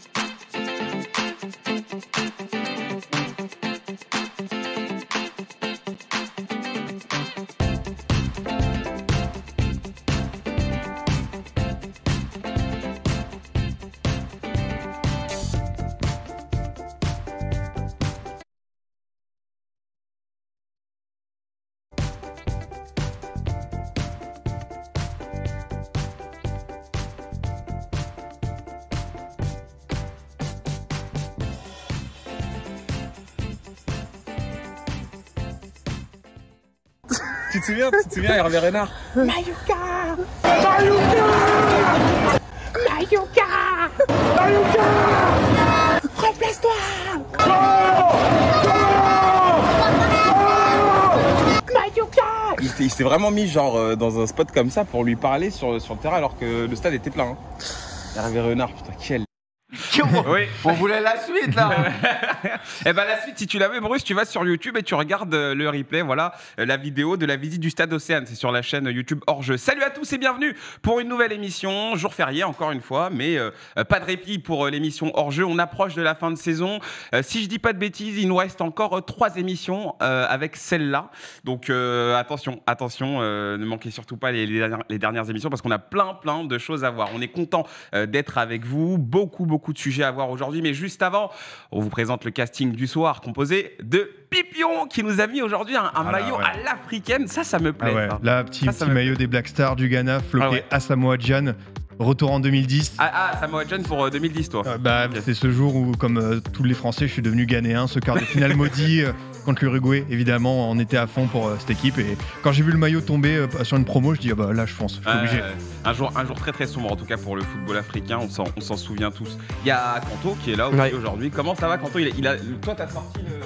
Thank you. tu te souviens Tu te souviens, Hervé Renard Mayuka Mayuka Mayuka Mayuka Remplace-toi Mayuka Il s'est vraiment mis genre euh, dans un spot comme ça pour lui parler sur, sur le terrain alors que le stade était plein. Hein. Hervé Renard, putain, quel oui. On voulait la suite là. et eh ben la suite, si tu l'avais, Bruce, tu vas sur YouTube et tu regardes euh, le replay, voilà, euh, la vidéo de la visite du stade Océane. C'est sur la chaîne YouTube hors jeu. Salut à tous et bienvenue pour une nouvelle émission, jour férié encore une fois, mais euh, pas de répit pour l'émission hors jeu. On approche de la fin de saison. si je dis pas de bêtises, il nous reste encore trois émissions avec celle-là. Donc attention, attention, ne manquez surtout pas les, dernières, les dernières, émissions parce qu'on a plein, plein de choses à voir. On est content d'être avec vous, beaucoup, beaucoup beaucoup de sujets à voir aujourd'hui. Mais juste avant, on vous présente le casting du soir composé de Pipion qui nous a mis aujourd'hui un, maillot à l'africaine. Ça, ça me plaît. Ah là, petit, maillot des Black Stars du Ghana floqué à Samoa John, Retour en 2010. Ah, ah Samoa John pour 2010, euh, toi. Ah, bah, c'est ce jour où, comme euh, tous les Français, je suis devenu Ghanéen. Ce quart de finale maudit euh, contre l'Uruguay, évidemment, on était à fond pour euh, cette équipe. Et quand j'ai vu le maillot tomber euh, sur une promo, je dis ah bah là, je fonce. Je suis obligé. Un jour, un jour très très sombre en tout cas pour le football africain. On s'en, souvient tous. Il y a Kanto qui est là aujourd'hui. Comment ça va, Kanto il, a, Toi, t'as sorti le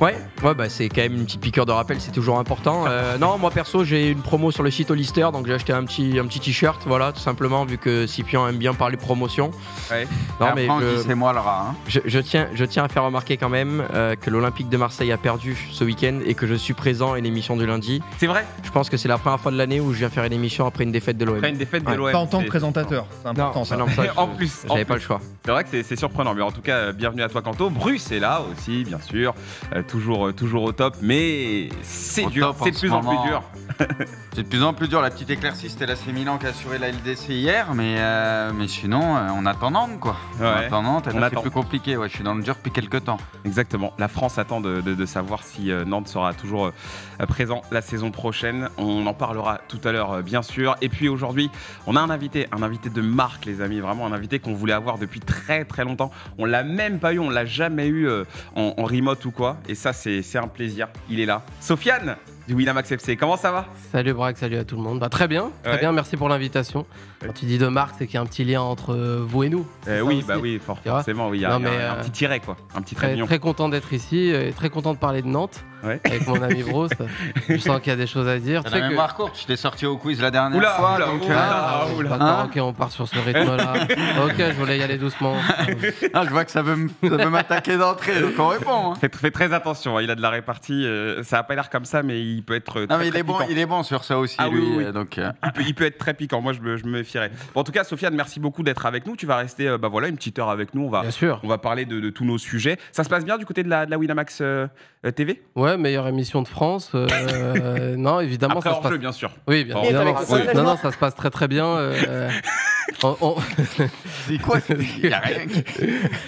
ouais, ouais bah, c'est quand même une petite piqueur de rappel, c'est toujours important. Euh, non, moi perso, j'ai une promo sur le site Hollister, donc j'ai acheté un petit un t-shirt, voilà, tout simplement, vu que Cyprien aime bien parler promotion. Ouais. Non, mais c'est moi le hein. rat. Je, tiens, je tiens à faire remarquer quand même euh, que l'Olympique de Marseille a perdu ce week-end et que je suis présent à une émission du lundi. C'est vrai Je pense que c'est la première fois de l'année où je viens faire une émission après une défaite de l'OM. Après une défaite de l'OM. Pas en tant que présentateur, c'est important ça. en plus, j'avais pas le choix. C'est vrai que c'est surprenant, mais en tout cas, euh, bienvenue à toi, Kanto. Bruce est là aussi bien sûr. Euh, toujours, euh, toujours au top, mais c'est dur, c'est de plus en, plus dur. c'est de plus en plus dur. La petite éclaircie, c'était la Milan qui a assuré la LDC hier, mais, euh, mais sinon, on Nantes quoi. Ouais. En attendant, c'est plus compliqué. je suis dans le dur depuis quelques temps. Exactement. La France attend de savoir si Nantes sera toujours présent la saison prochaine. On en parlera tout à l'heure, euh, bien sûr. Et puis aujourd'hui, on a un invité, un invité de marque, les amis, vraiment un invité qu'on voulait avoir depuis très très longtemps. On l'a même pas eu, on l'a jamais eu euh, en, remote ou quoi. Et ça, c'est un plaisir. Il est là. Sofiane du Winamax FC, comment ça va Salut Braque, salut à tout le monde. Bah, très bien, très bien, merci pour l'invitation. Quand tu dis de marque, c'est qu'il y a un petit lien entre euh, vous et nous. Eh oui, bah oui, forcément, oui. Il y a, un, euh, petit tiret, quoi. Un petit très, très content d'être ici et très content de parler de Nantes avec mon ami Bros. je sens qu'il y a des choses à dire. Tu sais que... courte, je t'ai sorti au quiz la dernière fois. Oula, euh, ah, hein ok, on part sur ce rythme-là. ok, je voulais y aller doucement. ah, je vois que ça veut m'attaquer d'entrée, donc on répond. Hein. Fais, très attention, hein, il a de la répartie. ça n'a pas l'air comme ça, mais il peut être. Très, non, il, est bon, il est bon sur ça aussi, ah lui. il, peut, être très piquant. Moi, je je me en tout cas, Sofiane, merci beaucoup d'être avec nous. Tu vas rester euh, bah voilà, une petite heure avec nous. On va, sûr. On va parler de, tous nos sujets. Ça se passe bien du côté de la, de la Winamax euh, euh, TV Ouais, meilleure émission de France. Euh, non, évidemment. ça se passe... bien sûr. Oui, bien sûr. Non, non, ça se passe très très bien. Euh, C'est quoi Tu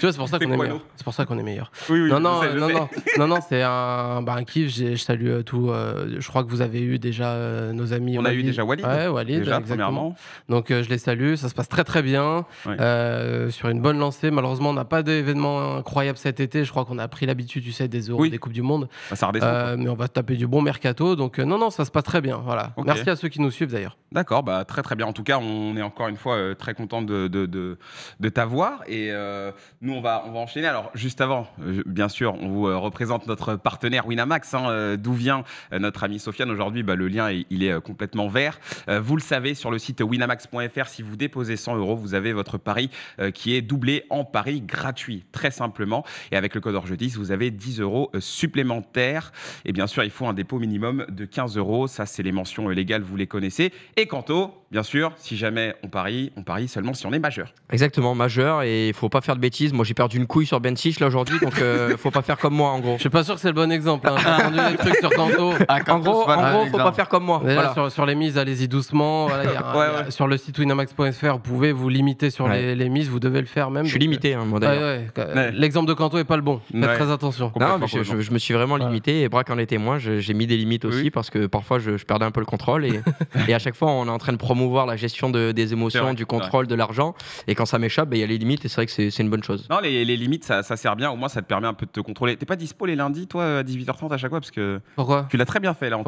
vois, c'est pour ça qu'on est, meilleur. C'est pour ça qu'on est meilleur. non, non, non, non, non, non, c'est un, bah, un kiff. Je salue euh, tout. je crois que vous avez eu déjà nos amis. On a eu déjà Walid. Ouais, Walid, déjà, exactement. Donc je les salue. Ça se passe très très bien. sur une bonne lancée. Malheureusement, on n'a pas d'événement incroyable cet été. Je crois qu'on a pris l'habitude, tu sais, des euros, des coupes du monde. Ah, euh, mais on va taper du bon mercato. Donc euh, non, non, ça se passe très bien. Voilà. Merci à ceux qui nous suivent d'ailleurs. D'accord, bah, très très bien. En tout cas, on est encore une fois euh, très content de, de, de, t'avoir. Et nous, on va, on va enchaîner. Alors, juste avant, bien sûr, on vous représente notre partenaire Winamax, hein, d'où vient notre amie Sofiane. Aujourd'hui, bah, le lien, il est complètement vert. Vous le savez, sur le site winamax.fr, si vous déposez 100 euros, vous avez votre pari qui est doublé en pari gratuit, très simplement. Et avec le code hors 10, vous avez 10 euros supplémentaires et bien sûr, il faut un dépôt minimum de 15 euros. Ça, c'est les mentions légales, vous les connaissez. Et Kanto bien sûr, si jamais on parie, on parie seulement si on est majeur. Exactement, majeur. Et il faut pas faire de bêtises. Moi, j'ai perdu une couille sur Ben là aujourd'hui, donc il euh, ne faut pas faire comme moi en gros. Je suis pas sûr que c'est le bon exemple. Hein. Ah, en gros, il ne faut pas faire comme moi. sur, les mises, allez-y doucement. Sur le site winamax.fr, vous pouvez vous limiter sur les, mises. Vous devez le faire même. Je suis limité, hein, moi d'ailleurs. L'exemple de Kanto est pas le bon. Faites très attention. je, je me suis vraiment limité et Braque en est J'ai mis des limites aussi parce que parfois je, perdais un peu le contrôle et, à chaque fois on est en train de promouvoir la gestion des émotions, du contrôle, de l'argent et quand ça m'échappe, ben, il y a les limites et c'est vrai que c'est une bonne chose. Non, les, limites ça, sert bien. Au moins ça te permet un peu de te contrôler. T'es pas dispo les lundis toi à 18h30 à chaque fois parce que tu l'as très bien fait là. En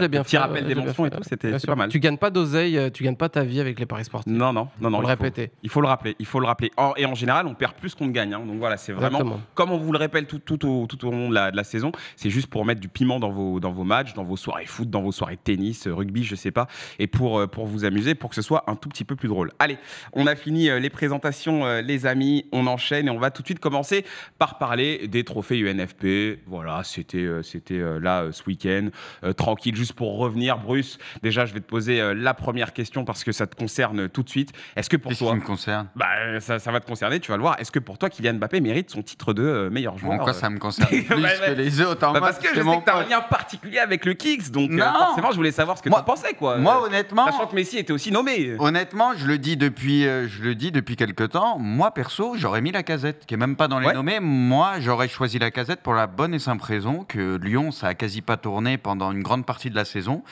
des mentions et tout, c'était pas mal. Tu gagnes pas d'oseille, euh, tu gagnes pas ta vie avec les paris sportifs. Non, non, non, non. Faut le répéter. Il faut le rappeler. Il faut le rappeler. Et en général, on perd plus qu'on ne gagne. Hein. Donc voilà, c'est vraiment comme on vous le rappelle tout au long de la saison. C'est juste pour mettre du piment dans vos, dans vos matchs, dans vos soirées foot, dans vos soirées tennis, euh, rugby, je sais pas, et pour, euh, pour vous amuser, pour que ce soit un tout petit peu plus drôle. Allez, on a fini euh, les présentations, les amis. On enchaîne et on va tout de suite commencer par parler des trophées UNFP. Voilà, c'était c'était là ce week-end. tranquille, juste pour revenir, Bruce. Déjà, je vais te poser la première question parce que ça te concerne tout de suite. Est-ce que pour toi, me concerne bah, ça, ça, va te concerner, tu vas le voir. Est-ce que pour toi, Kylian Mbappé mérite son titre de meilleur joueur En quoi ça me concerne plus les en bah, Parce que je sais un lien particulier avec le Kicks, donc euh, forcément, je voulais savoir ce que t'en pensais, quoi. Moi, honnêtement. que Messi était aussi nommé. Honnêtement, je le dis depuis, euh, je le dis depuis quelques temps. Moi, perso, j'aurais mis la casette, qui est même pas dans les nommés. Moi, j'aurais choisi la casette pour la bonne et simple raison que Lyon, ça a quasi pas tourné pendant une grande partie de la saison.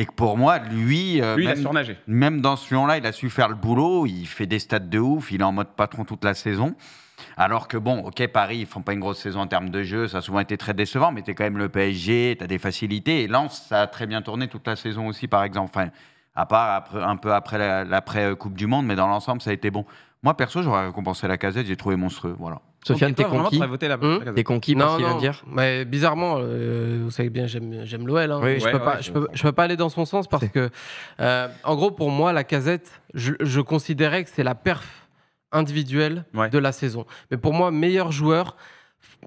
Et que pour moi, lui, euh, il a même dans ce Lyon-là, il a su faire le boulot. Il fait des stats de ouf. Il est en mode patron toute la saison. Alors que bon, ok, Paris, ils font pas une grosse saison en termes de jeu, ça a souvent été très décevant, mais tu es quand même le PSG, tu as des facilités. Et Lens, ça a très bien tourné toute la saison aussi, par exemple. Enfin, à part un peu après l'après-Coupe euh, du Monde, mais dans l'ensemble, ça a été bon. Moi, perso, j'aurais récompensé la casette, j'ai trouvé monstrueux. Voilà. Sofiane, t'es conquis conquis non, Mais Bizarrement, euh, vous savez bien, j'aime l'OL. Hein. je, ne peux pas, je, peux, pas aller dans son sens parce que, euh, en gros, pour moi, la casette, je considérais que c'est la perf individuel de la saison. Mais pour moi, meilleur joueur,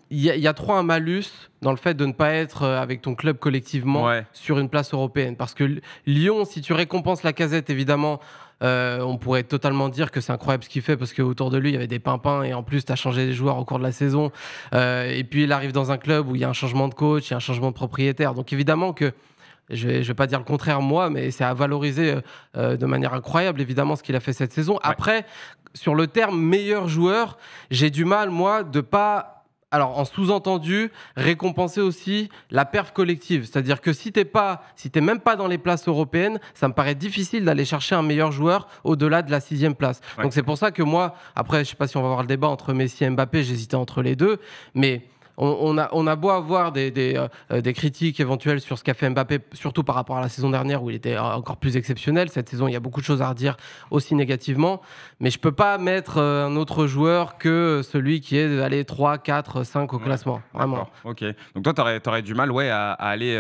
il y, a trop un malus dans le fait de ne pas être euh, avec ton club collectivement sur une place européenne. Parce que Lyon, si tu récompenses la casette, évidemment, euh, on pourrait totalement dire que c'est incroyable ce qu'il fait parce qu'autour de lui, il y avait des pimpins et en plus, tu as changé les joueurs au cours de la saison. Euh, et puis, il arrive dans un club où il y a un changement de coach, il y a un changement de propriétaire. Donc, évidemment que je ne vais, pas dire le contraire moi, mais c'est à valoriser euh, euh, de manière incroyable, évidemment, ce qu'il a fait cette saison. Après, sur le terme meilleur joueur, j'ai du mal, moi, de pas alors en sous-entendu, récompenser aussi la perf collective. C'est-à-dire que si t'es pas, si même pas dans les places européennes, ça me paraît difficile d'aller chercher un meilleur joueur au-delà de la sixième place. Donc c'est pour ça que moi, après, je sais pas si on va avoir le débat entre Messi et Mbappé, j'hésitais entre les deux, mais on, a, beau avoir euh, euh, des, critiques éventuelles sur ce qu'a fait Mbappé, surtout par rapport à la saison dernière où il était encore plus exceptionnel. Cette saison, il y a beaucoup de choses à redire aussi négativement. Mais je ne peux pas mettre euh, un autre joueur que celui qui est allé 3, 4, 5 au classement. Vraiment. Ok. Donc toi, tu aurais, du mal ouais, à, aller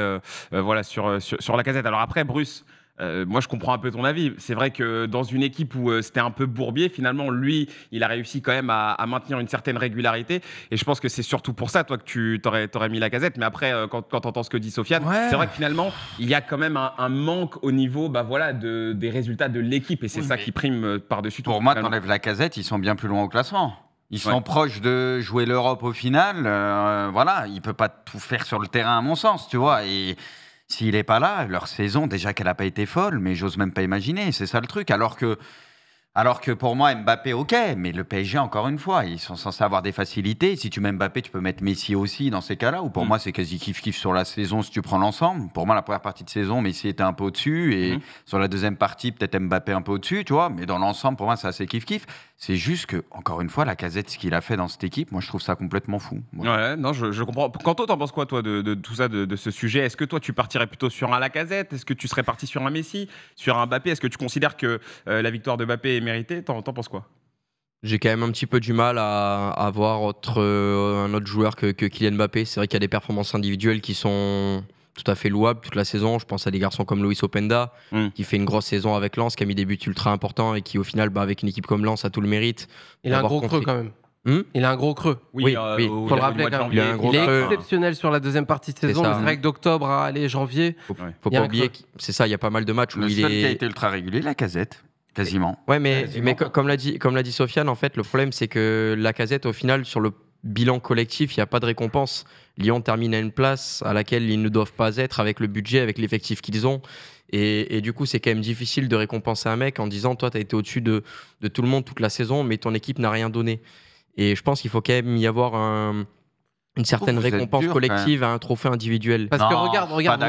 voilà, sur la casette. Alors après, Bruce. Euh, moi, je comprends un peu ton avis. C'est vrai que dans une équipe où euh, c'était un peu bourbier, finalement, lui, il a réussi quand même à, maintenir une certaine régularité. Et je pense que c'est surtout pour ça, toi, que tu t'aurais, mis la casette. Mais après, euh, quand, tu entends ce que dit Sofiane, c'est vrai que finalement, il y a quand même un, manque au niveau bah, voilà, de, des résultats de l'équipe. Et c'est ça qui prime par-dessus pour tout. Pour moi, enlèves la casette, ils sont bien plus loin au classement. Ils sont proches de jouer l'Europe au final. voilà, il peut pas tout faire sur le terrain, à mon sens, tu vois. Et. S'il n'est pas là, leur saison, déjà qu'elle n'a pas été folle, mais j'ose même pas imaginer, c'est ça le truc. Alors que alors que pour moi, Mbappé, ok, mais le PSG, encore une fois, ils sont censés avoir des facilités. Si tu mets Mbappé, tu peux mettre Messi aussi dans ces cas-là, ou pour mm. moi, c'est quasi kiff-kiff sur la saison si tu prends l'ensemble. Pour moi, la première partie de saison, Messi était un peu au-dessus, et mm. sur la deuxième partie, peut-être Mbappé un peu au-dessus, tu vois, mais dans l'ensemble, pour moi, c'est assez kiff-kiff. C'est juste que, encore une fois, la casette, ce qu'il a fait dans cette équipe, moi, je trouve ça complètement fou. Ouais, non, je, je comprends. toi t'en penses quoi, toi, de, tout ça, de, ce sujet Est-ce que toi, tu partirais plutôt sur un Lacazette Est-ce que tu serais parti sur un Messi Sur un Mbappé Est-ce que tu considères que euh, la victoire de Mbappé mérité, T'en penses quoi j'ai quand même un petit peu du mal à, avoir voir autre, euh, un autre joueur que, Kylian Mbappé. C'est vrai qu'il y a des performances individuelles qui sont tout à fait louables toute la saison. Je pense à des garçons comme Luis Openda, hmm. qui fait une grosse saison avec Lens, qui a mis des buts ultra importants et qui, au final, bah, avec une équipe comme Lens, a tout le mérite. Il a un gros creux quand même. il a un gros creux. Oui, Faut il rappeler est exceptionnel sur la deuxième partie de saison. C'est vrai que d'octobre à janvier. Faut, faut pas oublier, c'est ça, il y a pas mal de matchs où le il seul est... qui a été ultra régulier, la casette. Quasiment. Ouais, mais, mais comme l'a dit, comme dit Sofiane, en fait, le problème, c'est que la casette, au final, sur le bilan collectif, il n'y a pas de récompense. Lyon termine à une place à laquelle ils ne doivent pas être avec le budget, avec l'effectif qu'ils ont. Et, du coup, c'est quand même difficile de récompenser un mec en disant Toi, tu as été au-dessus de, de, tout le monde toute la saison, mais ton équipe n'a rien donné. Et je pense qu'il faut quand même y avoir un, une certaine récompense collective à un trophée individuel. Parce que regarde, regarde,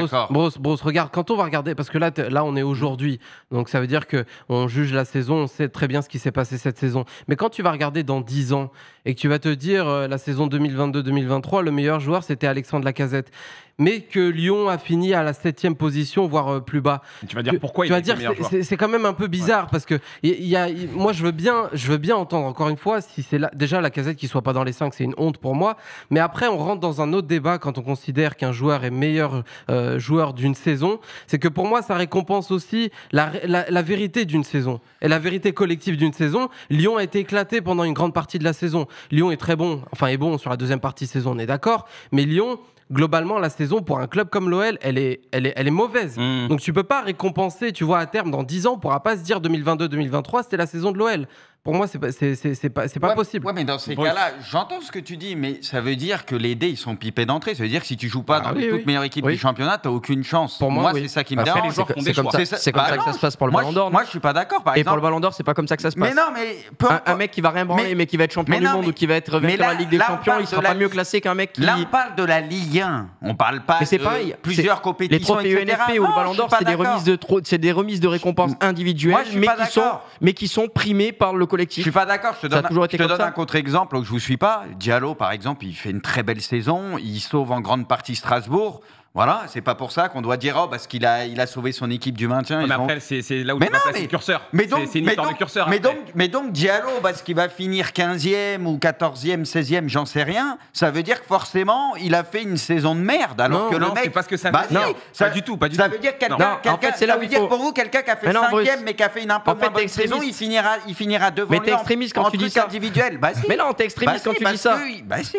Bruce, regarde, quand on va regarder, parce que là, là on est aujourd'hui, donc ça veut dire que on juge la saison, on sait très bien ce qui s'est passé cette saison. Mais quand tu vas regarder dans 10 ans et que tu vas te dire euh, la saison 2022-2023, le meilleur joueur c'était Alexandre Lacazette mais que Lyon a fini à la septième position, voire euh, plus bas. tu vas dire pourquoi tu, vas dire c'est quand même un peu bizarre parce que moi je veux bien, je veux bien entendre encore une fois si c'est déjà la casette qui soit pas dans les cinq, c'est une honte pour moi. Mais après on rentre dans un autre débat quand on considère qu'un joueur est meilleur euh, joueur d'une saison, c'est que pour moi ça récompense aussi la, la vérité d'une saison et la vérité collective d'une saison. Lyon a été éclaté pendant une grande partie de la saison. Lyon est très bon, enfin est bon sur la deuxième partie de saison, on est d'accord. Mais Lyon globalement, la saison pour un club comme l'OL, elle est, elle est, elle est mauvaise. Mm. Donc tu peux pas récompenser, tu vois, à terme, dans 10 ans, on pourra pas se dire 2022-2023, c'était la saison de l'OL. Pour moi, c'est pas, c'est, pas, pas possible. Ouais, mais dans ces cas-là, j'entends ce que tu dis, mais ça veut dire que les dés, ils sont pipés d'entrée. Ça veut dire que si tu joues pas ah dans les toutes meilleures équipes du championnat, t'as aucune chance. Pour moi, c'est ça qui me bah, dérange. C'est comme, ça, comme bah ça que ça se passe pour le Ballon d'Or. Moi, je suis pas d'accord. Par exemple. Et pour le Ballon d'Or, c'est pas comme ça que ça se passe. Mais non, mais un, mec qui va rien branler, mais, qui va être champion du monde ou qui va être dans la Ligue des Champions, il sera pas mieux classé qu'un mec qui. Là, on parle de la Ligue 1. On parle pas. de Plusieurs compétitions. Les trophées UNFP e ou le Ballon d'Or, c'est des remises de c'est des remises de récompenses individuelles, mais qui sont mais qui sont primées par le collectif. Je suis pas d'accord. Je te donne, je te donne un contre-exemple où je vous suis pas. Diallo, par exemple, il fait une très belle saison. Il sauve en grande partie Strasbourg. Voilà, c'est pas pour ça qu'on doit dire oh parce qu'il a il a sauvé son équipe du maintien. Mais après c'est là où il tu non, vas mais, curseur. Mais donc c'est curseur. Mais donc, mais donc Diallo parce qu'il va finir 15e ou 14e, 16e, j'en sais rien, ça veut dire que forcément, il a fait une saison de merde alors non, que le mec c'est parce que ça bah veut dire, pas du tout, pas du ça veut dire quelqu'un en fait, c'est là dire pour vous quelqu'un qui a fait 5e mais qui a fait une importante saison, il finira il finira devant Mais t'es extrémiste quand tu dis ça individuel. Bah mais non, t'es extrémiste bah quand tu dis ça.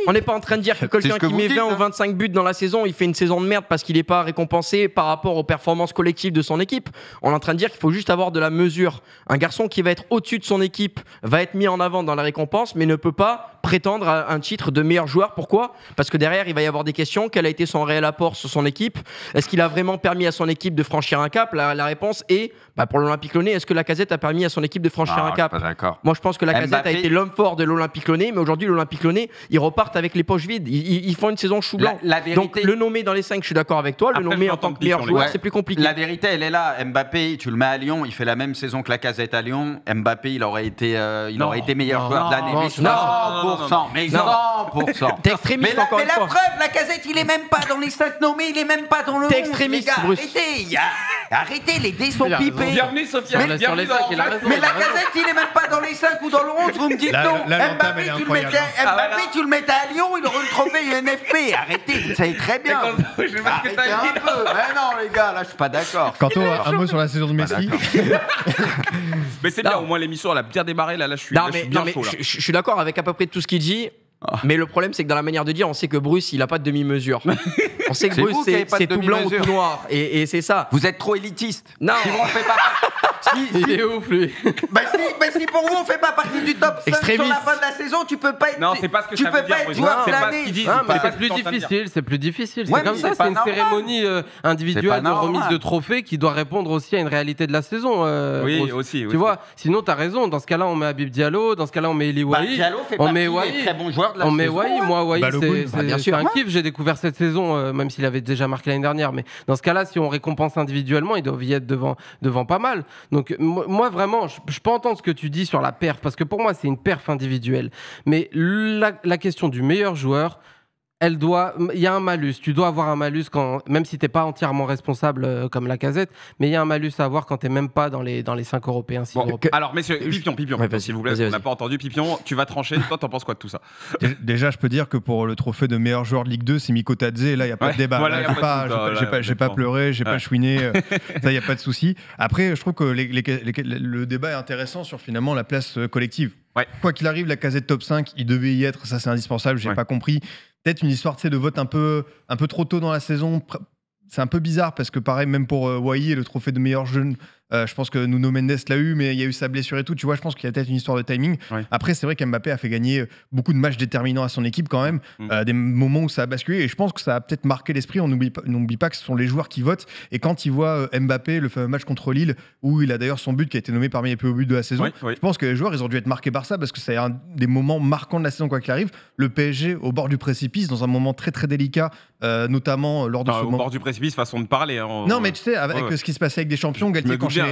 On n'est pas en train de dire que quelqu'un qui met 20 hein. ou 25 buts dans la saison, il fait une saison de merde parce qu'il n'est pas récompensé par rapport aux performances collectives de son équipe. On est en train de dire qu'il faut juste avoir de la mesure. Un garçon qui va être au-dessus de son équipe va être mis en avant dans la récompense, mais ne peut pas prétendre à un titre de meilleur joueur. Pourquoi Parce que derrière, il va y avoir des questions. Quel a été son réel apport sur son équipe Est-ce qu'il a vraiment permis à son équipe de franchir un cap la, réponse est, bah, pour l'Olympique Lyonnais, est-ce que la casette a permis à son équipe de franchir ah, un cap Moi, je pense que la casette a été l'homme fort de l'Olympique Lyonnais, mais aujourd'hui, l'Olympique Lyonnais, ils repartent avec les poches vides. Ils, font une saison chou blanc. Donc, le nommer dans les 5, je suis d'accord avec toi. Le nommer en tant que meilleur joueur, c'est plus compliqué. La vérité, elle est là. Mbappé, tu le mets à Lyon, il fait la même saison que la casette à Lyon. Mbappé, il aurait été, euh, il aurait été meilleur joueur de l'année non, mais 100%. T'extrémiste mais la, encore mais la preuve, la casette, il est même pas dans les 5 nommés, il est même pas dans le. T'extrémiste, Bruce. Arrêtez, les dés sont pipés. Mais, la casette, il est même pas dans les 5 ou dans le 11, vous me dites la, non. Mbappé, tu le, mettais, tu le mettais à Lyon, il aurait le trophée NFP. Arrêtez, vous savez très bien. Je vais arrêtez un peu. Mais non, les gars, là, je suis pas d'accord. Quant un mot sur la saison de Messi. Mais c'est bien, au moins l'émission, elle a bien démarré. Là, là je suis, bien je suis d'accord avec à peu près tout ce qu'il dit. Ah. Mais le problème, c'est que dans la manière de dire, on sait que Bruce, il a pas de demi-mesure. on sait que Bruce, c'est, tout blanc ou tout noir. Et, c'est ça. Vous êtes trop élitiste. Non. on vous pas partie. Il est ouf, lui. Bah, bah si, pour vous, on fait pas partie du top 5 sur la fin de la saison, tu peux pas être. Non, c'est pas ce que tu peux pas être joueur de l'année. C'est plus difficile, c'est plus difficile. C'est comme ça, c'est une cérémonie euh, individuelle de remise de trophée qui doit répondre aussi à une réalité de la saison. Euh, oui, aussi. Tu vois, sinon, t'as raison. Dans ce cas-là, on met Habib Diallo. Dans ce cas-là, on met Eli bah, Diallo fait met des très bon joueur mais moi, Wai, bah, c'est bah, un kiff. J'ai découvert cette saison, euh, même s'il avait déjà marqué l'année dernière. Mais dans ce cas-là, si on récompense individuellement, il doit y être devant, devant pas mal. Donc, moi, vraiment, je, peux entendre ce que tu dis sur la perf, parce que pour moi, c'est une perf individuelle. Mais la question du meilleur joueur, elle doit. Il y a un malus. Tu dois avoir un malus quand, même si t'es pas entièrement responsable euh, comme la casette, mais il y a un malus à avoir quand tu t'es même pas dans les dans les 5 européens. Alors, messieurs, Pipion, Pipion, s'il vous plaît, on n'a pas entendu Pipion. Tu vas trancher. Toi, t'en penses quoi de tout ça Déjà, je peux dire que pour le trophée de meilleur joueur de Ligue 2, c'est Miko Tadze. Là, il y a pas de débat. j'ai pas pleuré, j'ai pas chouiné. Euh, ça, il n'y a pas de souci. Après, je trouve que le débat est intéressant sur finalement la place euh, collective. Quoi qu'il arrive, la casette top 5, il devait y être. Ça, c'est indispensable. J'ai pas compris peut-être une histoire de vote un peu, un peu trop tôt dans la saison. C'est un peu bizarre parce que, pareil, même pour euh, Wai, le trophée de meilleur jeune euh, je pense que Nuno Mendes l'a eu, mais il y a eu sa blessure et tout. Tu vois, je pense qu'il y a peut-être une histoire de timing. Après, c'est vrai qu'Mbappé a fait gagner euh, beaucoup de matchs déterminants à son équipe quand même, mm. euh, des moments où ça a basculé. Et je pense que ça a peut-être marqué l'esprit. On n'oublie pas, que ce sont les joueurs qui votent. Et quand ils voient Mbappé, le fameux match contre Lille, où il a d'ailleurs son but qui a été nommé parmi les plus hauts buts de la saison, je pense que les joueurs, ils ont dû être marqués par ça parce que c'est un des moments marquants de la saison, quoi qu'il arrive. Le PSG au bord du précipice, dans un moment très très délicat, notamment lors de Au bord du précipice, façon de parler. Hein, non, mais tu sais, avec ce qui se passait avec des champions,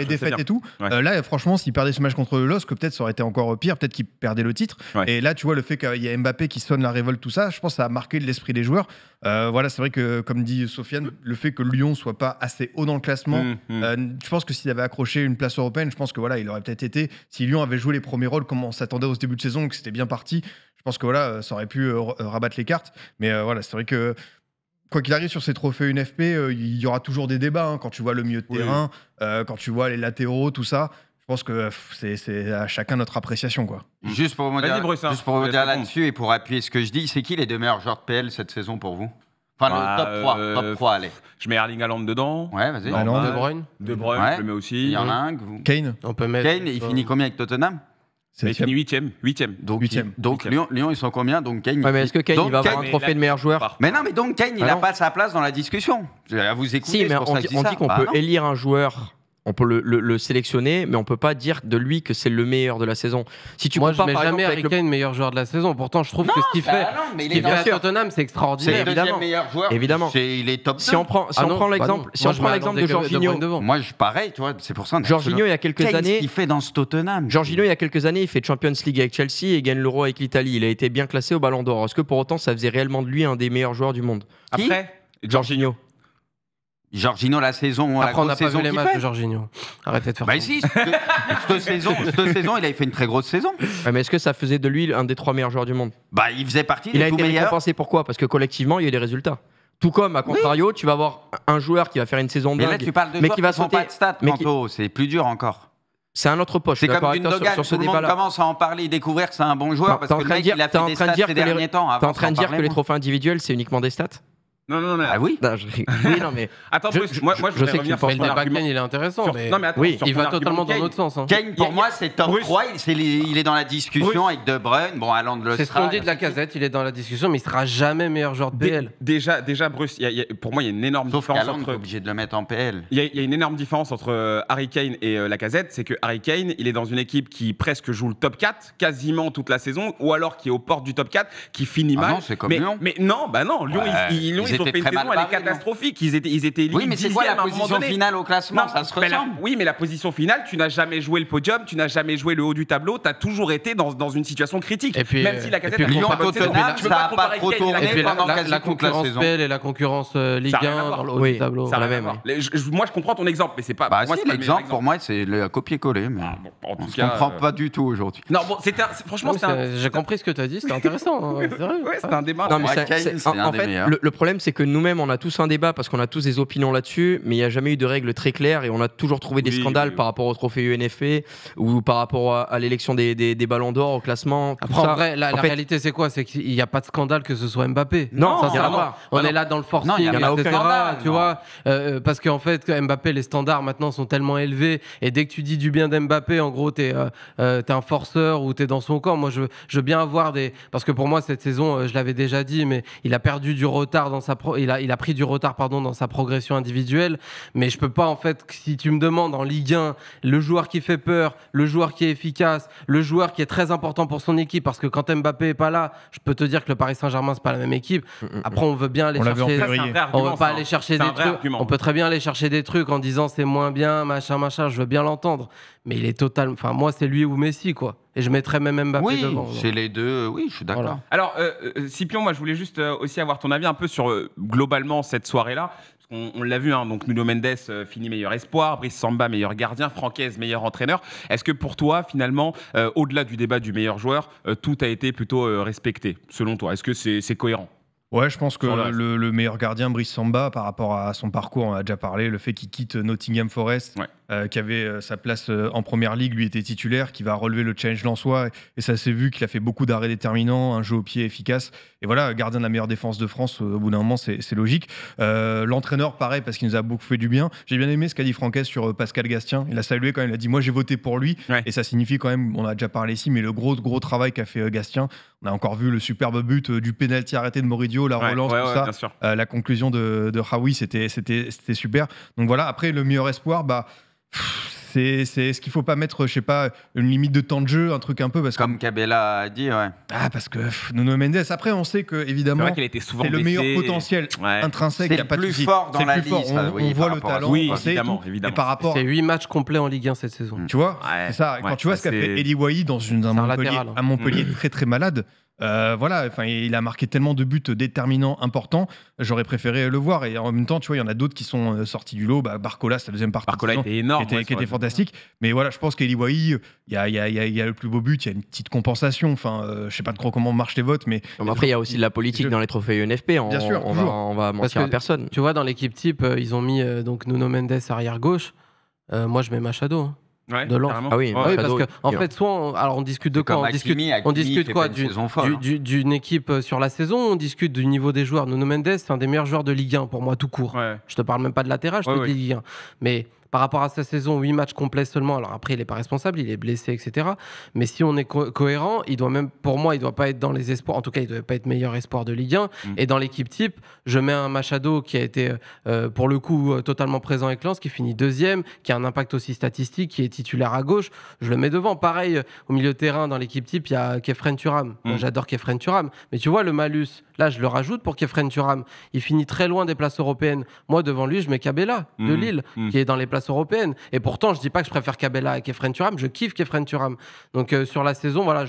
défaites et tout. Euh, là, franchement, s'il perdait ce match contre l'OS, que peut-être ça aurait été encore pire, peut-être qu'il perdait le titre. Et là, tu vois, le fait qu'il y a Mbappé qui sonne la révolte, tout ça, je pense que ça a marqué l'esprit des joueurs. Euh, voilà, c'est vrai que, comme dit Sofiane, le fait que Lyon soit pas assez haut dans le classement, mm, mm. Euh, je pense que s'il avait accroché une place européenne, je pense que voilà, il aurait peut-être été, si Lyon avait joué les premiers rôles comme on s'attendait au début de saison, que c'était bien parti, je pense que voilà, ça aurait pu rabattre les cartes. Mais voilà, c'est vrai que quoi qu'il arrive sur ces trophées UNFP, euh, il y aura toujours des débats. Hein, quand tu vois le milieu de terrain, euh, quand tu vois les latéraux, tout ça, je pense que c'est à chacun notre appréciation. Quoi. Juste pour vous dire hein. là-dessus et pour appuyer ce que je dis, c'est qui les deux meilleurs joueurs de PL cette saison pour vous Enfin, le bah, top 3, euh, top 3, allez. Je mets Erling Haaland dedans. Ouais, vas-y. De Bruyne. De Bruyne, je le mets aussi. Il vous... Kane. On peut mettre... Kane, il finit combien avec Tottenham c'est fini huitième, huitième. Donc, huitième. donc Lyon, Lyon, ils sont combien Donc Kane. mais est-ce que Kane il va avoir un trophée de meilleur joueur Mais non, mais donc Kane, il n'a ah pas sa place dans la discussion. Vous écoutez. Si, mais on, on dit, qu'on bah peut élire un joueur on peut le, sélectionner, mais on peut pas dire de lui que c'est le meilleur de la saison. Si tu Moi, je mets jamais Harry Kane le... meilleur joueur de la saison. Pourtant, je trouve que ce qu'il bah fait, il est, fait à Tottenham, c'est extraordinaire. C'est le deuxième meilleur joueur. Évidemment. il est top. 2. Si on prend, si ah on prend bah l'exemple, si on prend l'exemple de Jorginho, moi, je pareil, c'est pour ça. Jorginho, il y a quelques années, il fait dans ce Tottenham. Jorginho, il y a quelques années, il fait Champions League avec Chelsea et gagne l'Euro avec l'Italie. Il a été bien classé au Ballon d'Or. Est-ce que pour autant, ça faisait réellement de lui un des meilleurs joueurs du monde Après, Jorginho. Jorginho, la saison. Après, la on n'a pas saison vu les matchs de Jorginho. Arrêtez de faire Bah, si, cette, saison, il avait fait une très grosse saison. mais est-ce que ça faisait de lui un des trois meilleurs joueurs du monde Bah, il faisait partie il des meilleurs. Il a été récompensé pourquoi Parce que collectivement, il y a eu des résultats. Tout comme, à contrario, tu vas avoir un joueur qui va faire une saison mais là, tu parles de mais qui va sauter. Pas de stats, mais c'est plus dur encore. C'est un autre poche. C'est comme une Dogan, sur, le commence à en parler, découvrir que c'est un bon joueur, parce que le mec, il a fait des stats ces derniers temps. Hein, t'es en train de dire que les hein. trophées individuels, c'est uniquement des stats non, non, non. Ah oui Oui, non, mais. attends, je, moi, moi, je, sais que sur le débat Kane, il est intéressant. Mais... Non, mais attends, il va totalement dans l'autre sens. Hein. Kane, pour moi, c'est top Bruce. 3. Il, est dans la discussion avec De Bruyne. Bon, allant de C'est ce qu'on dit de la casette, il est dans la discussion, mais il sera jamais meilleur joueur de PL. Déjà, déjà Bruce, pour moi, il y a une énorme Sauf différence. Entre... obligé de le mettre en PL. Il y, a une énorme différence entre euh, Harry Kane et euh, la casette. C'est que Harry Kane, il est dans une équipe qui presque joue le top 4 quasiment toute la saison, ou alors qui est aux portes du top 4, qui finit ah mal. Non, c'est comme Lyon. Mais non, bah non, Lyon, il ils ont fait une saison, elle est hein. catastrophique. Ils étaient, ils étaient Oui, mais c'est quoi la position finale au classement Ça se ressemble. Oui, mais la position finale, tu n'as jamais joué le podium, tu n'as jamais joué le haut du tableau, tu as toujours été dans une situation critique. Même si la casette ça n'a pas trop pas pendant la concurrence PL et la concurrence Ligue 1 dans le tableau. la même. Hein. Moi, je comprends ton exemple, mais c'est pas. l'exemple bah, pour moi, c'est le copier-coller. Mais ah, on ne comprend euh, pas du tout aujourd'hui. Non, bon, c'était franchement, j'ai compris ce que tu as dit. C'était intéressant. Hein, c'est un débat. En fait, le problème, c'est que nous-mêmes, on a tous un débat parce qu'on a tous des opinions là-dessus, mais il n'y a jamais eu de règles très claires et on a toujours trouvé des scandales par rapport au trophée UNFP ou par rapport à, l'élection des, des, ballons d'or, au classement. Après, vrai, la, réalité, c'est quoi C'est qu'il n'y a pas de scandale que ce soit Mbappé. Non, On ah est là dans le forcing, non, tu vois. Euh, euh, parce qu'en fait, Mbappé, les standards maintenant sont tellement élevés et dès que tu dis du bien d'Mbappé, en gros, t'es euh, euh un forceur ou tu es dans son corps Moi, je, je veux bien avoir des. Parce que pour moi, cette saison, je l'avais déjà dit, mais il a perdu du retard dans sa il, a, pris du retard pardon, dans sa progression individuelle, mais je peux pas, en fait, si tu me demandes en Ligue 1, le joueur qui fait peur, le joueur qui est efficace, le joueur qui est très important pour son équipe, parce que quand Mbappé est pas là, je peux te dire que le Paris Saint-Germain, c'est pas la même équipe. Mm, mm, mm. Après, on veut bien veut pas aller chercher des trucs. On peut très bien aller chercher des trucs en disant c'est moins bien, machin, machin, je veux bien l'entendre. Mais il est total. Enfin, moi, c'est lui ou Messi, quoi. Et je mettrais même Mbappé oui, devant. les deux, euh, oui, je suis d'accord. Alors, euh, euh moi, je voulais juste euh, aussi avoir ton avis un peu sur globalement cette soirée-là. On, l'a vu, hein, donc Nuno Mendes finit meilleur espoir, Brice Samba meilleur gardien, Francaise meilleur entraîneur. Est-ce que pour toi, finalement, au-delà du débat du meilleur joueur, tout a été plutôt respecté, selon toi Est-ce que c'est cohérent Ouais, je pense que le, meilleur gardien, Brice Samba, par rapport à son parcours, on a déjà parlé, le fait qu'il quitte Nottingham Forest, euh, qui avait euh, sa place euh, en première ligue, lui était titulaire, qui va relever le challenge l'an Et, et ça s'est vu qu'il a fait beaucoup d'arrêts déterminants, un jeu au pied efficace. Et voilà, gardien de la meilleure défense de France, au bout d'un moment, c'est logique. L'entraîneur, pareil, parce qu'il nous a beaucoup fait du bien. J'ai bien aimé ce qu'a dit Franquet sur Pascal Gastien. Il a salué quand même, il a dit Moi, j'ai voté pour lui. Et ça signifie quand même, on a déjà parlé ici, mais le gros, gros travail qu'a fait Gastien. On a encore vu le superbe but du pénalty arrêté de Moridio, la relance, tout ça. la conclusion de, de Hawi, c'était super. Donc voilà, après, le meilleur espoir, bah, c'est est-ce qu'il faut pas mettre je sais pas une limite de temps de jeu un truc un peu parce comme Cabella a dit ouais ah parce que Nono Nuno Mendes après on sait que évidemment c'est le meilleur potentiel intrinsèque il a pas de c'est le plus fort liste, on, oui, on voit le talent oui évidemment, évidemment. c'est 8 matchs complets en Ligue 1 cette saison tu vois c'est ça quand tu vois ce qu'a fait Eli Wahi dans un Montpellier, hein. un Montpellier mm. très très malade euh, voilà, enfin, il a marqué tellement de buts déterminants, importants. J'aurais préféré le voir. Et en même temps, tu vois, il y en a d'autres qui sont euh, sortis du lot. Bah, Barcola, c'est la deuxième partie. Barcola était énorme, qui était, fantastique. Mais voilà, je pense qu'il il y a, y, a, le plus beau but, il y a une petite compensation. Enfin, euh, je sais pas trop comment marchent les votes, mais. après, il y a aussi de la politique dans les trophées UNFP. E on, hein. Bien sûr, on, va, on va, mentir à personne. Tu vois, dans l'équipe type, ils ont mis donc Nuno Mendes arrière gauche. moi, je mets Machado. Hein de l'an. Ah oui, parce que, en fait, soit on, alors on discute de quoi on discute, quoi d'une équipe euh, sur la saison, on discute du niveau des joueurs. Nuno Mendes, c'est un des meilleurs joueurs de Ligue 1 pour moi, tout court. Ouais. Je te parle même pas de latéral, je te dis Ligue 1. Mais par rapport à sa saison, 8 matchs complets seulement. Alors après, il n'est pas responsable, il est blessé, etc. Mais si on est cohérent, il doit même, pour moi, il doit pas être dans les espoirs. En tout cas, il ne doit pas être meilleur espoir de Ligue 1. Mm. Et dans l'équipe type, je mets un Machado qui a été, euh, pour le coup, euh, totalement présent avec Lens, qui finit deuxième, qui a un impact aussi statistique, qui est titulaire à gauche. Je le mets devant. Pareil, euh, au milieu de terrain, dans l'équipe type, il y a Kefren Turam. Mm. J'adore Kefren Turam. Mais tu vois, le malus Là, je le rajoute pour Kefren Turam, il finit très loin des places européennes. Moi, devant lui, je mets Cabella de mmh, Lille, mmh. qui est dans les places européennes. Et pourtant, je ne dis pas que je préfère Cabella à Kefren Turam. Je kiffe Kefren Turam. Donc, euh, sur la saison, voilà.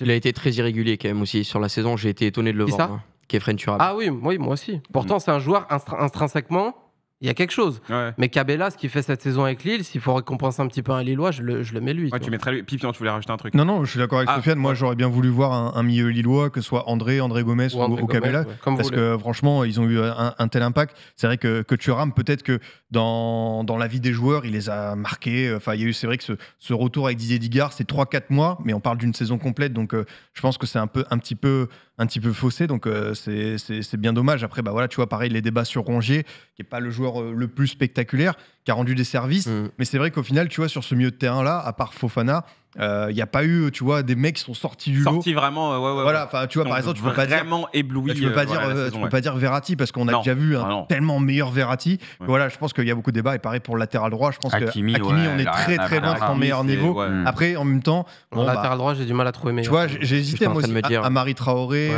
Il a été très irrégulier quand même aussi. Sur la saison, j'ai été étonné de le voir. Kefren hein, Turam. Ah oui, oui, moi aussi. Pourtant, mmh. c'est un joueur intrinsèquement il y a quelque chose. Mais Cabela, ce qu'il fait cette saison avec Lille, s'il faut récompenser un petit peu un Lillois, je le, mets lui. tu mettrais lui. Pipian, hein, tu voulais rajouter un truc Non, non, je suis d'accord avec ah. Sofiane. Moi, j'aurais bien voulu voir un, milieu Lillois, que ce soit André, André Gomez ou, Cabela. parce que franchement, ils ont eu un, tel impact. C'est vrai que, que Thuram, peut-être que dans, dans la vie des joueurs, il les a marqués. Enfin, il y a eu, c'est vrai que ce, retour avec Didier Digard, c'est 3-4 mois, mais on parle d'une saison complète. Donc, euh, je pense que c'est un, peu, un petit peu un petit peu faussé. Donc euh, c'est bien dommage. Après, bah voilà, tu vois, pareil, les débats sur Rongier, qui n'est pas le joueur euh, le plus spectaculaire, qui a rendu des services. Mm. Mais c'est vrai qu'au final, tu vois, sur ce milieu de terrain-là, à part Fofana, il euh, y n'y a pas eu, tu vois, des mecs qui sont sortis du Sortis vraiment, euh, ouais, ouais. Voilà, tu vois, par exemple, tu peux pas dire. Vraiment ébloui. Euh, tu peux pas, dire, peux pas dire Verratti parce qu'on a déjà vu un ah tellement meilleur Verratti. Voilà, je pense qu'il y a beaucoup de débats et pareil pour le latéral droit. Je pense que on est très très loin de son meilleur niveau. Mm. Après, en même temps. Bon, bah, latéral droit, j'ai du mal à trouver meilleur. Tu vois, j'ai hésité moi aussi à ah, Marie Traoré,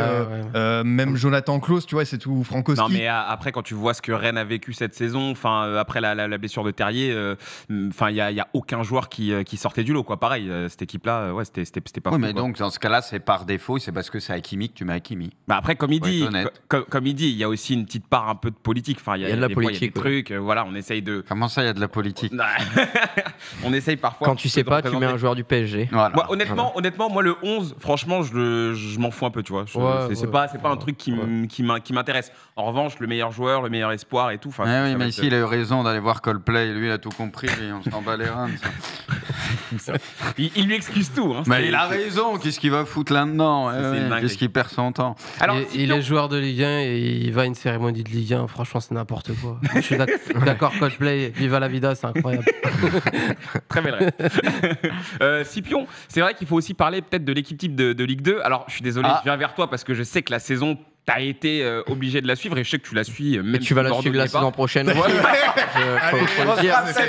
même Jonathan Klaus, tu vois, c'est tout Franco. Non, mais après, quand tu vois ce que Rennes a vécu cette saison, enfin, après la blessure de Terrier, enfin, il n'y a aucun joueur qui sortait du lot, quoi. Pareil. Euh, cette équipe-là, euh, ouais, c'était pas. Oui, mais donc dans ce cas-là, c'est par défaut, c'est parce que c'est Hakimi que tu mets Hakimi. Bah, après, comme il dit, comme, il dit, il y a aussi une petite part un peu de politique. Enfin, il y a, de la politique, trucs. Euh, voilà, on essaye de. Comment ça, il y a de la politique On essaye parfois. Quand tu sais pas, tu mets un joueur du PSG. honnêtement, honnêtement, moi le 11, franchement, je, je m'en fous un peu, tu vois. c'est pas, c'est pas un truc qui m'intéresse. En revanche, le meilleur joueur, le meilleur espoir et tout. Enfin, eh mais ici, il a eu raison d'aller voir Coldplay. Lui, il a tout compris on s'en bat les reins. il lui excuse tout. Hein, Mais il a raison, qu'est-ce qu'il va foutre là-dedans hein, Qu'est-ce qu'il perd son temps Alors, Il est joueur de Ligue 1 et il va à une cérémonie de Ligue 1, franchement c'est n'importe quoi. Je suis d'accord, Coldplay, viva la vida, c'est incroyable. Très belle euh, Scipion, c'est vrai qu'il faut aussi parler peut-être de l'équipe type de, Ligue 2. Alors je suis désolé, ah. je viens vers toi parce que je sais que la saison t'as été euh, obligé de la suivre et je sais que tu la suis euh, mais tu vas la suivre la saison prochaine c'est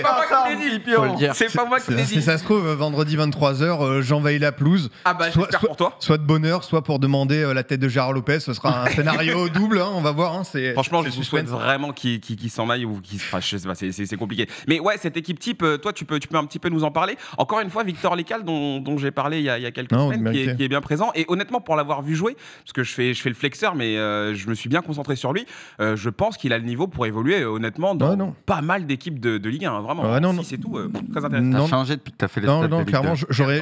pas, moi qui l'ai dit c'est pas moi qui l'ai dit si ça se trouve vendredi 23h j'envahis la pelouse ah bah soit, pour toi soit de bonheur soit pour demander euh, la tête de Gérard Lopez ce sera un scénario double hein, on va voir hein, franchement je vous souhaite vraiment qu'il s'en aille ou qu'il se fâche. c'est compliqué mais ouais cette équipe type toi tu peux, un petit peu nous en parler encore une fois Victor Lécal dont, j'ai parlé il y, a, quelques semaines qui est, bien présent et honnêtement pour l'avoir vu jouer parce que je fais, je fais le flexeur mais euh, je me suis bien concentré sur lui. Euh, je pense qu'il a le niveau pour évoluer, honnêtement, dans pas mal d'équipes de, Ligue 1. Hein, vraiment, c'est tout, euh, très intéressant. T'as changé depuis que as fait les Non, non, clairement, j'aurais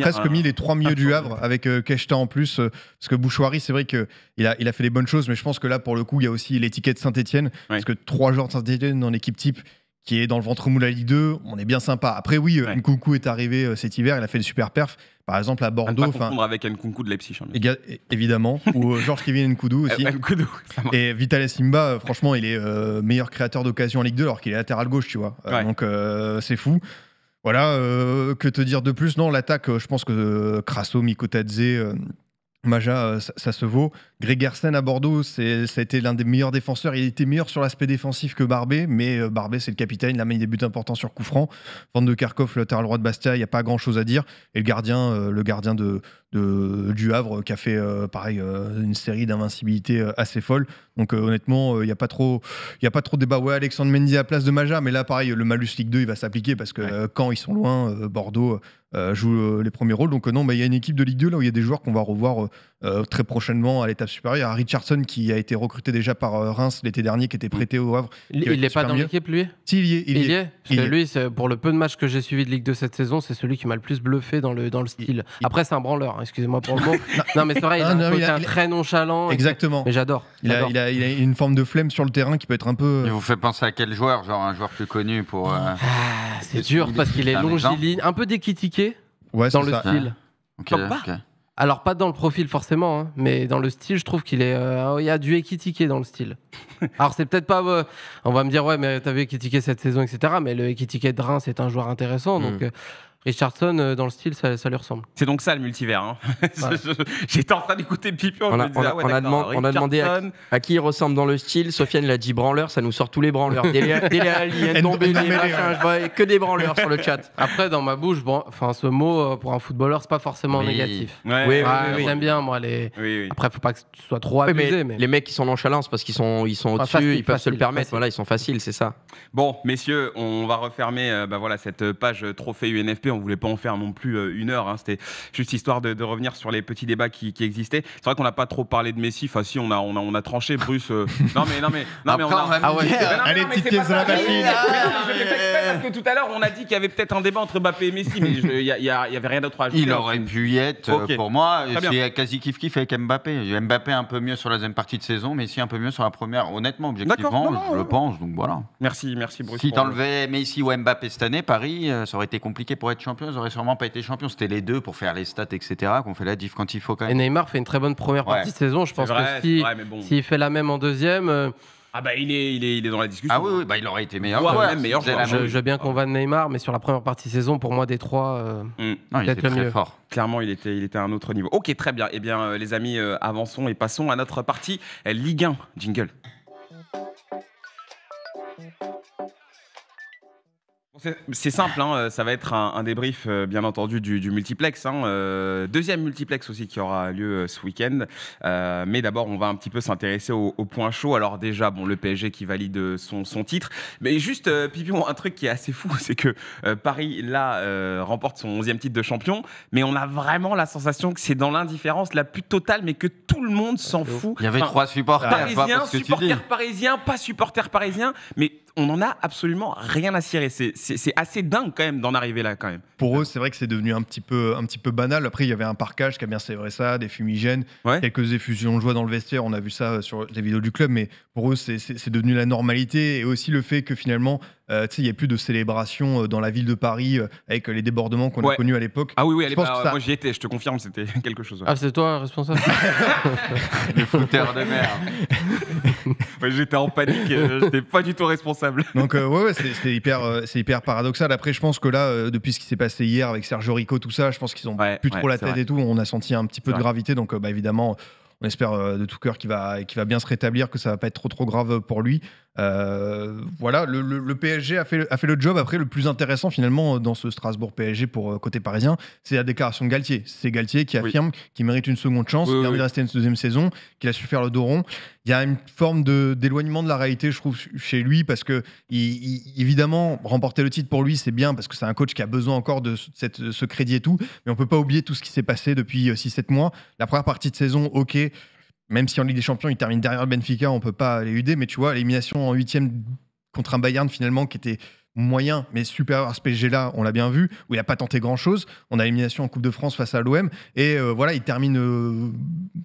presque mis les trois milieux du Havre avec Keshta en plus, parce que Bouchouari, c'est vrai qu'il a, il a fait les bonnes choses, mais je pense que là, pour le coup, il y a aussi l'étiquette Saint-Etienne, parce que trois joueurs de Saint-Etienne dans l'équipe type, qui est dans le ventre mou la Ligue 2, on est bien sympa. Après, oui, euh, Nkunku est arrivé euh, cet hiver, il a fait une super perf. Par exemple, à Bordeaux. On avec Nkunku de Leipzig. Hein, évidemment. ou euh, Georges Kevin Nkoudou aussi. et vital Simba, franchement, il est meilleur créateur d'occasion en Ligue 2, alors qu'il est latéral gauche, tu vois. Donc, c'est fou. Voilà, que te dire de plus Non, l'attaque, je pense que Crasso, Mikotadze, Maja, ça, se vaut. Gersen à Bordeaux, c'est, ça a été l'un des meilleurs défenseurs. Il était meilleur sur l'aspect défensif que Barbet, mais euh, Barbet, c'est le capitaine. Il a mis des buts importants sur coup franc. Van de Kerkhoff, le terrain droit de Bastia, il n'y a pas grand-chose à dire. Et le gardien, euh, le gardien de, du Havre, qui a fait, euh, pareil, une série d'invincibilités assez folle. Donc, honnêtement, il n'y a, pas trop, y a pas trop de débat. Ouais, Alexandre Mendy à la place de Maja, mais là, pareil, le malus Ligue 2, il va s'appliquer parce que quand ils sont loin, Bordeaux joue les premiers rôles. Donc, non, il y a une équipe de Ligue 2 là où il y a des joueurs qu'on va revoir euh, très prochainement à l'étape supérieure. À Richardson, qui a été recruté déjà par euh, Reims l'été dernier, qui était prêté au Havre. Il n'est pas dans l'équipe, lui Si, il y est. Il, y est. lui, pour le peu de matchs que j'ai suivi de Ligue 2 cette saison, c'est celui qui m'a le plus bluffé dans le, dans le style. Après, c'est un branleur, hein, excusez-moi pour le mot. non, mais c'est vrai, il a, un, peu très nonchalant. Exactement. Mais j'adore. Il, il, a une forme de flemme sur le terrain qui peut être un peu. Il vous fait penser à quel joueur Genre un joueur plus connu pour. Euh, ah, c'est dur parce qu'il est longiligne, un peu déquitiqué dans le style. Ah. Ok. Alors, pas dans le profil forcément, hein, mais dans le style, je trouve qu'il est. Euh, oh, il y a du équitiqué dans le style. Alors, c'est peut-être pas. Euh, on va me dire, ouais, mais vu équitiqué cette saison, etc. Mais le équitiqué de Reims, c'est un joueur intéressant. Donc, hmm. euh, Richardson, euh, dans le style, ça, lui ressemble. C'est donc ça le multivers. Hein. J'étais en train d'écouter Pipion. On, a, ah on, demandé à, qui il ressemble dans le style. Sofiane l'a dit branleur, ça nous sort tous les branleurs. que des branleurs sur le chat. Après, dans ma bouche, enfin, ce mot euh, pour un footballeur, c'est pas forcément négatif. Ah, oui, J'aime bien, moi. Les... Après, faut pas que ce soit trop abusé. Mais, Les mecs qui sont nonchalants, parce qu'ils sont, ils sont au-dessus, ils peuvent se le permettre. Voilà, ils sont faciles, c'est ça. Bon, messieurs, on va refermer euh, bah voilà, cette page trophée UNFP on On voulait pas en faire non plus euh, une heure. Hein. C'était juste histoire de, revenir sur les petits débats qui, existaient. C'est vrai qu'on n'a pas trop parlé de Messi. Enfin, si, on a, on a, tranché, Bruce. Euh. Non, mais, non, mais, non, mais on a. Ah ouais, Parce que tout à l'heure, on a dit qu'il y avait peut-être un débat entre Mbappé et Messi, mais il n'y avait rien d'autre à ajouter. Il aurait pu y être euh, pour moi. C'est quasi kiff-kiff avec Mbappé. Mbappé un peu mieux sur la deuxième partie de saison, Messi un peu mieux sur la première. Honnêtement, objectivement, je le pense. Donc voilà. Merci, merci, Bruce. Si t'enlevais Messi ou Mbappé cette année, Paris, ça aurait été compliqué pour être champions, ils n'auraient sûrement pas été champions. C'était les deux pour faire les stats, etc. qu'on fait la diff quand il faut quand même. Et Neymar fait une très bonne première partie de saison. Je pense que s'il si, fait la même en deuxième. Euh, ah bah il est, il est, il est, dans la discussion. Ah oui, bah il aurait été meilleur. meilleur je, veux bien qu'on de Neymar, mais sur la première partie de saison, pour moi, des trois, euh, mm. il était le mieux. Fort. Clairement, il était, il était à un autre niveau. Ok, très bien. Eh bien, euh, les amis, avançons et passons à notre partie Ligue 1. Jingle. C'est simple, hein, euh, ça va être un, débrief euh, bien entendu du, multiplex, hein, euh, deuxième multiplex aussi qui aura lieu ce week-end. mais d'abord, on va un petit peu s'intéresser au, points point chaud. Alors déjà, bon, le PSG qui valide son, titre, mais juste Pipion, un truc qui est assez fou, c'est que Paris là remporte son 11e titre de champion, mais on a vraiment la sensation que c'est dans l'indifférence la plus totale, mais que tout le monde s'en fout. Il y avait trois supporters, parisiens, supporters parisiens, pas supporters parisiens, mais on n'en a absolument rien à cirer. C'est assez dingue quand même d'en arriver là quand même. Pour eux, c'est vrai que c'est devenu un petit, peu, un petit peu banal. Après, il y avait un parcage qui a bien ça, des fumigènes, quelques effusions de joie dans le vestiaire. On a vu ça euh, sur les vidéos du club, mais pour eux, c'est devenu la normalité. Et aussi le fait que finalement, euh, il n'y a plus de célébration euh, dans la ville de Paris euh, avec euh, les débordements qu'on a connus à l'époque. Ah oui, oui, moi j'y étais, je te confirme, c'était quelque chose. Ah, c'est toi responsable Le fouteur de mer. j'étais en panique, j'étais pas du tout responsable. Donc, ouais, c'est hyper, c'est hyper paradoxal. Après, je pense que là, depuis ce qui s'est passé hier avec Sergio Rico, tout ça, je pense qu'ils ont plus trop la tête et tout. On a senti un petit peu de gravité, donc bah, évidemment on espère de tout cœur qu'il va, va bien se rétablir, que ça va pas être trop trop grave pour lui. Euh, voilà, le, PSG a fait, le job. Après, le plus intéressant finalement dans ce Strasbourg PSG pour euh, côté parisien, c'est la déclaration de Galtier. C'est Galtier qui affirme qu'il mérite une seconde chance, qu'il a de rester une deuxième saison, qu'il a su faire le dos rond. Il y a une forme d'éloignement de, la réalité, je trouve, chez lui, parce que évidemment, remporter le titre pour lui, c'est bien, parce que c'est un coach qui a besoin encore de cette, ce crédit et tout. Mais on peut pas oublier tout ce qui s'est passé depuis 6-7 euh, mois. La première partie de saison, ok même si en Ligue des Champions, il termine derrière Benfica, on peut pas aller UD, mais tu vois, l'élimination en huitième contre un Bayern finalement qui était moyen mais supérieur à ce PSG-là, on l'a bien vu, où il n'a pas tenté grand-chose. On a l'élimination en Coupe de France face à l'OM et euh, voilà, il termine euh,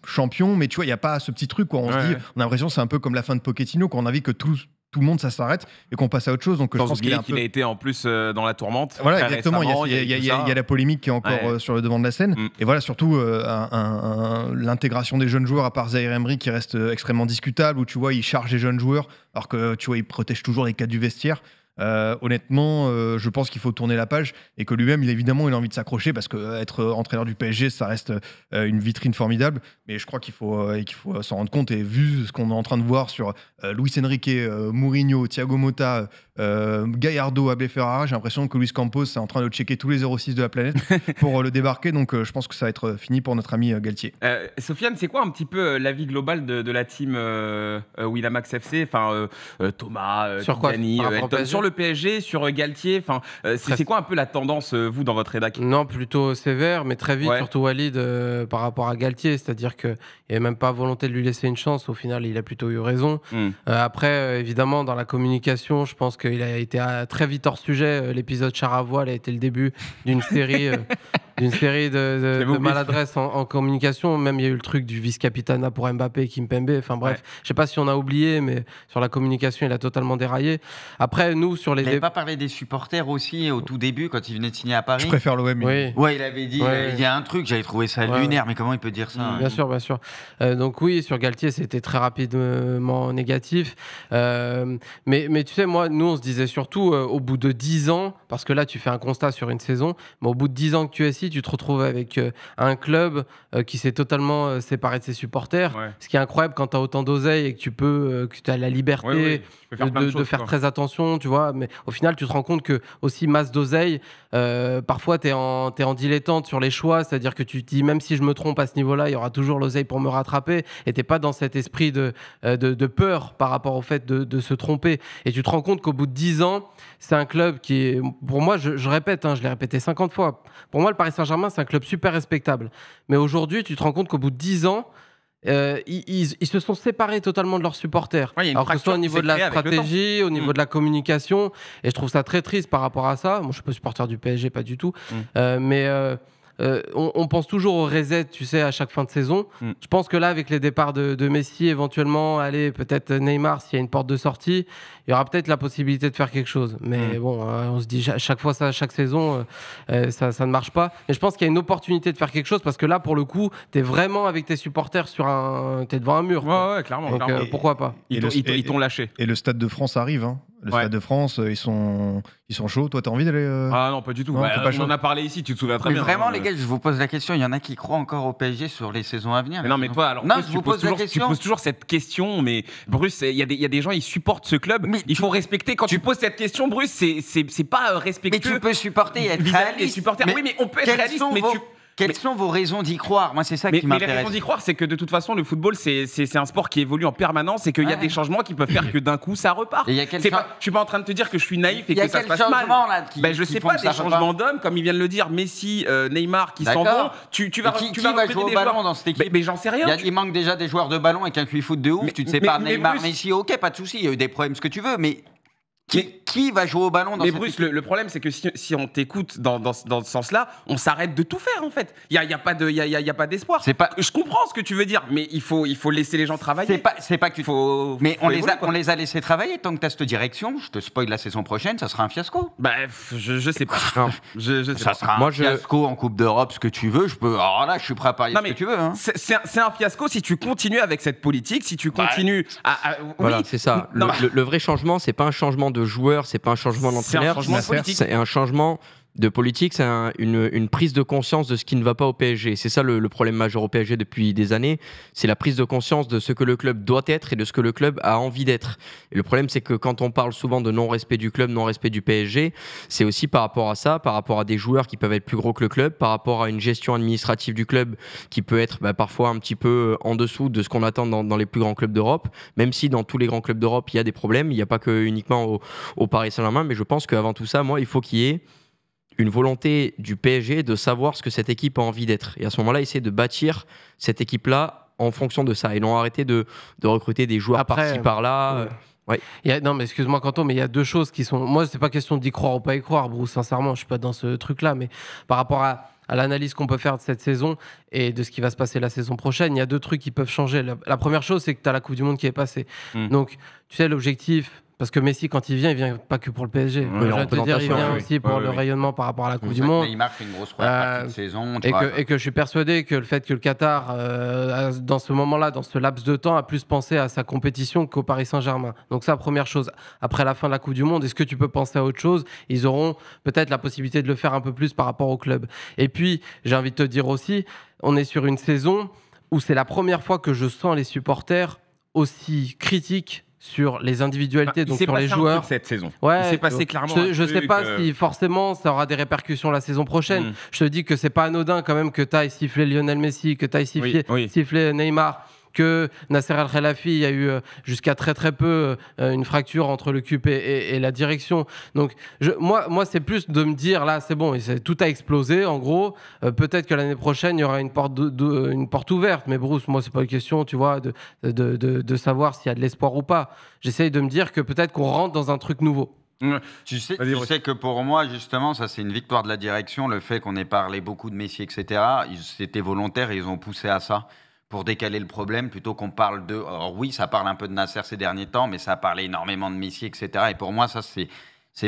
champion, mais tu vois, il n'y a pas ce petit truc On se dit, on a l'impression c'est un peu comme la fin de Pochettino, quand on a vu que tout, tout le monde, ça s'arrête et qu'on passe à autre chose. Donc, je pense qu'il a, été en plus euh, dans la tourmente. Voilà, exactement. Il y, a la polémique qui est encore euh, sur le devant de la scène. Mm. Et voilà, surtout euh, l'intégration des jeunes joueurs, à part Zaire Emery, qui reste extrêmement discutable, où tu vois, il charge les jeunes joueurs, alors que tu vois, il protège toujours les cas du vestiaire. Euh, honnêtement, euh, je pense qu'il faut tourner la page et que lui-même, il, évidemment, il a envie de s'accrocher parce qu'être euh, entraîneur du PSG, ça reste une vitrine formidable. Mais je crois qu'il faut qu'il faut s'en rendre compte. Et vu ce qu'on est en train de voir sur Luis Enrique, Mourinho, Thiago Motta, euh, à Ferrara, j'ai l'impression que Luis Campos est en train de checker tous les 06 de la planète pour euh, le débarquer. Donc euh, je pense que ça va être euh, fini pour notre ami Galtier. Sofiane, c'est quoi un petit peu l'avis global de, la team Willamax FC Enfin, Thomas, sur quoi Sur le PSG, sur Galtier. Enfin, c'est quoi un peu la tendance, vous, dans votre rédac Non, plutôt sévère, mais très vite, surtout Walid, par rapport à Galtier. C'est-à-dire qu'il n'y avait même pas volonté de lui laisser une chance. Au final, il a plutôt eu raison. Hmm. après, évidemment, dans la communication, je pense que qu'il a été euh, très vite hors sujet. Euh, l'épisode Charavois a été le début d'une série euh, d'une série de, maladresses en, communication. Même il y a eu le truc du vice-capitana pour Mbappé, Kimpembe. Enfin bref, je sais pas si on a oublié, mais sur la communication, il a totalement déraillé. Après, nous, sur les. Il n'avait pas parlé des supporters aussi au tout début quand il venait de signer à Paris. Je préfère l'OM. Oui. Ouais, il avait dit. Il y a un truc, j'avais trouvé ça lunaire, mais comment il peut dire ça hein Bien sûr, bien sûr. Euh, donc oui, sur Galtier, c'était très rapidement négatif. Euh, mais, mais tu sais, moi, nous, on se disait surtout euh, au bout de 10 ans, parce que là, tu fais un constat sur une saison, mais au bout de 10 ans que tu es ici, tu te retrouves avec euh, un club euh, qui s'est totalement euh, séparé de ses supporters. Ce qui est incroyable quand tu as autant d'oseille et que tu peux, que tu as la liberté de, faire très attention, tu vois. Mais au final, tu te rends compte que aussi masse d'oseille, euh, parfois, tu es, en dilettante sur les choix, c'est-à-dire que tu te dis, même si je me trompe à ce niveau-là, il y aura toujours l'oseille pour me rattraper, et tu pas dans cet esprit euh, de, peur par rapport au fait de, se tromper. Et tu te rends compte qu'au bout de 10 ans, c'est un club qui pour moi, je, répète, hein, je l'ai répété 50 fois, pour moi, le Paris Saint-Germain, c'est un club super respectable. Mais aujourd'hui, tu te rends compte qu'au bout de 10 ans, euh, ils, se sont séparés totalement de leurs supporters. Alors que ce soit au niveau de la stratégie, au niveau mm. de la communication, et je trouve ça très triste par rapport à ça. Moi, je suis pas supporter du PSG, pas du tout, mm. euh, mais euh, on, pense toujours au reset, tu sais, à chaque fin de saison. Mm. Je pense que là, avec les départs de, de Messi, éventuellement, allez, peut-être Neymar s'il y a une porte de sortie, il y aura peut-être la possibilité de faire quelque chose. Mais mm. bon, euh, on se dit, chaque fois, ça, chaque saison, euh, euh, ça, ne marche pas. Mais je pense qu'il y a une opportunité de faire quelque chose parce que là, pour le coup, tu es vraiment avec tes supporters sur un. T'es devant un mur. Ouais, ouais, clairement. Donc, pourquoi pas Ils t'ont lâché. Et le Stade de France arrive. Hein. Le Stade de France, ils sont, ils sont chauds. Toi, t'as envie d'aller Ah non, pas du tout. Bah, on en a parlé ici, tu te souviens très mais bien. Vraiment, les gars, je vous pose la question. Il y en a qui croient encore au PSG sur les saisons à venir. non, mais toi, alors, je tu, vous pose poses toujours, toujours cette question. Mais Bruce, il y, y, a des gens, ils supportent ce club il faut respecter. Quand tu, poses cette question, Bruce, c'est pas respectueux. Mais tu peux supporter, être y a oui, mais on peut être réaliste, mais tu peux quelles sont vos raisons d'y croire Moi, c'est ça qui m'intéresse. Mais les raisons d'y croire, c'est que de toute façon, le football, c'est un sport qui évolue en permanence et qu'il y a des changements qui peuvent faire que d'un coup, ça repart. Je ne Je suis pas en train de te dire que je suis naïf et que ça se passe mal. Là, qui, ben, je ne sais pas, des changements d'hommes, comme il vient de le dire, Messi, euh, Neymar qui s'en vont. Tu, tu vas, qui, tu jouer au ballon dans cette équipe Mais, j'en sais rien. Il, manque déjà des joueurs de ballon avec un qui foot de ouf. tu ne sais pas, Neymar, Messi, ok, pas de souci, il y a eu des problèmes, ce que tu veux, mais qui, va jouer au ballon dans Mais Bruce, le, problème, c'est que si, on t'écoute dans, ce sens-là, on s'arrête de tout faire, en fait. Il n'y a, y a, pas de, y a, pas d'espoir. Je comprends ce que tu veux dire, mais il faut, il faut laisser les gens travailler. C'est pas, c'est pas que Faut, mais on, les a, on les a laissés travailler. Tant que tu as cette direction, je te spoil la saison prochaine, ça sera un fiasco. Bah, je, je sais pas. je, je ça sera un fiasco en Coupe d'Europe, ce que tu veux. Je peux... là, je suis prêt à parier ce que tu veux. Hein. C'est, un, fiasco si tu continues avec cette politique, si tu bah, continues à, Oui, c'est ça. le, le, vrai changement, c'est pas un changement de joueur, c'est pas un changement d'entraîneur. C'est un changement C'est un changement de politique, c'est une, prise de conscience de ce qui ne va pas au PSG. C'est ça le, problème majeur au PSG depuis des années, c'est la prise de conscience de ce que le club doit être et de ce que le club a envie d'être. Et le problème, c'est que quand on parle souvent de non-respect du club, non-respect du PSG, c'est aussi par rapport à ça, par rapport à des joueurs qui peuvent être plus gros que le club, par rapport à une gestion administrative du club qui peut être bah, parfois un petit peu euh, en dessous de ce qu'on attend dans, les plus grands clubs d'Europe, même si dans tous les grands clubs d'Europe, il y a des problèmes, il n'y a pas que uniquement au, Paris Saint-Germain, mais je pense qu'avant tout ça, moi, il faut qu'il y ait une volonté du PSG de savoir ce que cette équipe a envie d'être. Et à ce moment-là, essayer de bâtir cette équipe-là en fonction de ça. Ils ont arrêté de, recruter des joueurs par-ci, par-là. Oui. Euh, y non, mais excuse-moi, Quentin, mais il y a deux choses qui sont. Moi, c'est pas question d'y croire ou pas y croire, Bruce, sincèrement, je suis pas dans ce truc-là, mais par rapport à, l'analyse qu'on peut faire de cette saison et de ce qui va se passer la saison prochaine, il y a deux trucs qui peuvent changer. La, première chose, c'est que tu as la Coupe du Monde qui est passée. Hmm. Donc, tu sais, l'objectif, parce que Messi, quand il vient, il vient pas que pour le PSG. je te dire, il vient aussi pour le rayonnement par rapport à la Coupe du Monde. Il marque une grosse euh, saison. Et que, et que, je suis persuadé que le fait que le Qatar, euh, dans ce moment-là, dans ce laps de temps, a plus pensé à sa compétition qu'au Paris Saint-Germain. Donc ça, première chose. Après la fin de la Coupe du Monde, est-ce que tu peux penser à autre chose Ils auront peut-être la possibilité de le faire un peu plus par rapport au club. Et puis, j'ai envie de te dire aussi, on est sur une saison où c'est la première fois que je sens les supporters aussi critiques sur les individualités, bah, donc sur les joueurs. cette saison. Ouais, il s'est passé clairement. Je, ne sais pas euh, si forcément ça aura des répercussions la saison prochaine. Mm. Je te dis que c'est pas anodin quand même que tu ailles siffler Lionel Messi, que tu ailles Neymar que Nasser al y a eu euh, jusqu'à très très peu euh, une fracture entre le CUP et, la direction. Donc moi, moi c'est plus de me dire là, c'est bon, tout a explosé. En gros, euh, peut-être que l'année prochaine, il y aura une porte, ouverte. Mais Bruce, moi, c'est pas une question, tu vois, de, savoir s'il y a de l'espoir ou pas. J'essaye de me dire que peut-être qu'on rentre dans un truc nouveau. Mmh. Tu sais, que pour moi, justement, ça c'est une victoire de la direction, le fait qu'on ait parlé beaucoup de Messi, etc. C'était volontaire et ils ont poussé à ça pour décaler le problème plutôt qu'on parle de. Alors oui, ça parle un peu de Nasser ces derniers temps, mais ça a parlé énormément de Messi, etc. Et pour moi, ça c'est.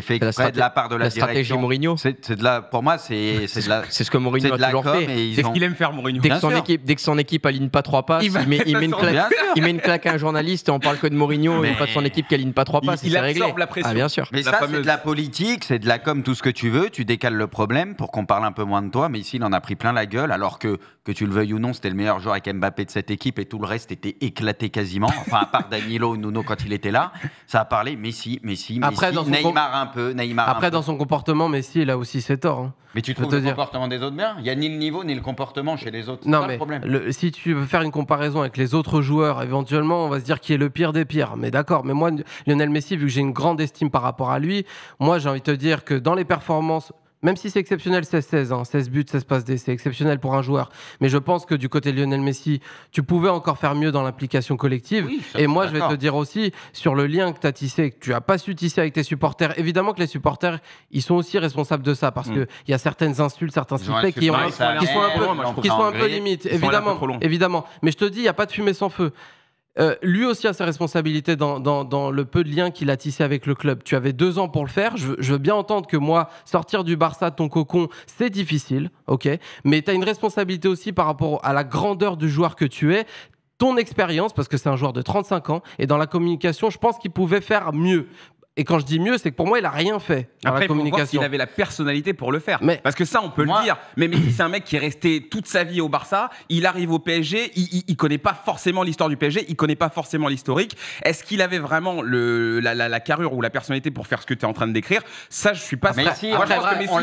fait de la part de la, stratégie Mourinho. C'est de la, pour moi, c'est c'est de la. C'est ce que Mourinho a toujours fait. C'est ce qu'il aime faire Mourinho. Dès que, son équipe, dès que aligne pas trois passes, il, met, une claque, à un journaliste et on parle que de Mourinho et pas de son équipe qui aligne pas trois passes. Il, absorbe réglé. la pression. Ah, bien sûr. Mais ça, c'est de la politique, c'est de la com, tout ce que tu veux. Tu décales le problème pour qu'on parle un peu moins de toi. Mais ici, il en a pris plein la gueule, alors que que tu le veuilles ou non, c'était le meilleur joueur avec Mbappé de cette équipe et tout le reste était éclaté quasiment. Enfin, à part Danilo Nuno quand il était là, ça a parlé Messi, Messi, après, dans Neymar un peu, Neymar Après, dans son comportement, Messi, là aussi, c'est tort. Hein. Mais tu trouves te le comportement des autres bien Il n'y a ni le niveau ni le comportement chez les autres. Non, mais si tu veux faire une comparaison avec les autres joueurs, éventuellement, on va se dire qui est le pire des pires. Mais d'accord, mais moi, Lionel Messi, vu que j'ai une grande estime par rapport à lui, moi, j'ai envie de te dire que dans les performances même si c'est exceptionnel 16-16, hein, 16 buts, 16 passes D, c'est exceptionnel pour un joueur. Mais je pense que du côté Lionel Messi, tu pouvais encore faire mieux dans l'implication collective. et moi, je vais te dire aussi, sur le lien que tu as tissé, que tu n'as pas su tisser avec tes supporters, évidemment que les supporters, ils sont aussi responsables de ça, parce mm. qu'il y a certaines insultes, certains sujets qui, sont un peu, limites, évidemment, évidemment. Mais je te dis, il n'y a pas de fumée sans feu. Euh, lui aussi a ses responsabilités dans, le peu de liens qu'il a tissé avec le club. Tu avais deux ans pour le faire. Je, veux bien entendre que moi, sortir du Barça de ton cocon, c'est difficile, ok Mais tu as une responsabilité aussi par rapport à la grandeur du joueur que tu es ton expérience, parce que c'est un joueur de 35 ans, et dans la communication, je pense qu'il pouvait faire mieux. Et quand je dis mieux, c'est que pour moi, il a rien fait dans Après, la communication. il avait la personnalité pour le faire. Mais parce que ça, on peut le dire. Mais si c'est un mec qui est resté toute sa vie au Barça. Il arrive au PSG. Il, il, connaît pas forcément l'histoire du PSG. Il connaît pas forcément l'historique. Est-ce qu'il avait vraiment le, la, la, carrure ou la personnalité pour faire ce que tu es en train de décrire Ça, je suis pas. Mais si, on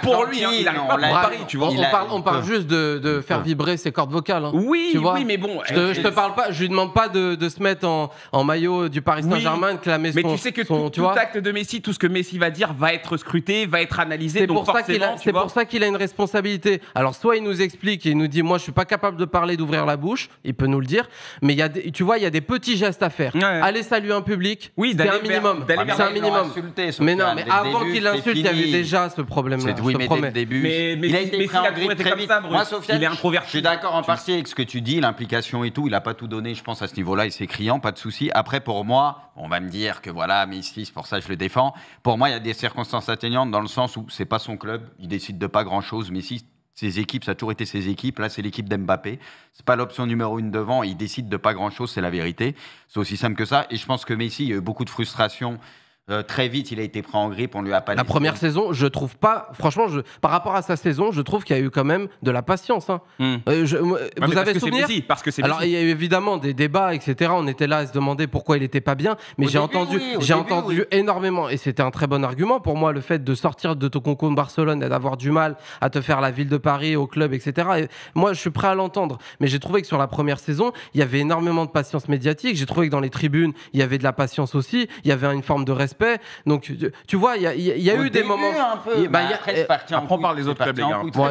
pour lui, il On, parle, juste de, faire vibrer ses cordes vocales. Hein. oui, tu vois mais bon. Je te, euh, te parle pas. Je lui demande pas de, se mettre en, maillot du Paris Saint-Germain, de clamer son. Mais tu sais que tu tout acte de Messi, tout ce que Messi va dire va être scruté, va être analysé. C'est pour, ça qu'il a, c'est pour ça qu'il a une responsabilité. Alors, soit il nous explique il nous dit Moi, je suis pas capable de parler, d'ouvrir la bouche, il peut nous le dire, mais il y a tu vois, il y a des petits gestes à faire. Allez Aller saluer un public, c'est un minimum. c'est un minimum. mais non, mais avant qu'il insulte, il y avait déjà ce problème-là. Oui, je mais promets. début. il a été très vite. il est introverti. Je suis d'accord en partie avec ce que tu dis, l'implication et tout. Il a pas tout donné, je pense, à ce niveau-là, il s'est criant, pas de souci. Après, pour moi, on va me dire que voilà, Messi pour ça je le défends. Pour moi, il y a des circonstances atteignantes dans le sens où c'est pas son club, il décide de pas grand-chose, mais si ses équipes, ça a toujours été ses équipes. Là, c'est l'équipe d'Mbappé. C'est pas l'option numéro une devant. Il décide de pas grand chose, c'est la vérité. C'est aussi simple que ça. Et je pense que Messi, il y a eu beaucoup de frustration euh, très vite, il a été pris en grippe, on lui a pas. La première saison, je trouve pas. Franchement, je, par rapport à sa saison, je trouve qu'il y a eu quand même de la patience. Hein. Hmm. Euh, vous avez parce souvenir que c'est. Alors il y a eu évidemment des débats, etc. On était là à se demander pourquoi il n'était pas bien, mais j'ai entendu, j'ai entendu énormément, et c'était un très bon argument pour moi, le fait de sortir de ton concours de Barcelone et d'avoir du mal à te faire la ville de Paris, au club, etc. moi, je suis prêt à l'entendre, mais j'ai trouvé que sur la première saison, il y avait énormément de patience médiatique. J'ai trouvé que dans les tribunes, il y avait de la patience aussi. Il y avait une forme de respect donc, tu vois, il y a, eu des moments. après, en on parle des autres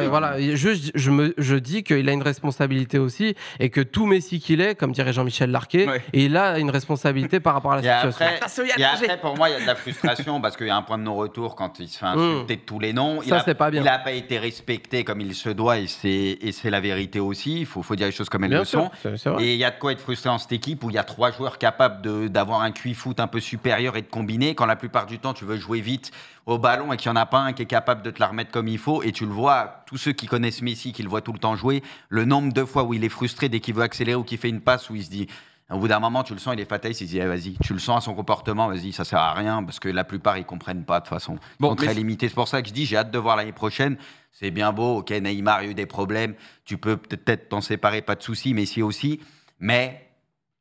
voilà, je, me, je dis qu'il a une responsabilité aussi et que tout Messi qu'il est, comme dirait Jean-Michel Larquet, il a une responsabilité par rapport à la situation. Ah, après, pour moi, il y a de la frustration parce qu'il y a un point de non-retour quand il se fait hmm. insulter de tous les noms. Ça, c'est pas bien. Il n'a pas été respecté comme il se doit et c'est la vérité aussi. Il faut, dire les choses comme elles le sont. Et il y a de quoi être frustré en cette équipe où il y a trois joueurs capables d'avoir un QI foot un peu supérieur et de combiner quand la plupart du temps tu veux jouer vite au ballon et qu'il n'y en a pas un qui est capable de te la remettre comme il faut. Et tu le vois, tous ceux qui connaissent Messi, qui le voient tout le temps jouer, le nombre de fois où il est frustré dès qu'il veut accélérer ou qu'il fait une passe où il se dit. Au bout d'un moment, tu le sens, il est fataliste, il se dit, eh, vas-y, tu le sens à son comportement, vas-y, ça sert à rien, parce que la plupart, ils comprennent pas de façon. très limitée. C'est pour ça que je dis, j'ai hâte de voir l'année prochaine. C'est bien beau, ok, Neymar a eu des problèmes, tu peux peut-être t'en séparer, pas de souci, Messi aussi. Mais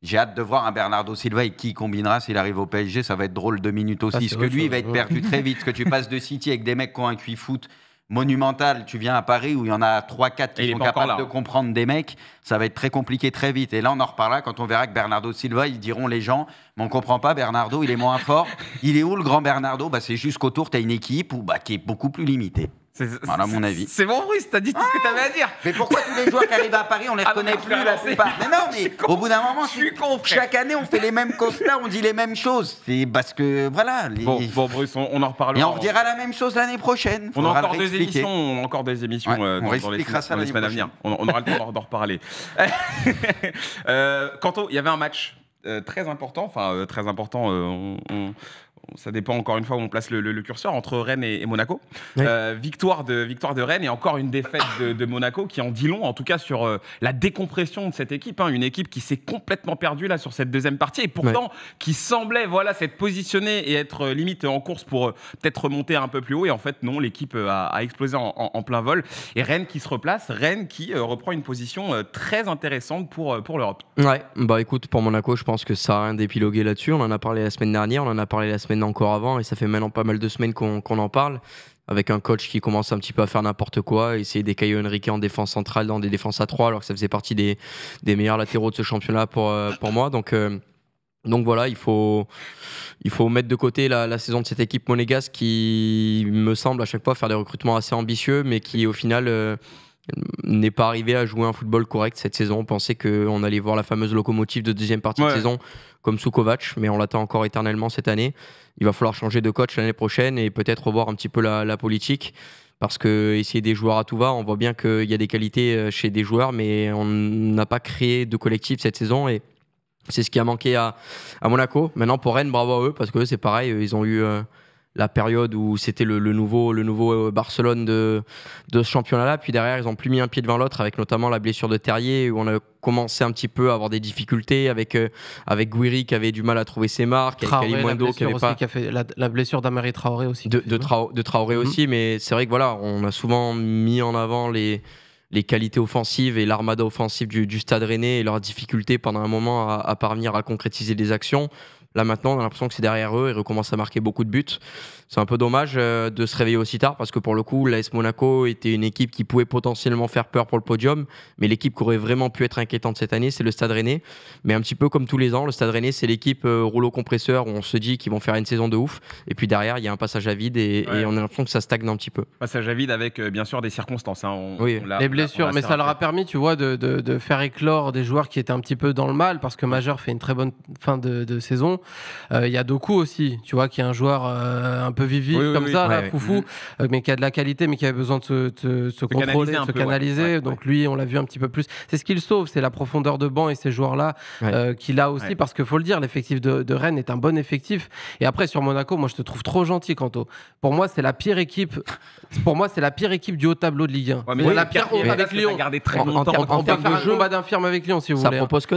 j'ai hâte de voir un Bernardo Silva et qui combinera s'il arrive au PSG. Ça va être drôle deux minutes aussi. parce que lui, il va être perdu très vite. que tu passes de City avec des mecs qui ont un QI foot monumental, tu viens à Paris où il y en a 3-4 qui sont capables de hein. comprendre des mecs, ça va être très compliqué très vite. Et là, on en reparlera quand on verra que Bernardo Silva, ils diront les gens, mais on comprend pas, Bernardo, il est moins fort. Il est où le grand Bernardo bah, C'est juste tour. tu as une équipe ou bah, qui est beaucoup plus limitée. Voilà mon avis. C'est bon, Bruce, t'as dit tout ce que t'avais à dire. Mais pourquoi tous les joueurs qui arrivent à Paris, on les ah, reconnaît plus la Mais non, mais au bout d'un moment, chaque année, on fait les mêmes constats, on dit les mêmes choses. C'est parce que voilà. Bon, Bruce, on, en reparlera. Et on redira la même chose l'année prochaine. On a, encore des émissions, on encore des émissions euh, dans, on les, ça dans semaines à venir. On, aura le temps d'en reparler. euh, au... il y avait un match euh, très important, enfin euh, très important, on, ça dépend encore une fois où on place le, curseur, entre Rennes et, Monaco. Euh, victoire, de, victoire de Rennes et encore une défaite de, Monaco qui en dit long, en tout cas sur euh, la décompression de cette équipe. Hein. une équipe qui s'est complètement perdue là sur cette deuxième partie et pourtant qui semblait voilà s'être positionnée et être euh, limite en course pour peut-être remonter un peu plus haut. Et en fait, non, l'équipe a, explosé en, plein vol. Et Rennes qui se replace, Rennes qui reprend une position très intéressante pour, pour l'Europe. Ouais, bah écoute, pour Monaco, je pense que ça a rien d'épilogué là-dessus. On en a parlé la semaine dernière, on en a parlé la semaine encore avant, et ça fait maintenant pas mal de semaines qu'on en parle, avec un coach qui commence un petit peu à faire n'importe quoi, essayer des Henrique en défense centrale, dans des défenses à 3, alors que ça faisait partie des, des meilleurs latéraux de ce championnat pour, euh, pour moi. Donc. Euh, donc voilà, il faut, il faut mettre de côté la, saison de cette équipe monégasque qui me semble à chaque fois faire des recrutements assez ambitieux, mais qui au final euh, n'est pas arrivé à jouer un football correct cette saison. On pensait qu'on allait voir la fameuse locomotive de deuxième partie de saison comme Sukovac, mais on l'attend encore éternellement cette année. Il va falloir changer de coach l'année prochaine et peut-être revoir un petit peu la, politique. Parce que essayer des joueurs à tout va, on voit bien qu'il y a des qualités euh, chez des joueurs, mais on n'a pas créé de collectif cette saison et c'est ce qui a manqué à, à Monaco. Maintenant, pour Rennes, bravo à eux, parce que c'est pareil, ils ont eu. Euh, la période où c'était le, nouveau, le nouveau euh, Barcelone de, ce championnat-là. Puis derrière, ils n'ont plus mis un pied devant l'autre, avec notamment la blessure de Terrier, où on a commencé un petit peu à avoir des difficultés avec, euh, Guiri qui avait du mal à trouver ses marques, qui la, blessure d'Amari Traoré aussi. De, Traoré mhm. aussi, mais c'est vrai que voilà, on a souvent mis en avant les les qualités offensives et l'armada offensive du, Stade Rennais et leurs difficultés pendant un moment à parvenir à concrétiser des actions. Là maintenant, on a l'impression que c'est derrière eux, ils recommencent à marquer beaucoup de buts. C'est un peu dommage euh, de se réveiller aussi tard parce que pour le coup, l'AS Monaco était une équipe qui pouvait potentiellement faire peur pour le podium, mais l'équipe qui aurait vraiment pu être inquiétante cette année, c'est le Stade Rennais. Mais un petit peu comme tous les ans, le Stade Rennais, c'est l'équipe euh, rouleau compresseur où on se dit qu'ils vont faire une saison de ouf. Et puis derrière, il y a un passage à vide et, on a l'impression que ça stagne un petit peu. Passage à vide avec euh, bien sûr des circonstances. Hein. les blessures, mais ça leur a permis, tu vois, de, faire éclore des joueurs qui étaient un petit peu dans le mal parce que Major fait une très bonne fin de, saison. Il y a Doku aussi, tu vois, qui est un joueur euh, peu vivif comme ça, foufou, mm-hmm. euh, mais qui a de la qualité, mais qui avait besoin de se, contrôler, de se canaliser. Donc lui, on l'a vu un petit peu plus. C'est ce qu'il sauve, c'est la profondeur de banc et ces joueurs-là euh, qu'il a aussi, parce que faut le dire, l'effectif de, Rennes est un bon effectif. Et après, sur Monaco, moi, je te trouve trop gentil, Kanto. Pour moi, c'est la pire équipe. Pour moi, c'est la pire équipe du haut tableau de Ligue 1. Ouais, la pire honte avec Lyon. Très en, en, de jeu, combat d'infirme avec Lyon, si vous ça voulez. propose que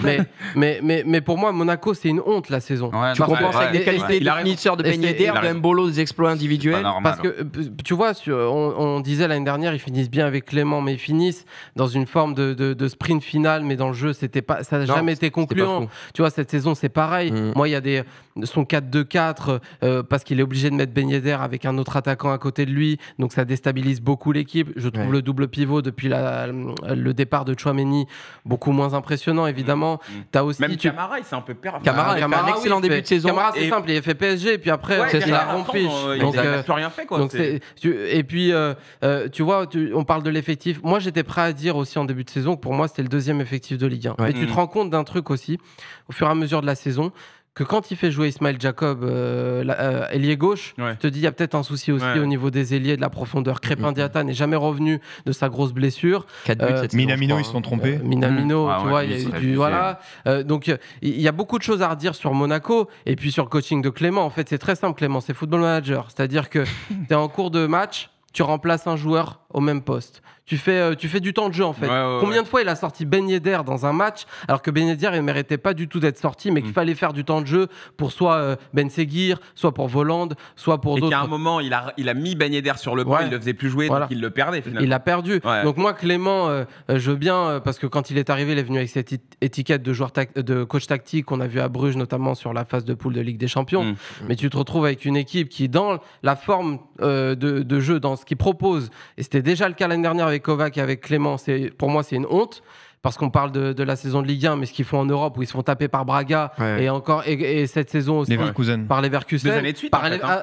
mais, mais, mais, pour moi, Monaco, c'est une honte la saison. tu compenses avec des qualités de de Beignet de Mbolo, individuel parce que hein. euh, tu vois, on, on disait l'année dernière, ils finissent bien avec Clément, mais ils finissent dans une forme de, sprint final, mais dans le jeu, c'était pas, ça n'a jamais été concluant. Tu vois, cette saison, c'est pareil. Mm. Moi, il y a des son 4-2-4 euh, parce qu'il est obligé de mettre Ben avec un autre attaquant à côté de lui, donc ça déstabilise beaucoup l'équipe. Je trouve le double pivot depuis la, le départ de Chouameni beaucoup moins impressionnant, évidemment. Mm. Mm. tu As aussi, Camara, il s'est un peu Camara, un excellent début de saison. Camara, c'est simple, il a fait PSG, et puis après, il a euh, ils euh, plus rien fait. et puis, euh, tu vois, on parle de l'effectif. Moi, j'étais prêt à dire aussi en début de saison que pour moi, c'était le deuxième effectif de Ligue 1. Mais tu te mm. rends compte d'un truc aussi, au fur et à mesure de la saison, que quand il fait jouer Ismaël Jacob euh, euh ailier gauche, je te dis il y a peut-être un souci aussi au niveau des ailiers, de la profondeur. Mm-hmm. Crépin Diata n'est jamais revenu de sa grosse blessure. 4 euh, Minamino, ils se sont trompés. Euh, Minamino, mm. tu ah vois, il y du, voilà. donc il y a beaucoup de choses à redire sur Monaco et puis sur le coaching de Clément. En fait, c'est très simple, Clément, c'est football manager, c'est-à-dire que tu es en cours de match, tu remplaces un joueur au même poste tu fais, euh, tu fais du temps de jeu en fait. Combien de fois il a sorti Ben Yedder dans un match alors que Ben Yedder il méritait pas du tout d'être sorti, mais qu'il mm. fallait faire du temps de jeu pour soit euh, Ben Seguir, soit pour Voland, soit pour d'autres. Et qu'à un moment il a, il a mis Ben Yedder sur le banc, il le faisait plus jouer, donc il le perdait finalement. Il a perdu. Donc moi Clément, euh, je veux bien parce que quand il est arrivé, il est venu avec cette étiquette de joueur de coach tactique qu'on a vu à Bruges notamment sur la phase de poule de Ligue des Champions. Mm. Mais tu te retrouves avec une équipe qui dans la forme de, de jeu, dans ce qu'il propose, et c'était déjà le cas l'année dernière avec Kovac avec Clément, pour moi, c'est une honte parce qu'on parle de, la saison de Ligue 1, mais ce qu'ils font en Europe où ils se font taper par Braga et encore cette saison aussi par Leverkusen. par hein. ah,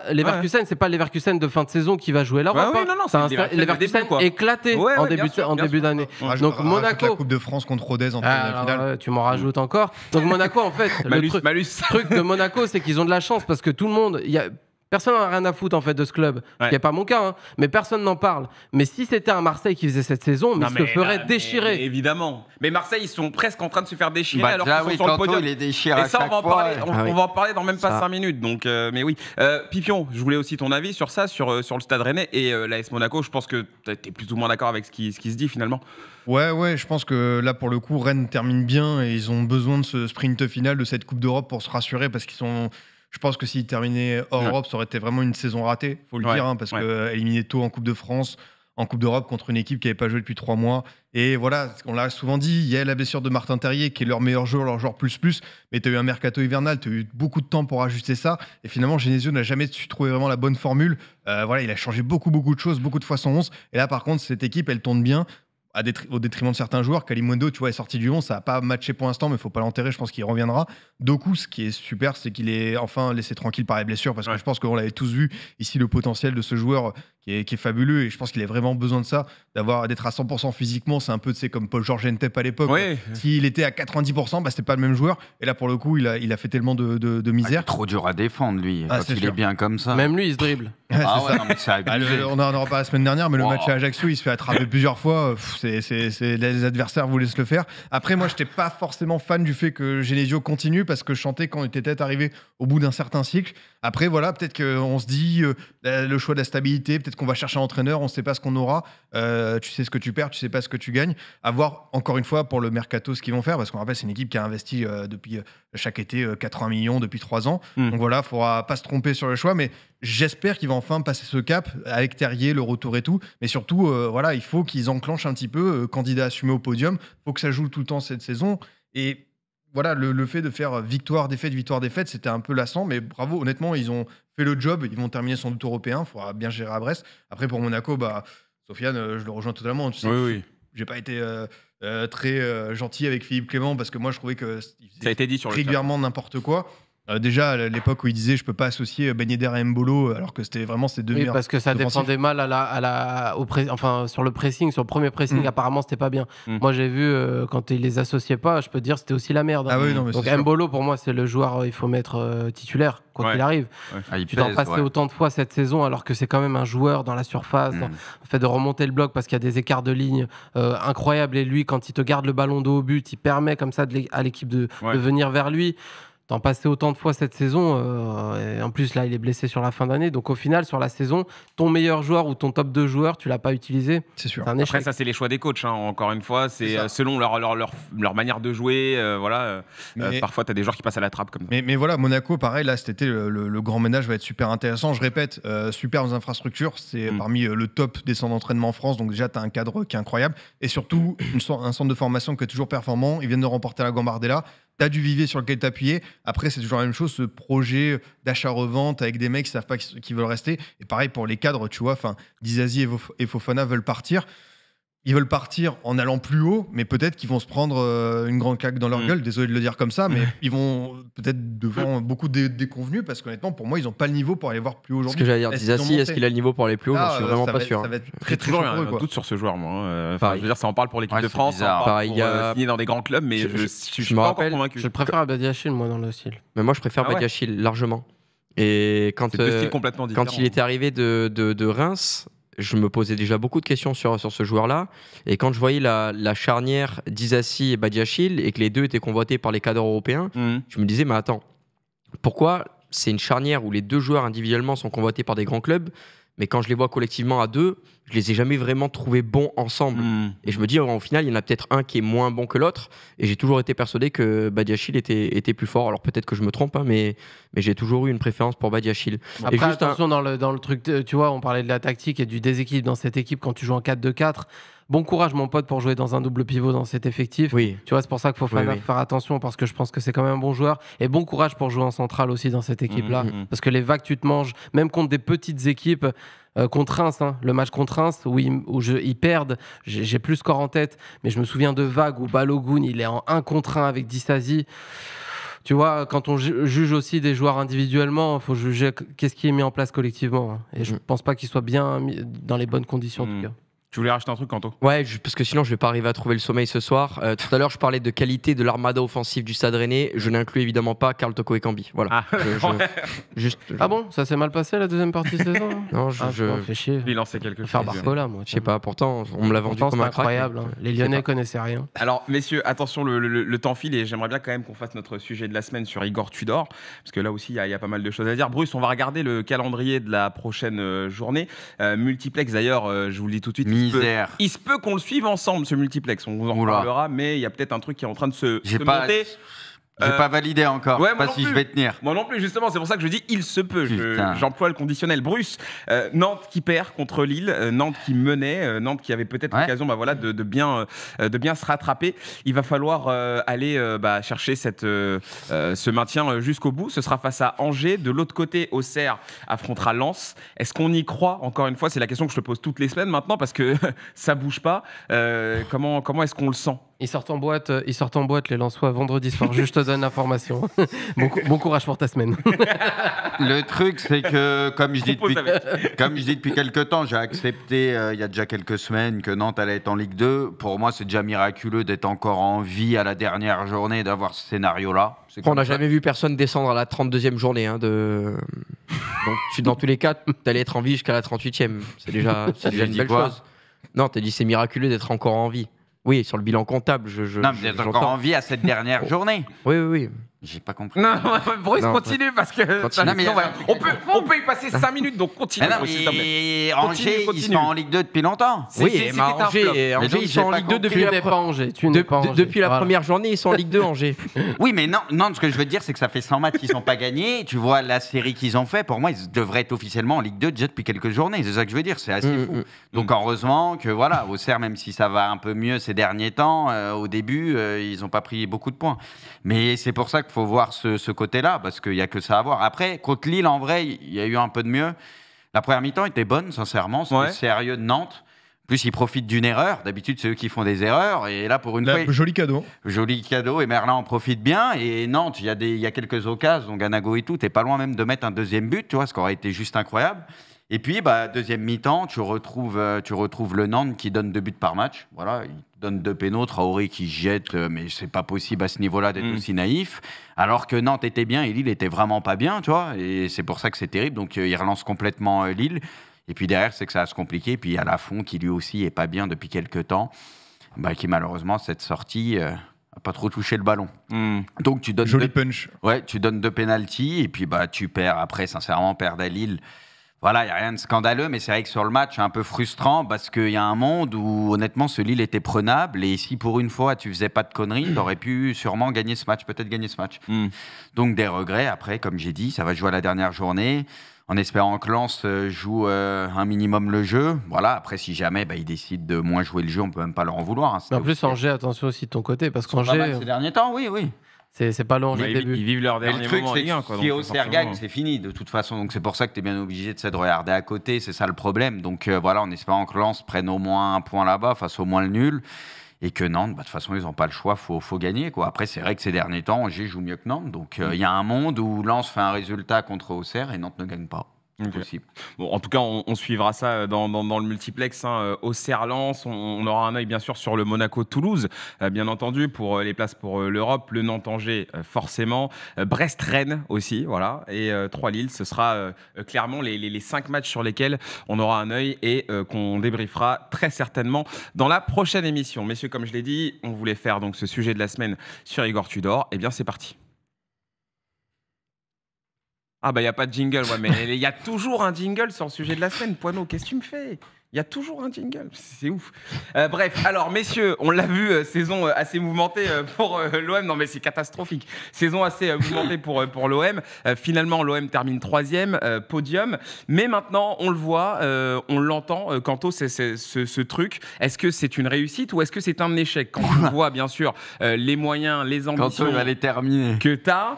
c'est pas Leverkusen de fin de saison qui va jouer là. Ouais, hein. non, c'est Leverkusen éclaté en début d'année. Donc Monaco la Coupe de France contre Rodez en ah, finale. tu m'en rajoutes encore. Donc Monaco en fait le truc, truc de Monaco c'est qu'ils ont de la chance parce que tout le monde il y a Personne n'a rien à foutre en fait de ce club. Il Ce qui pas mon cas, hein. mais personne n'en parle. Mais si c'était un Marseille qui faisait cette saison, mais ferait déchirer. évidemment. Mais Marseille, ils sont presque en train de se faire déchirer bah, alors qu'ils sont sur le podium. Et ça, on va, en parler, ah on, va parler dans même pas cinq 5 minutes. Donc, euh, mais oui. Euh, Pipion, je voulais aussi ton avis sur ça, sur, euh, sur le Stade Rennais et la l'AS Monaco. Je pense que tu es plus ou moins d'accord avec ce qui, ce qui se dit finalement. Ouais, ouais, je pense que là, pour le coup, Rennes termine bien et ils ont besoin de ce sprint final, de cette Coupe d'Europe pour se rassurer parce qu'ils sont je pense que s'il terminait hors Europe, ça aurait été vraiment une saison ratée, faut le dire, hein, parce que euh, éliminé tôt en Coupe de France, en Coupe d'Europe contre une équipe qui n'avait pas joué depuis trois mois. Et voilà, on l'a souvent dit, il y a la blessure de Martin Terrier qui est leur meilleur joueur, leur joueur plus plus, mais tu as eu un mercato hivernal, tu as eu beaucoup de temps pour ajuster ça. Et finalement, Genesio n'a jamais su trouver vraiment la bonne formule. Euh, voilà, il a changé beaucoup, beaucoup de choses, beaucoup de fois son 11. Et là, par contre, cette équipe, elle tourne bien au détriment de certains joueurs. Kalimundo, tu vois, est sorti du 11, ça n'a pas matché pour l'instant, mais il faut pas l'enterrer, je pense qu'il reviendra. Doku, ce qui est super, c'est qu'il est enfin laissé tranquille par les blessures, parce que je pense qu'on l'avait tous vu ici le potentiel de ce joueur qui est, fabuleux et je pense qu'il a vraiment besoin de ça, d'avoir d'être à 100% physiquement. C'est un peu, comme Paul George Entep à l'époque. S'il était à 90%, bah, c'était pas le même joueur. Et là, pour le coup, il a, il a fait tellement de, ah, misère. trop dur à défendre, lui. Ah, quand il est bien comme ça. Même lui, il se dribble. on en aura pas la semaine dernière, mais le match à Ajaccio, il se fait attraper plusieurs fois. c'est les adversaires voulaient se le faire. Après, moi, j'étais pas forcément fan du fait que Genesio continue parce que je chantais quand il était arrivé au bout d'un certain cycle. Après, voilà, peut-être qu'on se dit euh, le choix de la stabilité, peut-être qu'on va chercher un entraîneur, on ne sait pas ce qu'on aura, euh, tu sais ce que tu perds, tu sais pas ce que tu gagnes. À voir, encore une fois, pour le mercato, ce qu'ils vont faire, parce qu'on rappelle, c'est une équipe qui a investi euh, depuis euh, chaque été 80 millions depuis 3 ans. Hmm. Donc voilà, il ne faudra pas se tromper sur le choix, mais j'espère qu'ils vont enfin passer ce cap avec Terrier, le retour et tout. Mais surtout, voilà, il faut qu'ils enclenchent un petit peu, candidat assumé au podium, faut que ça joue tout le temps cette saison. Et voilà, le, fait de faire euh, victoire, défaite, victoire, défaite, c'était un peu lassant, mais bravo, honnêtement, ils ont fait le job, ils vont terminer sans doute européen, il faudra bien gérer à Brest. Après, pour Monaco, bah, Sofiane, euh, je le rejoins totalement, tu sais, j'ai pas été euh, très gentil avec Philippe Clément, parce que moi, je trouvais que Ça a dit sur régulièrement n'importe quoi. Euh, déjà, à l'époque où il disait je peux pas associer Ben Yedder à Mbolo, alors que c'était vraiment ces deux oui, parce que ça dépendait mal à la, enfin, sur le pressing, sur le premier pressing, mm. apparemment c'était pas bien. Mm. Moi j'ai vu euh, quand il les associait pas, je peux dire c'était aussi la merde. Ah Donc Mbolo pour moi c'est le joueur, euh, il faut mettre titulaire quand il arrive. Ah, il tu t'en passer autant de fois cette saison alors que c'est quand même un joueur dans la surface, mm. le fait de remonter le bloc parce qu'il y a des écarts de ligne incroyables et lui quand il te garde le ballon dos au but, il permet comme ça à l'équipe de venir vers lui. T'en passais autant de fois cette saison. Euh, et en plus, là, il est blessé sur la fin d'année. Donc, au final, sur la saison, ton meilleur joueur ou ton top 2 joueur, tu l'as pas utilisé. C'est sûr. Après, ça, c'est les choix des coachs. Hein. encore une fois, c'est euh, selon leur leur, leur, manière de jouer. Euh, voilà. parfois, tu as des joueurs qui passent à la trappe comme ça. Mais, voilà, Monaco, pareil, là, cet été, le, grand ménage va être super intéressant. Je répète, super infrastructures. C'est mm. parmi le top des centres d'entraînement en France. Donc, déjà, tu as un cadre qui est incroyable. Et surtout, un centre de formation qui est toujours performant. Ils viennent de remporter la Gambardella tu as du vivier sur lequel t'appuyer. Après, c'est toujours la même chose, ce projet d'achat-revente avec des mecs qui savent pas qu'ils veulent rester. Et pareil pour les cadres, tu vois, enfin, Dizazi et Fofana veulent partir ils veulent partir en allant plus haut, mais peut-être qu'ils vont se prendre euh, une grande claque dans leur mm. gueule. Désolé de le dire comme ça, mais ils vont peut-être devant beaucoup de déconvenus parce qu'honnêtement, pour moi, ils n'ont pas le niveau pour aller voir plus haut aujourd'hui. Ce que j'allais dire, est-ce est ce qu'il a le niveau pour aller plus haut ne ah, suis vraiment pas sûr. Ça hein. va être très, très toujours un, doute sur ce joueur, moi. Hein. je veux dire, ça en parle pour l'équipe de France, Pareil, il euh, dans des grands clubs, mais je, je, suis pas encore convaincu. Je préfère Badiachil, moi, dans le style. Mais moi, je préfère ah Badiachil largement. Et quand, euh, quand il était arrivé de Reims, je me posais déjà beaucoup de questions sur, sur ce joueur-là. Et quand je voyais la, charnière d'Isassi et Badiachil et que les deux étaient convoités par les cadres européens, mhm. je me disais, mais attends, pourquoi c'est une charnière où les deux joueurs individuellement sont convoités par des grands clubs, mais quand je les vois collectivement à deux, je les ai jamais vraiment trouvés bons ensemble. Hmm. Et je me dis, au final, il y en a peut-être un qui est moins bon que l'autre. Et j'ai toujours été persuadé que Badiachil était, était plus fort. Alors peut-être que je me trompe, hein, mais, mais j'ai toujours eu une préférence pour Badiachil. Après, juste attention, dans, le, dans le truc, tu vois, on parlait de la tactique et du déséquilibre dans cette équipe quand tu joues en 4-2-4. Bon courage, mon pote, pour jouer dans un double pivot dans cet effectif. Oui. Tu vois, c'est pour ça qu'il faut faire, attention parce que je pense que c'est quand même un bon joueur. Et bon courage pour jouer en centrale aussi dans cette équipe-là. Mhm, mhm. Parce que les vagues, tu te manges, même contre des petites équipes. Euh, contre Reims, hein. le match contre Reims où ils, je, ils perdent, j'ai plus score en tête, mais je me souviens de Vague où Balogun il est en 1 contre 1 avec Dissasi tu vois, quand on juge aussi des joueurs individuellement, il faut juger qu'est-ce qui est mis en place collectivement. Hein. Et je ne mhm. pense pas qu'il soit bien dans les bonnes conditions, en tout cas. Tu voulais racheter un truc, Kanto Ouais, parce que sinon, je vais pas arriver à trouver le sommeil ce soir. Euh, tout à l'heure, je parlais de qualité de l'armada offensive du Stade Rennais. Je n'inclus évidemment pas Carl Toko et Cambi. Voilà. Ah, ah bon Ça s'est mal passé la deuxième partie de saison Non, je. Ah, je... Chier. Il lançait quelque chose. Faire Barcola, moi. Je sais pas, pourtant, on me l'a vendu comme incroyable. Hein. Les Lyonnais connaissaient rien. Alors, messieurs, attention, le, temps file et j'aimerais bien quand même qu'on fasse notre sujet de la semaine sur Igor Tudor. Parce que là aussi, il y, a pas mal de choses à dire. Bruce, on va regarder le calendrier de la prochaine euh, journée. Euh, multiplex, d'ailleurs, je vous le dis tout de suite. Il se peut qu'on le suive ensemble, ce multiplex. On vous en parlera, mais il y a peut-être un truc qui est en train de se, se j'ai euh, pas validé encore. Ouais, moi pas si je vais tenir. Moi non plus, justement, c'est pour ça que je dis il se peut. J'emploie le conditionnel. Bruce, euh, Nantes qui perd contre Lille, euh, Nantes qui menait, Nantes qui avait peut-être l'occasion bah, voilà, de, bien, de bien se rattraper. Il va falloir aller bah, chercher cette, ce maintien jusqu'au bout. Ce sera face à Angers. De l'autre côté, Auxerre affrontera Lens. Est-ce qu'on y croit Encore une fois, c'est la question que je te pose toutes les semaines maintenant parce que ça bouge pas. comment comment est-ce qu'on le sent ils sortent en boîte, euh, ils sortent en boîte les Lensois vendredi soir. je te donne l'information. Bon, bon, courage pour ta semaine. Le truc, c'est que comme je, dis depuis, comme je dis depuis quelques temps, j'ai accepté euh, il y a déjà quelques semaines que Nantes allait être en Ligue 2. Pour moi, c'est déjà miraculeux d'être encore en vie à la dernière journée d'avoir ce scénario-là. On n'a jamais vu personne descendre à la 32e journée. Hein, de... Donc, dans tous les cas, tu allais être en vie jusqu'à la 38e. C'est déjà, une belle chose. Non, tu as dit c'est miraculeux d'être encore en vie. Oui, sur le bilan comptable. Je, je, non, mais encore envie à cette dernière oh. journée. Oui, oui, oui. J'ai pas compris. Non, Bruce, continue parce que. on, peut, on peut y passer 5 minutes, donc continue. Mais Angers, ils sont en Ligue 2 depuis longtemps. Oui, mais Angers, Angers ils sont en Ligue 2 depuis, la, depuis la première journée. Ils sont en Ligue 2, Angers. oui, mais non, non, ce que je veux dire, c'est que ça fait 100 matchs qu'ils n'ont pas gagné. Tu vois la série qu'ils ont fait. Pour moi, ils devraient être officiellement en Ligue 2 déjà depuis quelques journées. C'est ça que je veux dire. C'est assez mm, fou. Mm, mm. Donc, heureusement que, voilà, au CER, même si ça va un peu mieux ces derniers temps, euh, au début, euh, ils n'ont pas pris beaucoup de points. Mais c'est pour ça que faut voir ce, côté-là, parce qu'il n'y a que ça à voir. Après, contre Lille, en vrai, il y a eu un peu de mieux. La première mi-temps était bonne, sincèrement. C'est sérieux de Nantes. plus, ils profitent d'une erreur. D'habitude, c'est eux qui font des erreurs. Et là, pour une fois. Joli cadeau. Joli cadeau. Et Merlin en profite bien. Et Nantes, il y, a quelques occasions. Donc, Anago et tout, t'es pas loin même de mettre un deuxième but, tu vois, ce qui aurait été juste incroyable. Et puis, bah, deuxième mi-temps, tu retrouves, euh, tu retrouves le Nantes qui donne deux buts par match. Voilà, donne deux pénaux, Traoré qui jette, euh, mais c'est pas possible à ce niveau-là d'être mm. aussi naïf. Alors que Nantes était bien et Lille était vraiment pas bien, tu vois. Et c'est pour ça que c'est terrible. Donc euh, il relance complètement euh, Lille. Et puis derrière, c'est que ça va se compliquer. puis à la a qui lui aussi est pas bien depuis quelques temps, bah, qui malheureusement, cette sortie. n'a pas trop touché le ballon. Mm. Donc tu donnes deux... punch. Ouais, tu donnes deux pénalties et puis bah tu perds après sincèrement perdre à Lille voilà, il n'y a rien de scandaleux, mais c'est vrai que sur le match, un peu frustrant parce qu'il y a un monde où, honnêtement, ce Lille était prenable. Et si pour une fois, tu faisais pas de conneries, tu aurais pu sûrement gagner ce match, peut-être gagner ce match. Hmm. Donc, des regrets. Après, comme j'ai dit, ça va jouer à la dernière journée en espérant que Lens euh, joue euh, un minimum le jeu. Voilà, après, si jamais bah, ils décident de moins jouer le jeu, on peut même pas leur en vouloir. Hein, en plus, Angers, attention aussi de ton côté, parce qu'Angers. Ces derniers temps, oui, oui. C'est pas long, début. Ils, vivent leur dernier le truc, rien, quoi, Si Auxerre gagne, c'est fini de toute façon. Donc c'est pour ça que tu es bien obligé de, de regarder à côté. C'est ça le problème. Donc euh, voilà, en espère que Lens prenne au moins un point là-bas, face au moins le nul. Et que Nantes, bah, de toute façon, ils n'ont pas le choix, il faut, gagner. Quoi. Après, c'est vrai que ces derniers temps, Angers joue mieux que Nantes. Donc euh, il y a un monde où Lens fait un résultat contre Auxerre et Nantes ne gagne pas. Bon, en tout cas, on, suivra ça euh, dans, le multiplex hein, euh, au Serlans, On, on, aura un œil bien sûr sur le Monaco-Toulouse, euh, bien entendu, pour les places pour l'Europe, le nantes forcément, Brest-Rennes aussi, voilà, et Trois-Lille. Ce sera clairement les, les, cinq matchs sur lesquels on aura un œil et qu'on débriefera très certainement dans la prochaine émission. Messieurs, comme je l'ai dit, on voulait faire donc ce sujet de la semaine sur Igor Tudor. Eh bien, c'est parti. Ah bah il a pas de jingle, ouais, mais il y a toujours un jingle sur le sujet de la semaine. Poinot, qu'est-ce que tu me fais il y a toujours un jingle, c'est ouf. Euh, bref, alors messieurs, on l'a vu, euh, saison euh, assez mouvementée pour l'OM. Non mais c'est catastrophique. Saison assez mouvementée pour, pour l'OM. finalement, l'OM termine troisième, podium. Mais maintenant, on le voit, on l'entend. Kanto, c'est ce, truc. Est-ce que c'est une réussite ou est-ce que c'est un échec Quand on voit bien sûr les moyens, les ambitions que tu as,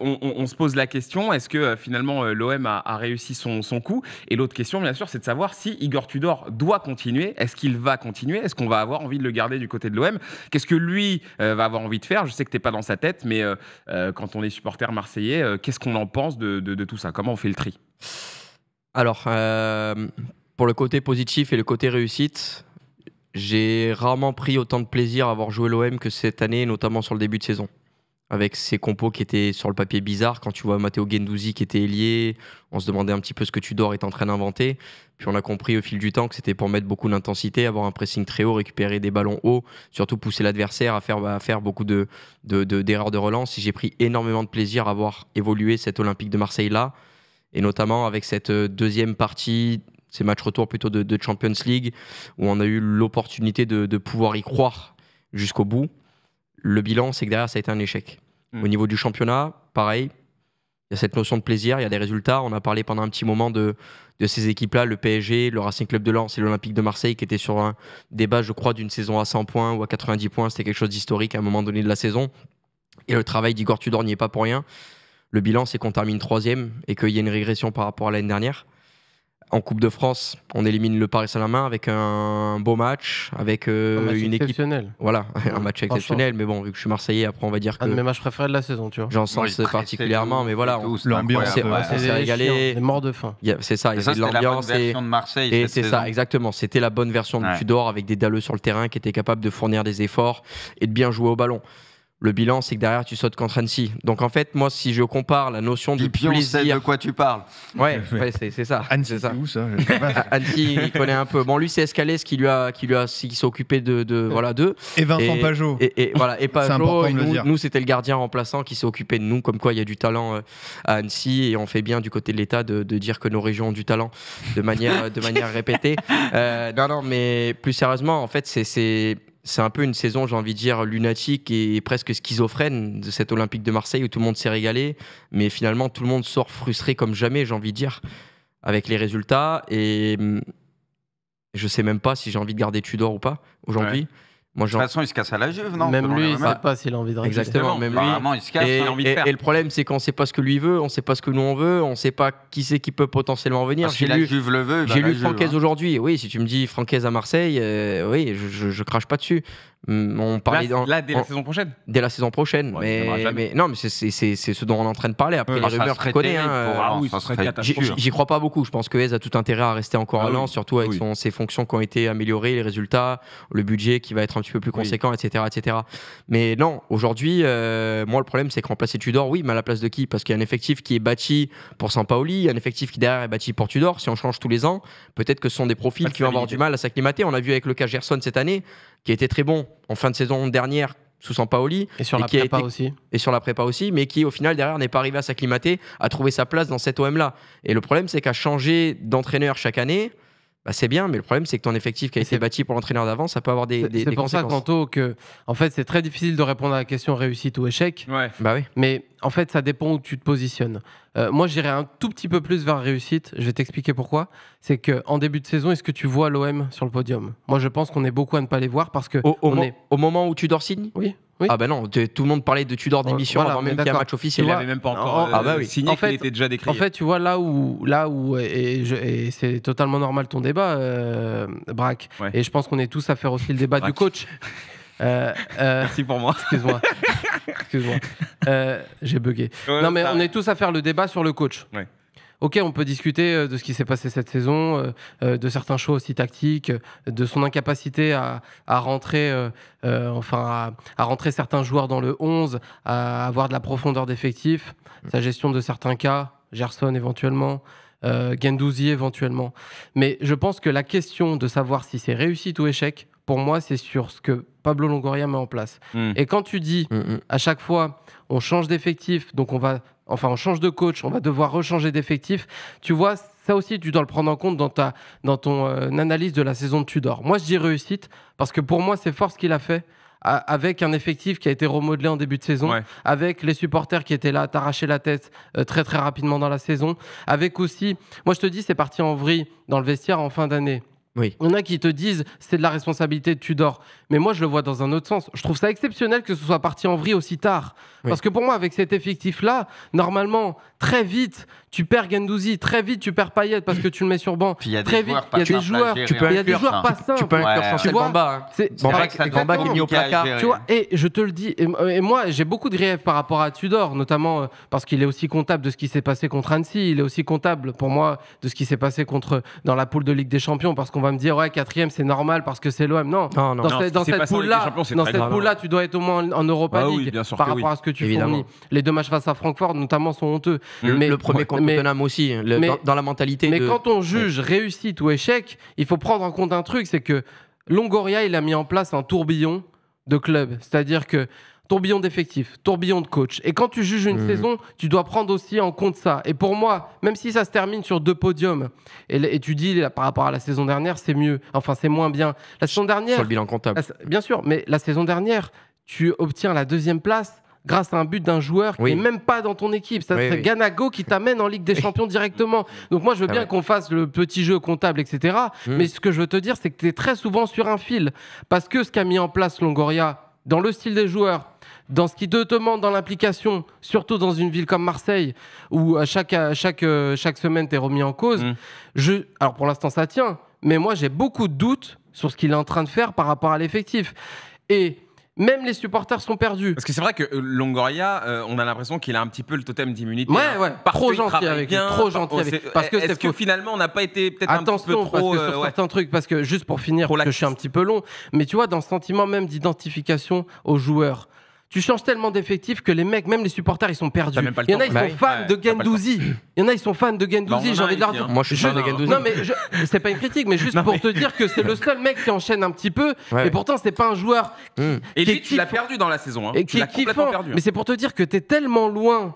on, se pose la question, est-ce que finalement l'OM a, réussi son, son coup Et l'autre question, bien sûr, c'est de savoir si Igor Tudor doit continuer, est-ce qu'il va continuer Est-ce qu'on va avoir envie de le garder du côté de l'OM Qu'est-ce que lui euh, va avoir envie de faire Je sais que t'es pas dans sa tête, mais euh, euh, quand on est supporter marseillais, qu'est-ce qu'on en pense de, de tout ça Comment on fait le tri Alors, pour le côté positif et le côté réussite, j'ai rarement pris autant de plaisir à avoir joué l'OM que cette année, notamment sur le début de saison avec ces compos qui étaient sur le papier bizarre. Quand tu vois Matteo Gendouzi qui était lié, on se demandait un petit peu ce que Tudor est en train d'inventer. Puis on a compris au fil du temps que c'était pour mettre beaucoup d'intensité, avoir un pressing très haut, récupérer des ballons hauts, surtout pousser l'adversaire à faire, beaucoup d'erreurs de, de, de, relance. J'ai pris énormément de plaisir à voir évoluer cette Olympique de Marseille-là, et notamment avec cette euh, deuxième partie ces matchs retour plutôt de, Champions League, où on a eu l'opportunité de, pouvoir y croire jusqu'au bout. Le bilan, c'est que derrière, ça a été un échec. Hmm. Au niveau du championnat, pareil, il y a cette notion de plaisir, il y a des résultats. On a parlé pendant un petit moment de, de ces équipes-là, le PSG, le Racing Club de Lens et l'Olympique de Marseille, qui étaient sur un débat, je crois, d'une saison à 100 points ou à 90 points. C'était quelque chose d'historique à un moment donné de la saison. Et le travail d'Igor Tudor n'y est pas pour rien. Le bilan, c'est qu'on termine troisième et qu'il y a une régression par rapport à l'année dernière. En Coupe de France, on élimine le Paris Saint-Germain avec un beau match, avec euh, une équipe exceptionnelle. Voilà, un match exceptionnel. Mais bon, vu que je suis Marseillais, après on va dire que. Un de mes matchs de la saison, tu vois. J'en sens particulièrement, mais voilà, on, l'ambiance, ouais, s'est C'est mort de faim. C'est ça, il y l'ambiance. de Marseille. Et c'est ça, exactement. C'était la bonne version de Tudor avec des dalleux sur le terrain qui étaient capables de fournir des efforts et de bien jouer au ballon. Le bilan, c'est que derrière, tu sautes contre Annecy. Donc en fait, moi, si je compare la notion du plaisir. de quoi tu parles. Ouais, c'est ça. Annecy, c'est où ça Annecy, il connaît un peu. Bon, lui, c'est Escalès qui lui a, qui lui a, qui s'est occupé de, de voilà d'eux. Et Vincent Pajot. Et, et, voilà, et Pajot. nous, c'était le gardien remplaçant qui s'est occupé de nous, comme quoi il y a du talent euh, à Annecy et on fait bien du côté de l'État de, de, dire que nos régions ont du talent de manière, de manière répétée. Euh, non, non, mais plus sérieusement, en fait, c'est c'est un peu une saison, j'ai envie de dire, lunatique et presque schizophrène de cette Olympique de Marseille où tout le monde s'est régalé, mais finalement tout le monde sort frustré comme jamais, j'ai envie de dire, avec les résultats. Et hum, je sais même pas si j'ai envie de garder Tudor ou pas aujourd'hui. Moi, de toute façon, il se casse à la juve, non Même lui, il ne sait pas s'il a envie de rester. Exactement, même lui. et, le problème, c'est qu'on ne sait pas ce que lui veut, on ne sait pas ce que nous on veut, on ne sait pas qui c'est qui peut potentiellement venir. Parce la juve le veut. J'ai bah, lu Francaise hein. aujourd'hui. Oui, si tu me dis Francaise à Marseille, euh, oui, je, je, crache pas dessus. Mm, on parlait là, dès la saison prochaine. Dès la saison prochaine. mais, non, mais c'est ce dont on est en train de parler. Après, les rumeurs hein, euh, J'y crois pas beaucoup. Je pense que Hez a tout intérêt à rester encore ah un an surtout avec ah ses fonctions qui ont été améliorées, les résultats, le budget qui va être un petit peu plus conséquent, etc., etc. Mais non, aujourd'hui, euh, moi, le problème, c'est qu'en place Tudor, oui, mais à la place de qui Parce qu'il y a un effectif qui est bâti pour Sampaoli, un effectif qui derrière est bâti pour Tudor. Si on change tous les ans, peut-être que ce sont des profils qui vont avoir du mal à s'acclimater. On a vu avec le cas Gerson cette année, qui était très bon en fin de saison dernière sous Sampaoli. Et sur la prépa aussi. Et sur la prépa aussi, mais qui au final derrière n'est pas arrivé à s'acclimater, à trouver sa place dans cette OM-là. Et le problème, c'est qu'à changer d'entraîneur chaque année, bah, c'est bien, mais le problème, c'est que ton effectif qui a été bâti pour l'entraîneur d'avant, ça peut avoir des. des c'est pour ça, tantôt que en fait, c'est très difficile de répondre à la question réussite ou échec. Bah oui. Mais en fait, ça dépend où tu te positionnes. Euh, moi, j'irais un tout petit peu plus vers réussite. Je vais t'expliquer pourquoi. C'est qu'en début de saison, est-ce que tu vois l'OM sur le podium Moi, je pense qu'on est beaucoup à ne pas les voir parce que. au moment où tu dors signe Oui. Ah bah non, tout le monde parlait de Tudor oh, démission avant même qu'il y ait un match officiel. Il l'avait même pas encore euh, ah bah oui. signé, en fait, il était déjà décrit. En fait, tu vois, là où, là où et, c'est totalement normal ton débat, euh, Braque, et je pense qu'on est tous à faire aussi le débat du coach. Euh, euh, Merci pour moi. Excuse-moi. Excuse-moi. J'ai bugué. non, mais on est tous à faire le débat sur le coach. Ouais ok, on peut discuter euh, de ce qui s'est passé cette saison, euh, euh, de certains choix aussi tactiques, de son incapacité à, rentrer, enfin, à, rentrer certains joueurs dans le 11, à avoir de la profondeur d'effectif, sa gestion de certains cas, Gerson éventuellement. Euh, Gendouzi éventuellement. Mais je pense que la question de savoir si c'est réussite ou échec, pour moi, c'est sur ce que Pablo Longoria met en place. Hmm. Et quand tu dis hmm, hmm. à chaque fois, on change d'effectif, donc on va Enfin, on change de coach, on va devoir rechanger d'effectif. Tu vois, ça aussi, tu dois le prendre en compte dans, ta, dans ton euh, analyse de la saison de Tudor. Moi, je dis réussite parce que pour moi, c'est fort ce qu'il a fait avec un effectif qui a été remodelé en début de saison, avec les supporters qui étaient là à t'arracher la tête euh, très très rapidement dans la saison, avec aussi, moi je te dis, c'est parti en vrille dans le vestiaire en fin d'année. Oui. Il a qui te disent c'est de la responsabilité de Tudor. Mais moi, je le vois dans un autre sens. Je trouve ça exceptionnel que ce soit parti en vrille aussi tard. Parce que pour moi, avec cet effectif-là, normalement, très vite, tu perds Gendouzi, très vite, tu perds Payet parce que tu le mets sur banc. il y a très vite, il y a des joueurs, il y a des joueurs pas simples. Tu peux inclure sans hein. est mis au placard. Tu vois, et je te le dis, et, moi, j'ai beaucoup de griefs par rapport à Tudor, notamment euh, parce qu'il est aussi comptable de ce qui s'est passé contre Annecy. Il est aussi comptable, pour moi, de ce qui s'est passé contre dans la poule de Ligue des Champions parce qu'on va me dire, ouais, quatrième, c'est normal parce que c'est l'OM. Non, non, non, dans cette poule-là, tu dois être au moins en Europa bah League par rapport à ce que tu fournis. Les deux matchs face à Francfort, notamment, sont honteux. Mais le premier contre Tottenham aussi, dans la mentalité. Mais quand on juge réussite ou échec, il faut prendre en compte un truc, c'est que Longoria, il a mis en place un tourbillon de clubs. C'est-à-dire que tourbillon d'effectifs, tourbillon de coach. Et quand tu juges une mmh. saison, tu dois prendre aussi en compte ça. Et pour moi, même si ça se termine sur deux podiums, et, tu dis par rapport à la saison dernière, c'est mieux, enfin c'est moins bien. La saison dernière. Sur le bilan comptable. bien sûr, mais la saison dernière, tu obtiens la deuxième place grâce à un but d'un joueur qui même pas dans ton équipe. Ça serait Ganago qui t'amène en Ligue des Champions directement. Donc moi, je veux ah bien qu'on fasse le petit jeu comptable, etc. Mmh. Mais ce que je veux te dire, c'est que tu es très souvent sur un fil. Parce que ce qu'a mis en place Longoria dans le style des joueurs, dans ce qui te demande dans l'implication, surtout dans une ville comme Marseille, où à euh, chaque, euh, chaque, euh, chaque semaine, tu es remis en cause. Mm. Je, alors pour l'instant, ça tient, mais moi, j'ai beaucoup de doutes sur ce qu'il est en train de faire par rapport à l'effectif. Et même les supporters sont perdus. Parce que c'est vrai que euh, Longoria, euh, on a l'impression qu'il a un petit peu le totem d'immunité. Ouais, hein. ouais, trop gentil avec lui, trop gentil avec. Parce que est que finalement on n'a pas été peut-être un peu trop parce que euh, sur certains trucs parce que juste pour finir, parce que je suis un petit peu long, mais tu vois dans ce sentiment même d'identification aux joueurs tu changes tellement d'effectifs que les mecs, même les supporters, ils sont perdus. Il y, en a, ils sont fans de Gendouzi. Il y en a, ils sont fans de Gendouzi. Bah, j'ai envie de leur dire. Hein. Moi, je suis fan de Gendouzi. Non, mais c'est pas une critique, mais juste pour te dire que c'est le seul mec qui enchaîne un petit peu. Et pourtant, c'est pas un joueur. Hmm. Et lui, tu l'as perdu dans la saison. Hein. Et qui complètement perdu. Hein. Mais c'est pour te dire que t'es tellement loin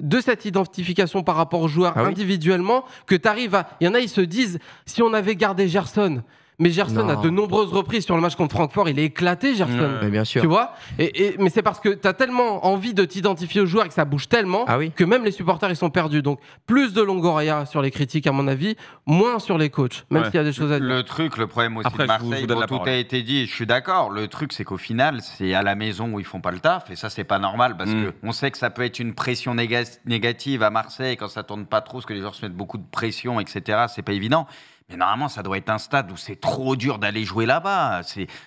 de cette identification par rapport aux joueurs ah individuellement que tu arrives à. Il y en a, ils se disent si on avait gardé Gerson, mais Gerson a de nombreuses reprises sur le match contre Francfort, il est éclaté, Gerson. Mais Tu vois Mais c'est parce que tu as tellement envie de t'identifier au joueur et que ça bouge tellement ah que même les supporters, ils sont perdus. Donc, plus de Longoria sur les critiques, à mon avis, moins sur les coachs, même s'il y a des choses à dire. Le truc, le problème aussi de Marseille, tout a été dit, je suis d'accord. Le truc, c'est qu'au final, c'est à la maison où ils font pas le taf, et ça, c'est pas normal parce qu'on mm. que sait que ça peut être une pression négative à Marseille quand ça tourne pas trop, parce que les joueurs se mettent beaucoup de pression, etc. C'est pas évident. Mais normalement, ça doit être un stade où c'est trop dur d'aller jouer là-bas.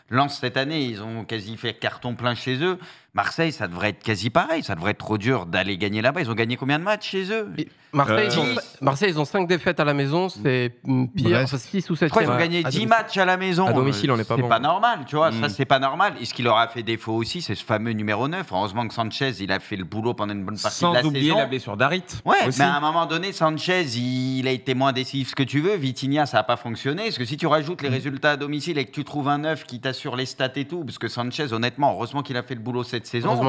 Lance cette année, ils ont quasi fait carton plein chez eux. Marseille, ça devrait être quasi pareil. Ça devrait être trop dur d'aller gagner là-bas. Ils ont gagné combien de matchs chez eux euh, Marseille, ils ont, Marseille, ils ont 5 défaites à la maison. C'est mm, pire. ou Ils ont gagné 10 matchs à la maison. À domicile, on n'est pas C'est pas normal, tu vois. Ça, mm. c'est pas normal. Et ce qui leur a fait défaut aussi, c'est ce fameux numéro 9. Heureusement que Sanchez, il a fait le boulot pendant une bonne partie de la Sans oublier la blessure d'Arit. Ouais, mais à un moment donné, Sanchez, il a été moins décisif, ce que tu veux. Vitinha, ça n'a pas fonctionné. Parce que si tu rajoutes les mm. résultats à domicile et que tu trouves un 9 qui t'assure les stats et tout, parce que Sanchez, honnêtement, heureusement qu'il a fait le boulot cette saison.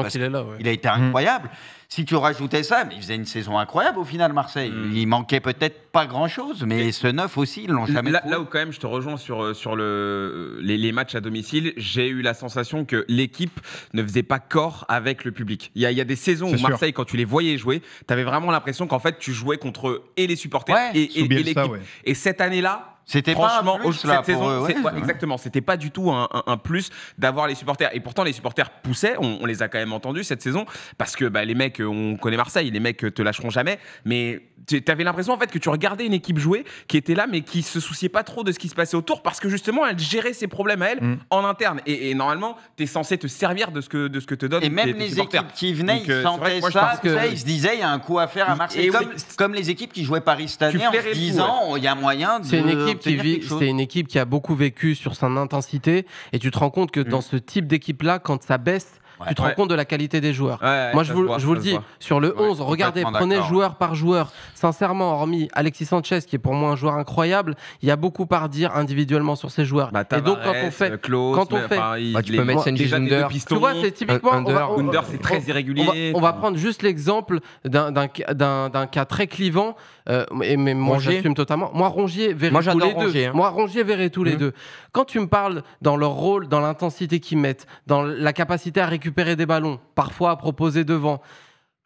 il, a été mmh. incroyable. Si tu rajoutais ça, mais il faisait une saison incroyable au final, Marseille. Mmh. Il manquait peut-être pas grand-chose, mais ce neuf aussi, ils l'ont jamais là, là, où quand même, je te rejoins sur, euh, sur le, les, matchs à domicile, j'ai eu la sensation que l'équipe ne faisait pas corps avec le public. Il y a, il y a des saisons où Marseille, quand tu les voyais jouer, tu avais vraiment l'impression qu'en fait, tu jouais contre eux et les supporters et, l'équipe. Et cette année-là, c'était franchement pas un plus, cette saison, exactement. C'était pas du tout un, un, plus d'avoir les supporters. Et pourtant, les supporters poussaient. On, les a quand même entendus cette saison parce que bah, les mecs, euh, on connaît Marseille, les mecs euh, te lâcheront jamais. Mais tu avais l'impression en fait que tu regardais une équipe jouer qui était là, mais qui se souciait pas trop de ce qui se passait autour parce que justement, elle gérait ses problèmes à elle mm. en interne. Et, normalement, tu es censé te servir de ce que de ce que te donne. Et même les équipes qui venaient, ils sentaient ça. Ils se disaient, il y a un coup à faire à Marseille. Et comme, les équipes qui jouaient Paris cette en il y a moyen de c'est une équipe qui a beaucoup vécu sur son intensité. Et tu te rends compte que mmh. dans ce type d'équipe-là, quand ça baisse, tu te rends compte de la qualité des joueurs. Moi, je vous, je vous le dis, sur le 11, regardez, prenez joueur par joueur. Sincèrement, hormis Alexis Sanchez, qui est pour moi un joueur incroyable, il y a beaucoup par dire individuellement sur ces joueurs. Bah, et donc, quand on fait. Euh, quand on euh, fait tu peux mettre Sanji Under. Tu vois, c'est typiquement. Under, c'est très irrégulier. On va, prendre juste l'exemple d'un cas très clivant. Euh, et, mais moi, j'assume totalement. Moi, Rongier, verrait tous les deux. Hein. Moi, Rongier, verrait tous les mmh. deux. Quand tu me parles dans leur rôle, dans l'intensité qu'ils mettent, dans la capacité à récupérer récupérer des ballons, parfois proposer devant.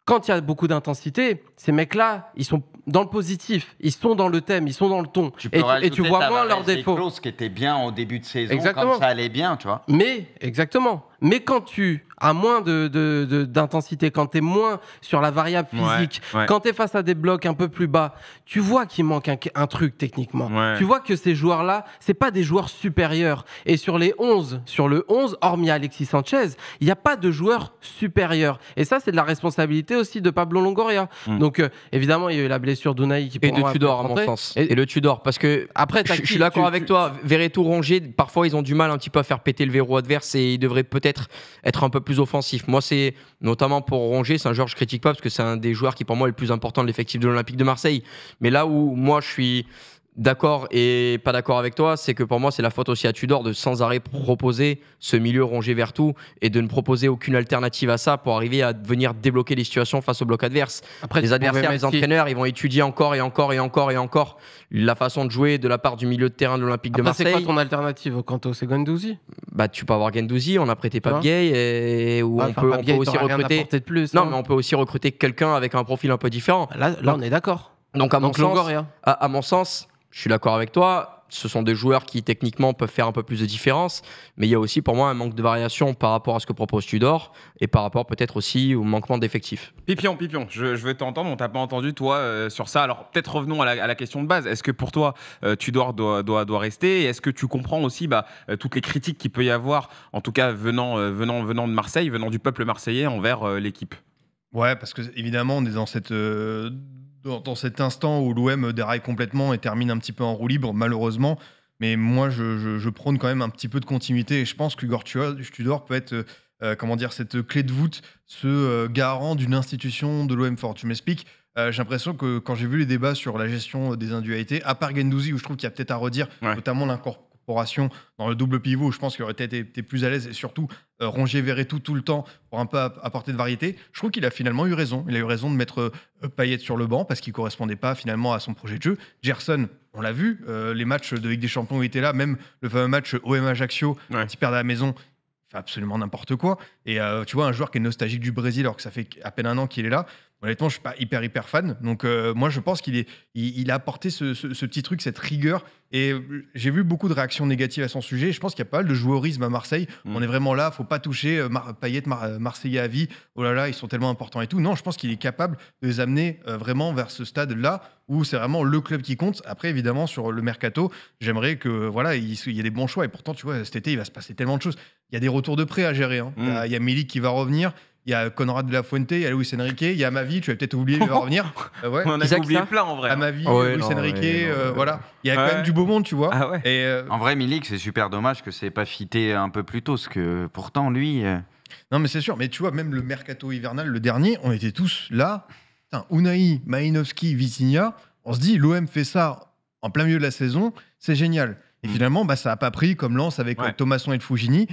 Quand il y a beaucoup d'intensité, ces mecs-là, ils sont dans le positif, ils sont dans le thème, ils sont dans le ton. et, tu, vois moins leurs défauts. Ce qui était bien au début de saison, exactement. ça allait bien, tu vois. Mais, exactement. Mais quand tu as moins d'intensité, de, de, quand tu es moins sur la variable physique, quand tu es face à des blocs un peu plus bas, tu vois qu'il manque un, truc techniquement. Tu vois que ces joueurs-là, c'est pas des joueurs supérieurs. Et sur les 11, sur le 11, hormis Alexis Sanchez, il n'y a pas de joueurs supérieurs. Et ça, c'est de la responsabilité aussi de Pablo Longoria. Mm. Donc, euh, évidemment, il y a eu la blessure sur Dunaï qui Et de Tudor, à mon sens. Et, le Tudor, parce que après, je suis d'accord avec toi. Verretou, ronger parfois ils ont du mal un petit peu à faire péter le verrou adverse et ils devraient peut-être être un peu plus offensifs. Moi, c'est notamment pour Ronger c'est un joueur que je critique pas parce que c'est un des joueurs qui pour moi est le plus important de l'effectif de l'Olympique de Marseille. Mais là où moi je suis d'accord et pas d'accord avec toi, c'est que pour moi, c'est la faute aussi à Tudor de sans arrêt proposer ce milieu rongé vers tout et de ne proposer aucune alternative à ça pour arriver à venir débloquer les situations face au bloc adverse. Après, les adversaires, les entraîneurs, ils vont étudier encore et encore et encore et encore la façon de jouer de la part du milieu de terrain de l'Olympique de Marseille. C'est quoi ton alternative quant au C'est Bah, tu peux avoir Gendouzi, on a prêté pas gay, ou ah, on, peut, aussi recruter. De plus, non, hein. mais on peut aussi recruter quelqu'un avec un profil un peu différent. Là, on est d'accord. Donc à mon sens, je suis d'accord avec toi. Ce sont des joueurs qui techniquement peuvent faire un peu plus de différence, mais il y a aussi pour moi un manque de variation par rapport à ce que propose Tudor et par rapport peut-être aussi au manquement d'effectifs. Pipion, Pipion, je, je veux t'entendre, on t'a pas entendu toi euh, sur ça. Alors peut-être revenons à la, question de base. Est-ce que pour toi euh, Tudor doit, doit, rester Est-ce que tu comprends aussi bah, euh, toutes les critiques qu'il peut y avoir, en tout cas venant, venant, venant de Marseille, venant du peuple marseillais envers l'équipe Ouais, parce que évidemment on est dans cette dans, cet instant où l'OM déraille complètement et termine un petit peu en roue libre, malheureusement. Mais moi, je, prône quand même un petit peu de continuité et je pense que gortua Tudor peut être euh, euh, comment dire, cette clé de voûte, ce euh, garant d'une institution de l'OM Fort. Tu m'expliques j'ai l'impression que quand j'ai vu les débats sur la gestion des individualités, à part Gendouzi, où je trouve qu'il y a peut-être à redire, notamment l'incorporation dans le double pivot, je pense qu'il aurait été, été, plus à l'aise et surtout ronger, euh, Rongier verrait tout tout le temps pour un peu apporter de variété. Je trouve qu'il a finalement eu raison. Il a eu raison de mettre euh, Paillette sur le banc parce qu'il correspondait pas finalement à son projet de jeu. Gerson, on l'a vu, euh, les matchs de Ligue des Champions étaient là, même le fameux match OM Ajaccio, un qui perd à la maison, absolument n'importe quoi. Et tu vois, un joueur qui est nostalgique du Brésil alors que ça fait à peine un an qu'il est là, honnêtement, je suis pas hyper hyper fan. Donc euh, moi, je pense qu'il a apporté ce, petit truc, cette rigueur. Et euh, j'ai vu beaucoup de réactions négatives à son sujet. Je pense qu'il y a pas mal de joueurisme à Marseille. Mm. On est vraiment là, faut pas toucher euh, Payet, Marseillais à vie. Oh là là, ils sont tellement importants et tout. Non, je pense qu'il est capable de les amener vraiment vers ce stade-là où c'est vraiment le club qui compte. Après, évidemment, sur le mercato, j'aimerais que voilà, il, y ait des bons choix. Et pourtant, tu vois, cet été, il va se passer tellement de choses. Il y a des retours de prêt à gérer. Hein. Il, y a, mm. il y a Milik qui va revenir il y a Conrad de la Fuente, il y a Luis Enrique, il y a Mavi, tu vas peut-être oublier, de revenir. On a oublié plein en vrai. À hein. Mavi, Luis Enrique, euh, voilà. Il y a quand même du beau monde, tu vois. Ah et euh, En vrai, Milik, c'est super dommage que c'est pas fité un peu plus tôt, parce que pourtant, lui. Euh, non, mais c'est sûr, mais tu vois, même le mercato hivernal, le dernier, on était tous là. Unai, Malinowski, Vitinha, on se dit, l'OM fait ça en plein milieu de la saison, c'est génial. Et mm. finalement, bah, ça n'a pas pris comme Lance avec Thomasson et Fugini.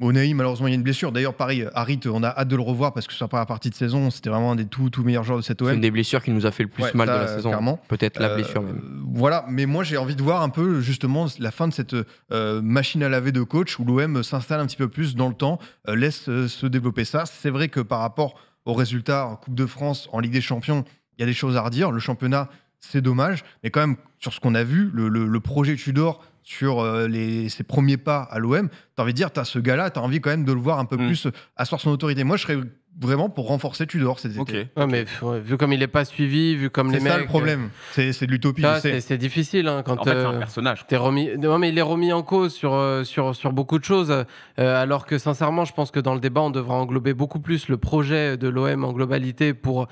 Onaï, malheureusement, il y a une blessure. D'ailleurs, Paris, euh, Harit, on a hâte de le revoir parce que pas la partie de saison, c'était vraiment un des tout, tout meilleurs joueurs de cette OM. C'est une des blessures qui nous a fait le plus mal de la saison. Peut-être la euh, blessure même. Voilà, mais moi, j'ai envie de voir un peu justement la fin de cette euh, machine à laver de coach où l'OM s'installe un petit peu plus dans le temps, laisse se développer ça. C'est vrai que par rapport aux résultats en Coupe de France, en Ligue des Champions, il y a des choses à redire. Le championnat, c'est dommage, mais quand même, sur ce qu'on a vu, le projet Tudor sur euh, ses premiers pas à l'OM, tu as envie de dire, as ce gars-là, tu as envie quand même de le voir un peu mm. plus euh, asseoir son autorité. Moi, je serais vraiment pour renforcer Tudor cet okay. été. mais vu comme il n'est pas suivi, vu comme les mecs. C'est ça le problème. Euh, c'est de l'utopie. C'est difficile hein, quand. En un personnage. Es remis... Non, mais il est remis en cause sur sur sur beaucoup de choses. alors que sincèrement, je pense que dans le débat, on devra englober beaucoup plus le projet de l'OM en globalité pour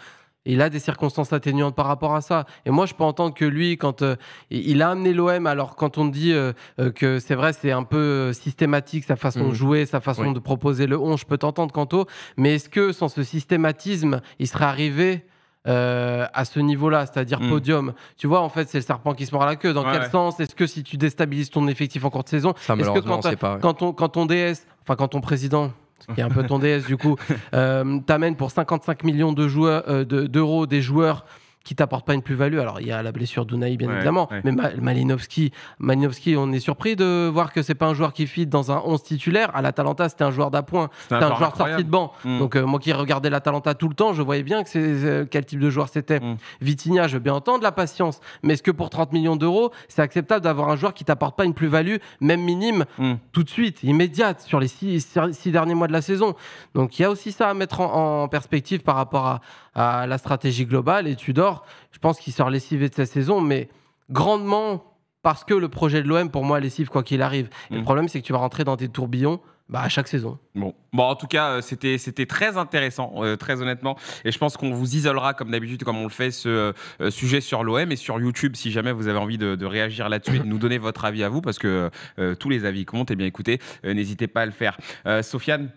il a des circonstances atténuantes par rapport à ça. Et moi, je peux entendre que lui, quand euh, il a amené l'OM, alors quand on dit euh, euh, que c'est vrai, c'est un peu systématique sa façon de mm. jouer, sa façon de proposer le 11, je peux t'entendre, Kanto. Mais est-ce que sans ce systématisme, il serait arrivé à ce niveau-là, c'est-à-dire mm. podium. Tu vois, en fait, c'est le serpent qui se mord la queue. Dans quel sens Est-ce que si tu déstabilises ton effectif en cours de saison, est-ce que quand, on, pas, quand, on, DS, enfin quand ton président, qui est un peu ton DS du coup, euh, t'amènes pour 55 millions d'euros de joueurs, euh, des joueurs qui t'apporte pas une plus-value. Alors il y a la blessure d'Unaï, bien évidemment, mais Malinowski, Malinowski, on est surpris de voir que c'est pas un joueur qui fit dans un 11 titulaire. À l'Atalanta, c'était un joueur d'appoint, c'était un, joueur sorti de banc. Mm. Donc euh, moi qui regardais l'Atalanta tout le temps, je voyais bien que euh, quel type de joueur c'était. Mm. Vitinha, je veux bien entendre la patience, mais est-ce que pour 30 millions d'euros, c'est acceptable d'avoir un joueur qui t'apporte pas une plus-value, même minime, mm. tout de suite, immédiate sur les six, derniers mois de la saison. Donc il y a aussi ça à mettre en perspective par rapport à, à la stratégie globale. Et Tudor, je pense qu'il sort lessivé de sa saison, mais grandement parce que le projet de l'OM, pour moi, lessive quoi qu'il arrive. le mm. problème, c'est que tu vas rentrer dans tes tourbillons bah, à chaque saison. Bon. bon, en tout cas, euh, c'était, c'était très intéressant, euh, très honnêtement. Et je pense qu'on vous isolera, comme d'habitude, comme on le fait, ce euh, sujet sur l'OM et sur YouTube, si jamais vous avez envie de, réagir là-dessus de nous donner votre avis à vous, parce que tous les avis comptent. Et eh bien, écoutez, n'hésitez pas à le faire. Sofiane,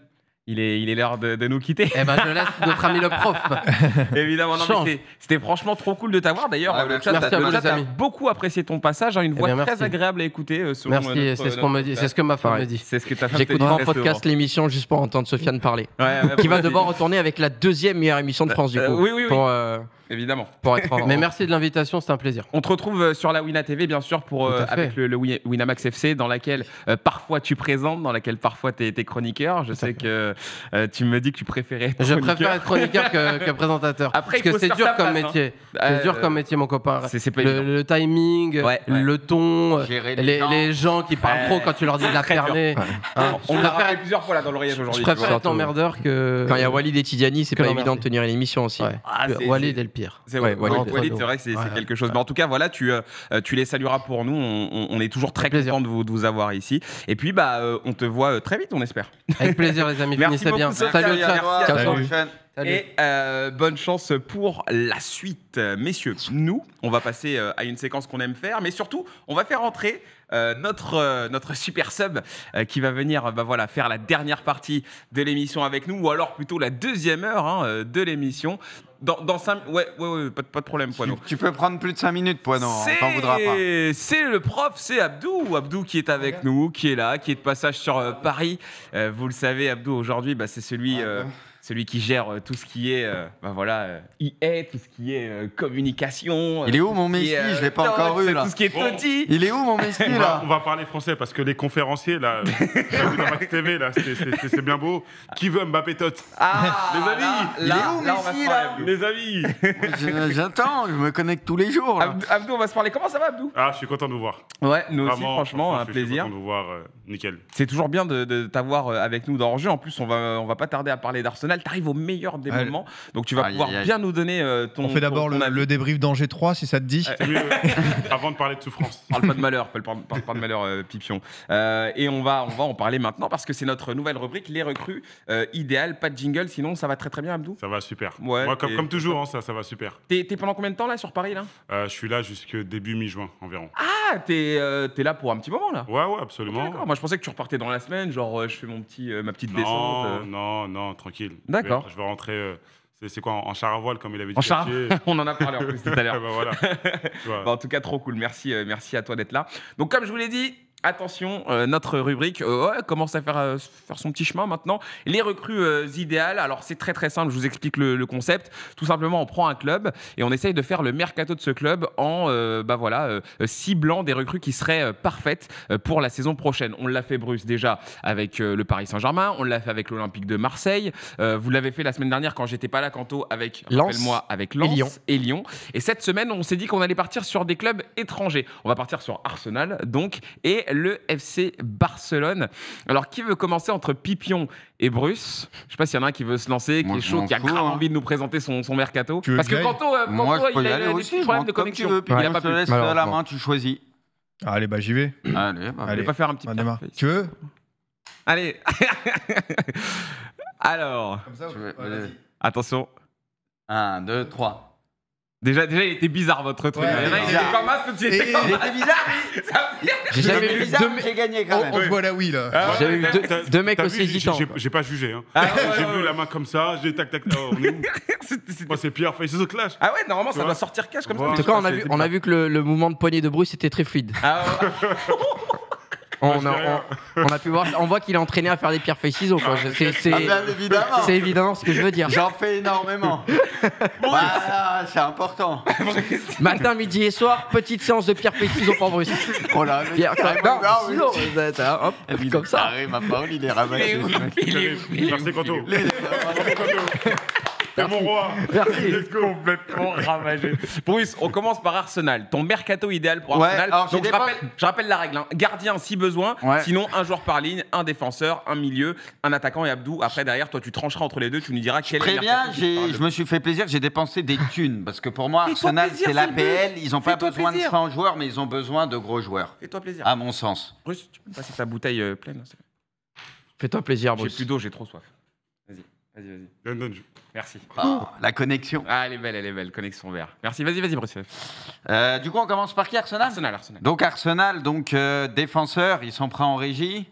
il est, il est l'heure de, de, nous quitter. Eh ben, je laisse notre ami le prof. Évidemment, non, mais c'était franchement trop cool de t'avoir. D'ailleurs, ah, le chat, merci à vous, beaucoup apprécié ton passage. Hein. une eh voix très agréable à écouter. Euh, merci, euh, c'est ce ce que ma femme me dit. C'est ce que ta femme J'écoute en podcast l'émission juste pour entendre Sofiane parler. qui va devoir retourner avec la deuxième meilleure émission de France, du euh, coup. Oui, oui, oui. Évidemment. Mais merci de l'invitation, c'est un plaisir. On te retrouve euh, sur la Wina TV, bien sûr, pour, euh, avec le, le, Winamax FC, dans laquelle euh, parfois tu présentes, dans laquelle parfois tu es, chroniqueur. Je sais que tu me dis que tu préférais être Je préfère être chroniqueur que, présentateur. parce que c'est dur comme hein. métier. C'est dur comme métier, mon copain. le, timing, le ton, les, gens qui parlent trop quand tu leur dis de la fermer hein. on l'a fait plusieurs fois là dans voyage aujourd'hui. Je préfère être emmerdeur que. Quand il y a Walid et Tidiani, c'est pas évident de tenir une émission aussi. Ah, Walid, c'est vrai, c'est vrai que c'est quelque chose. Mais en tout cas, voilà, tu, euh, tu les salueras pour nous. On, est toujours très content de vous, de vous avoir ici. Et puis, bah, euh, on te voit euh, très vite, on espère. Avec plaisir, les amis. Merci bien. Salut, salut. Et bonne chance pour la suite, messieurs. Nous, on va passer à une séquence qu'on aime faire, mais surtout, on va faire entrer notre, notre super sub qui va venir bah, voilà, faire la dernière partie de l'émission avec nous, ou alors plutôt la deuxième heure hein, de l'émission. Dans, dans ouais, ouais, ouais, pas, de- problème, Poineau. Tu, peux prendre plus de 5 minutes, Poinon. Hein, t'en voudra pas. C'est le prof, c'est Abdou. Abdou qui est avec nous, qui est là, qui est de passage sur euh, Paris. Euh, vous le savez, Abdou aujourd'hui, bah, c'est celui ah, euh, celui qui gère euh, tout ce qui est, euh, ben voilà, euh, IA, tout ce qui est communication. Il est où mon Messi Je l'ai pas encore eu là. Tout ce qui est Il est où mon Messi là On va parler français parce que les conférenciers là, TV là, c'est bien beau. Qui veut Mbappé Tot ah, Les amis, il est où là Les amis. J'attends, je me connecte tous les jours. Abdou, on va se parler. Comment ça va Abdou Ah, je suis content de vous voir. Ouais, nous aussi, franchement, un plaisir. content de vous voir, nickel. C'est toujours bien de, t'avoir avec nous dans le jeu. En plus, on va on va pas tarder à parler d'Arsenal tu arrives au meilleur des moments. Donc tu vas pouvoir bien nous donner euh, ton. On fait d'abord le, débrief d'Angers 3, si ça te dit. Euh, avant de parler de souffrance. Parle pas de malheur, pas de malheur, euh, Pipion. et on va, on va en parler maintenant parce que c'est notre nouvelle rubrique, les recrues. idéal, pas de jingle, sinon ça va très très bien, Abdou. Ça va super. comme, toujours, hein, ça, ça va super. T'es pendant combien de temps là sur Paris là Je suis là jusque début mi-juin environ. Ah, t'es es là pour un petit moment là Ouais, ouais, absolument. Moi, je pensais que tu repartais dans la semaine, genre je fais mon petit, ma petite descente. Non, non, tranquille. D'accord. Je, vais rentrer. Euh, c'est quoi en char à voile comme il avait dit. En char, on en a parlé en plus tout à l'heure. Bah, bah, en tout cas, trop cool. Merci, euh, merci à toi d'être là. Donc comme je vous l'ai dit, Attention, euh, notre rubrique euh, commence à euh, faire, son petit chemin maintenant. Les recrues idéales, alors c'est très très simple, je vous explique le, concept. Tout simplement, on prend un club et on essaye de faire le mercato de ce club en bah voilà, ciblant des recrues qui seraient parfaites pour la saison prochaine. On l'a fait, Bruce, déjà avec le Paris Saint-Germain, on l'a fait avec l'Olympique de Marseille, vous l'avez fait la semaine dernière quand j'étais pas là, Canto, avec Lens, moi avec Lens Lyon. et Lyon. Et cette semaine, on s'est dit qu'on allait partir sur des clubs étrangers. On va partir sur Arsenal, donc, et le FC Barcelone. Alors, qui veut commencer entre Pipion et Bruce Je ne sais pas s'il y en a un qui veut se lancer, qui est chaud, qui a grave hein. envie de nous présenter son, son mercato. Parce que tantôt euh, Moi, il a des aussi, petits problèmes de connexion. Tu veux, il a pas je te laisse la main, tu choisis. Allez, bah j'y vais. Allez, bah, Allez, faire un petit peu. Bah, tu veux Allez. Alors. Attention. 1, 2, 3. Déjà, déjà, il était bizarre votre truc. Ouais, il a, il était comme il était bizarre, J'ai jamais vu bizarre, J'ai gagné quand oh, même. On, on voit là, oui, là. Ah, J'avais eu deux, mecs aussi hésitants. J'ai pas jugé. Hein. Ah, j'ai vu la main comme ça, j'ai tac, tac. tac. Moi, c'est pire. Faye, se Clash. Ah ouais, normalement, ça doit sortir cash comme ça. En tout cas, on a vu que le mouvement de poignée de Bruce était très fluide. Ah ouais. on, a, on, on, a pu voir, on voit qu'il est entraîné à faire des pierres feuilles ciseaux. C'est, évident, évidemment. c'est évidemment ce que je veux dire. J'en fais énormément. voilà, c'est important. Matin, midi et soir, petite séance de pierres feuilles ciseaux pour Bruce. Oh là, pierre, non, non, ciseaux. Vous Ça, hop, comme ça. Arrête, ma parole, il est ravagé. Il est Il Merci. mon roi, Merci. complètement ravagé. Bruce, on commence par Arsenal. Ton mercato idéal pour Arsenal. je, rappelle, la règle hein. gardien si besoin, sinon un joueur par ligne, un défenseur, un milieu, un attaquant et Abdou. Après, derrière, toi, tu trancheras entre les deux, tu nous diras quel Très bien, je me suis fait plaisir, j'ai dépensé des thunes parce que pour moi, Arsenal, c'est l'APL. Ils n'ont pas besoin de 100 joueurs, mais ils ont besoin de gros joueurs. Fais-toi plaisir. À mon sens. Bruce, tu peux passer ta bouteille euh, pleine hein, Fais-toi plaisir, Bruce. J'ai plus d'eau, j'ai trop soif. Vas-y, vas-y, vas-y. Merci. Oh, la connexion. Ah, elle est belle, elle est belle, connexion vert. Merci, vas-y, vas-y, Bruce. Euh, du coup, on commence par qui, Arsenal Arsenal, Arsenal. Donc, Arsenal, donc euh, défenseur, ils sont prêts en régie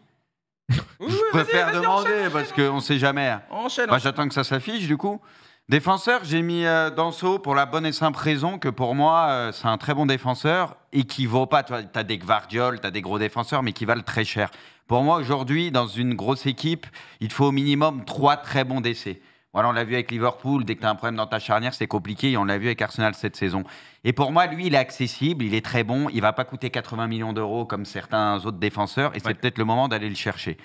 Je préfère demander parce qu'on ne sait jamais. Hein. Bah, j'attends que ça s'affiche, du coup. Défenseur, j'ai mis Danseau Danso pour la bonne et simple raison que pour moi, euh, c'est un très bon défenseur et qui vaut pas. Tu as des Gvardiol, tu as des gros défenseurs, mais qui valent très cher. Pour moi, aujourd'hui, dans une grosse équipe, il faut au minimum trois très bons décès on l'a vu avec Liverpool, dès que tu as un problème dans ta charnière, c'est compliqué, et on l'a vu avec Arsenal cette saison. Et pour moi, lui, il est accessible, il est très bon, il va pas coûter 80 millions d'euros comme certains autres défenseurs, et c'est peut-être le moment d'aller le chercher.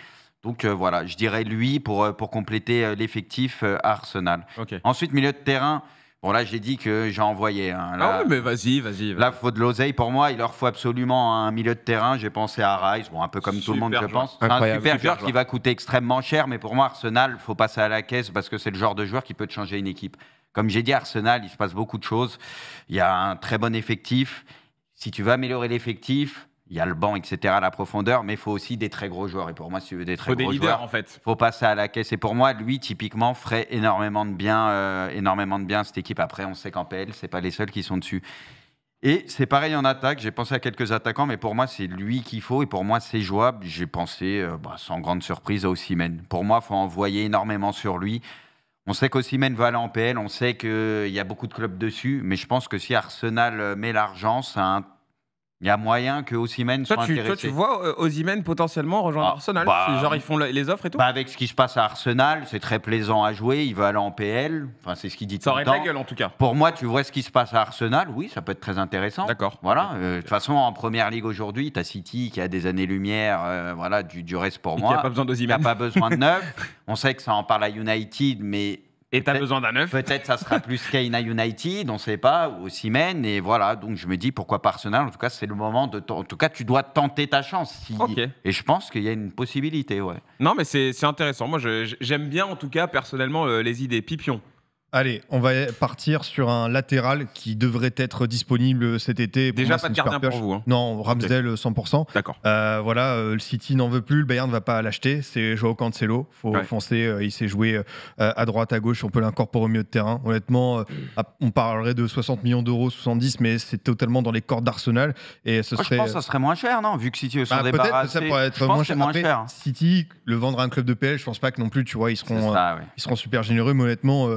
Donc euh, voilà, je dirais lui pour, euh, pour compléter euh, l'effectif Arsenal. Ensuite, milieu de terrain, Bon, là, j'ai dit que j'ai envoyé. Hein. ah oui, mais vas-y, vas-y. là, faut de l'oseille. Pour moi, il leur faut absolument un milieu de terrain. J'ai pensé à Rice, bon, un peu comme tout le monde, je pense. Un super, joueur, qui va coûter extrêmement cher, mais pour moi, Arsenal, faut passer à la caisse parce que c'est le genre de joueur qui peut te changer une équipe. Comme j'ai dit, Arsenal, il se passe beaucoup de choses. Il y a un très bon effectif. Si tu veux améliorer l'effectif, il y a le banc, etc., à la profondeur, mais il faut aussi des très gros joueurs. Et pour moi, si des très gros joueurs, en fait. faut passer à la caisse. Et pour moi, lui, typiquement, ferait énormément de bien, euh, énormément de bien cette équipe. Après, on sait qu'en PL, c'est pas les seuls qui sont dessus. Et c'est pareil en attaque. J'ai pensé à quelques attaquants, mais pour moi, c'est lui qu'il faut. Et pour moi, c'est jouable. J'ai pensé, euh, bah, sans grande surprise, à Ossimène. Pour moi, faut envoyer énormément sur lui. On sait qu'Ossimène va aller en PL. On sait qu'il y a beaucoup de clubs dessus. Mais je pense que si Arsenal euh, met l'argent, c'est un il y a moyen que Osimhen soit tu, intéressé. Toi, tu vois euh, Osimhen potentiellement rejoindre ah, Arsenal bah, Genre, ils font les offres et tout bah Avec ce qui se passe à Arsenal, c'est très plaisant à jouer. Il veut aller en PL. Enfin, c'est ce qu'il dit ça tout le temps. Ça aurait la gueule, en tout cas. Pour moi, tu vois ce qui se passe à Arsenal. Oui, ça peut être très intéressant. D'accord. Voilà. Euh, de toute façon, en première ligue aujourd'hui, tu City qui a des années-lumière euh, voilà, du, du reste pour moi. Il n'y a pas besoin d'Osimhen. Il n'y a pas besoin de neuf. On sait que ça en parle à United, mais et t'as besoin d'un neuf Peut-être ça sera plus Kane United, on ne sait pas, ou Simen. Et voilà, donc je me dis pourquoi pas Arsenal. En tout cas, c'est le moment de. En tout cas, tu dois tenter ta chance. Et je pense qu'il y a une possibilité, ouais. Non, mais c'est intéressant. Moi, j'aime bien, en tout cas, personnellement, euh, les idées. Pipion. Allez, on va partir sur un latéral qui devrait être disponible cet été. Déjà, pas de gardien pour vous. Hein. Non, Ramsdale 100%. D'accord. Euh, voilà, euh, le City n'en veut plus, le Bayern ne va pas l'acheter. C'est Joao Cancelo. faut foncer. Euh, il s'est joué à droite, à gauche. On peut l'incorporer au milieu de terrain. Honnêtement, on parlerait de 60 millions d'euros, 70, mais c'est totalement dans les cordes d'Arsenal. Et ce serait... Je pense que ça serait moins cher, non Vu que City sont bah, Peut-être ça pourrait être moins cher. City, le vendre à un club de PL, je pense pas que non plus, tu vois, ils seront, ils seront super généreux, mais honnêtement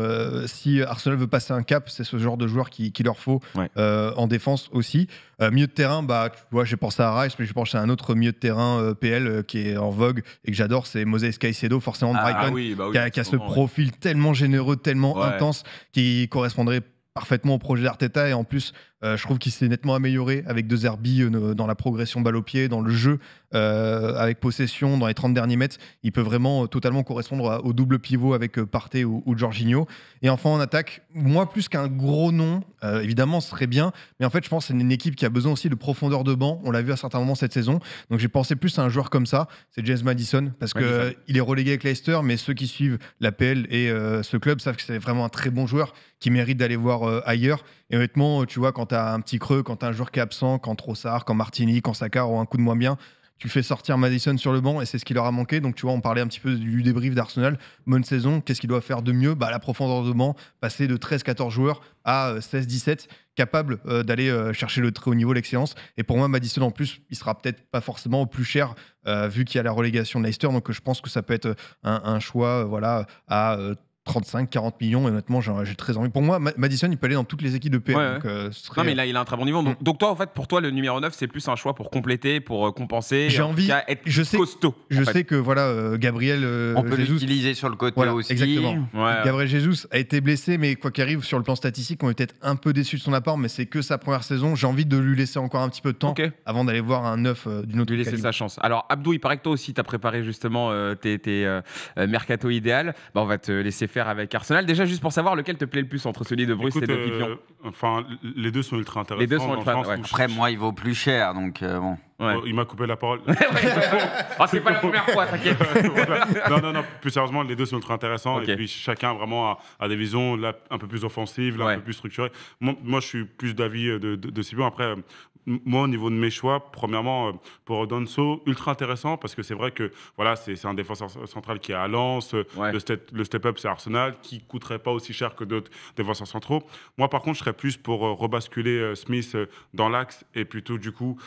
si Arsenal veut passer un cap, c'est ce genre de joueur qu'il qui leur faut euh, en défense aussi. Euh, mieux de terrain, bah, vois, j'ai pensé à Rice, mais je pensé à un autre mieux de terrain euh, PL qui est en vogue et que j'adore, c'est Moses Caicedo, forcément de ah Brighton, bah qui a, ce profil tellement généreux, tellement intense, qui correspondrait parfaitement au projet d'Arteta et en plus euh, je trouve qu'il s'est nettement amélioré avec deux Zerbi euh, dans la progression balle au pied, dans le jeu, euh, avec possession, dans les 30 derniers mètres. Il peut vraiment totalement correspondre au double pivot avec Partey ou, Jorginho. Et enfin, en attaque, moi, plus qu'un gros nom, évidemment, ce serait bien. Mais en fait, je pense que c'est une équipe qui a besoin aussi de profondeur de banc. On l'a vu à certains moments cette saison. Donc j'ai pensé plus à un joueur comme ça, c'est James Madison, parce qu'il est relégué avec Leicester, mais ceux qui suivent l'APL et ce club savent que c'est vraiment un très bon joueur qui mérite d'aller voir ailleurs. Et honnêtement, tu vois, quand tu as un petit creux, quand tu as un joueur qui est absent, quand Trossard, quand Martini, quand Sakar ont un coup de moins bien, tu fais sortir Madison sur le banc et c'est ce qui leur a manqué. Donc, tu vois, on parlait un petit peu du débrief d'Arsenal. Bonne saison, qu'est-ce qu'il doit faire de mieux bah, La profondeur de banc, passer de 13-14 joueurs à 16-17, euh, capable euh, d'aller euh, chercher le très haut niveau, l'excellence. Et pour moi, Madison, en plus, il sera peut-être pas forcément au plus cher vu qu'il y a la relégation de Leicester. Donc, je pense que ça peut être un, un choix voilà, à 35, 40 millions, et honnêtement, j'ai très envie. Pour moi, Madison, il peut aller dans toutes les équipes de PL. Euh, mais là, il a un très bon niveau. Mm. Donc, toi, en fait, pour toi, le numéro 9, c'est plus un choix pour compléter, pour euh, compenser. J'ai envie. être je sais, costaud. Je sais que, voilà, euh, Gabriel. On peut l'utiliser sur le côté aussi. Exactement. Gabriel Jesus a été blessé, mais quoi qu'il arrive sur le plan statistique, on est peut-être un peu déçu de son apport, mais c'est que sa première saison. J'ai envie de lui laisser encore un petit peu de temps avant d'aller voir un 9 d'une autre Lui laisser sa chance. Alors, Abdou, il paraît que toi aussi, tu as préparé justement tes, tes mercato idéal. Bah, on va te laisser faire avec Arsenal. Déjà, juste pour savoir lequel te plaît le plus entre celui de Bruce et de Pipion. Euh, enfin, les deux sont ultra intéressants. Après, moi, il vaut plus cher, donc euh, bon. Oh, il m'a coupé la parole. Oh, c'est pas la première fois, t'inquiète. Non, non, non, plus sérieusement, les deux sont ultra intéressants. Et puis chacun vraiment a, des visions, là, un peu plus offensives, un peu plus structurées. Moi, je suis plus d'avis euh, de, de, de Sibion. Après, moi, au niveau de mes choix, premièrement, euh, pour Danso, ultra intéressant parce que c'est vrai que voilà, c'est un défenseur central qui est à Lens, euh, le step-up, c'est Arsenal, qui coûterait pas aussi cher que d'autres défenseurs centraux. Moi, par contre, je serais plus pour euh, rebasculer Smith dans l'axe et plutôt, du coup,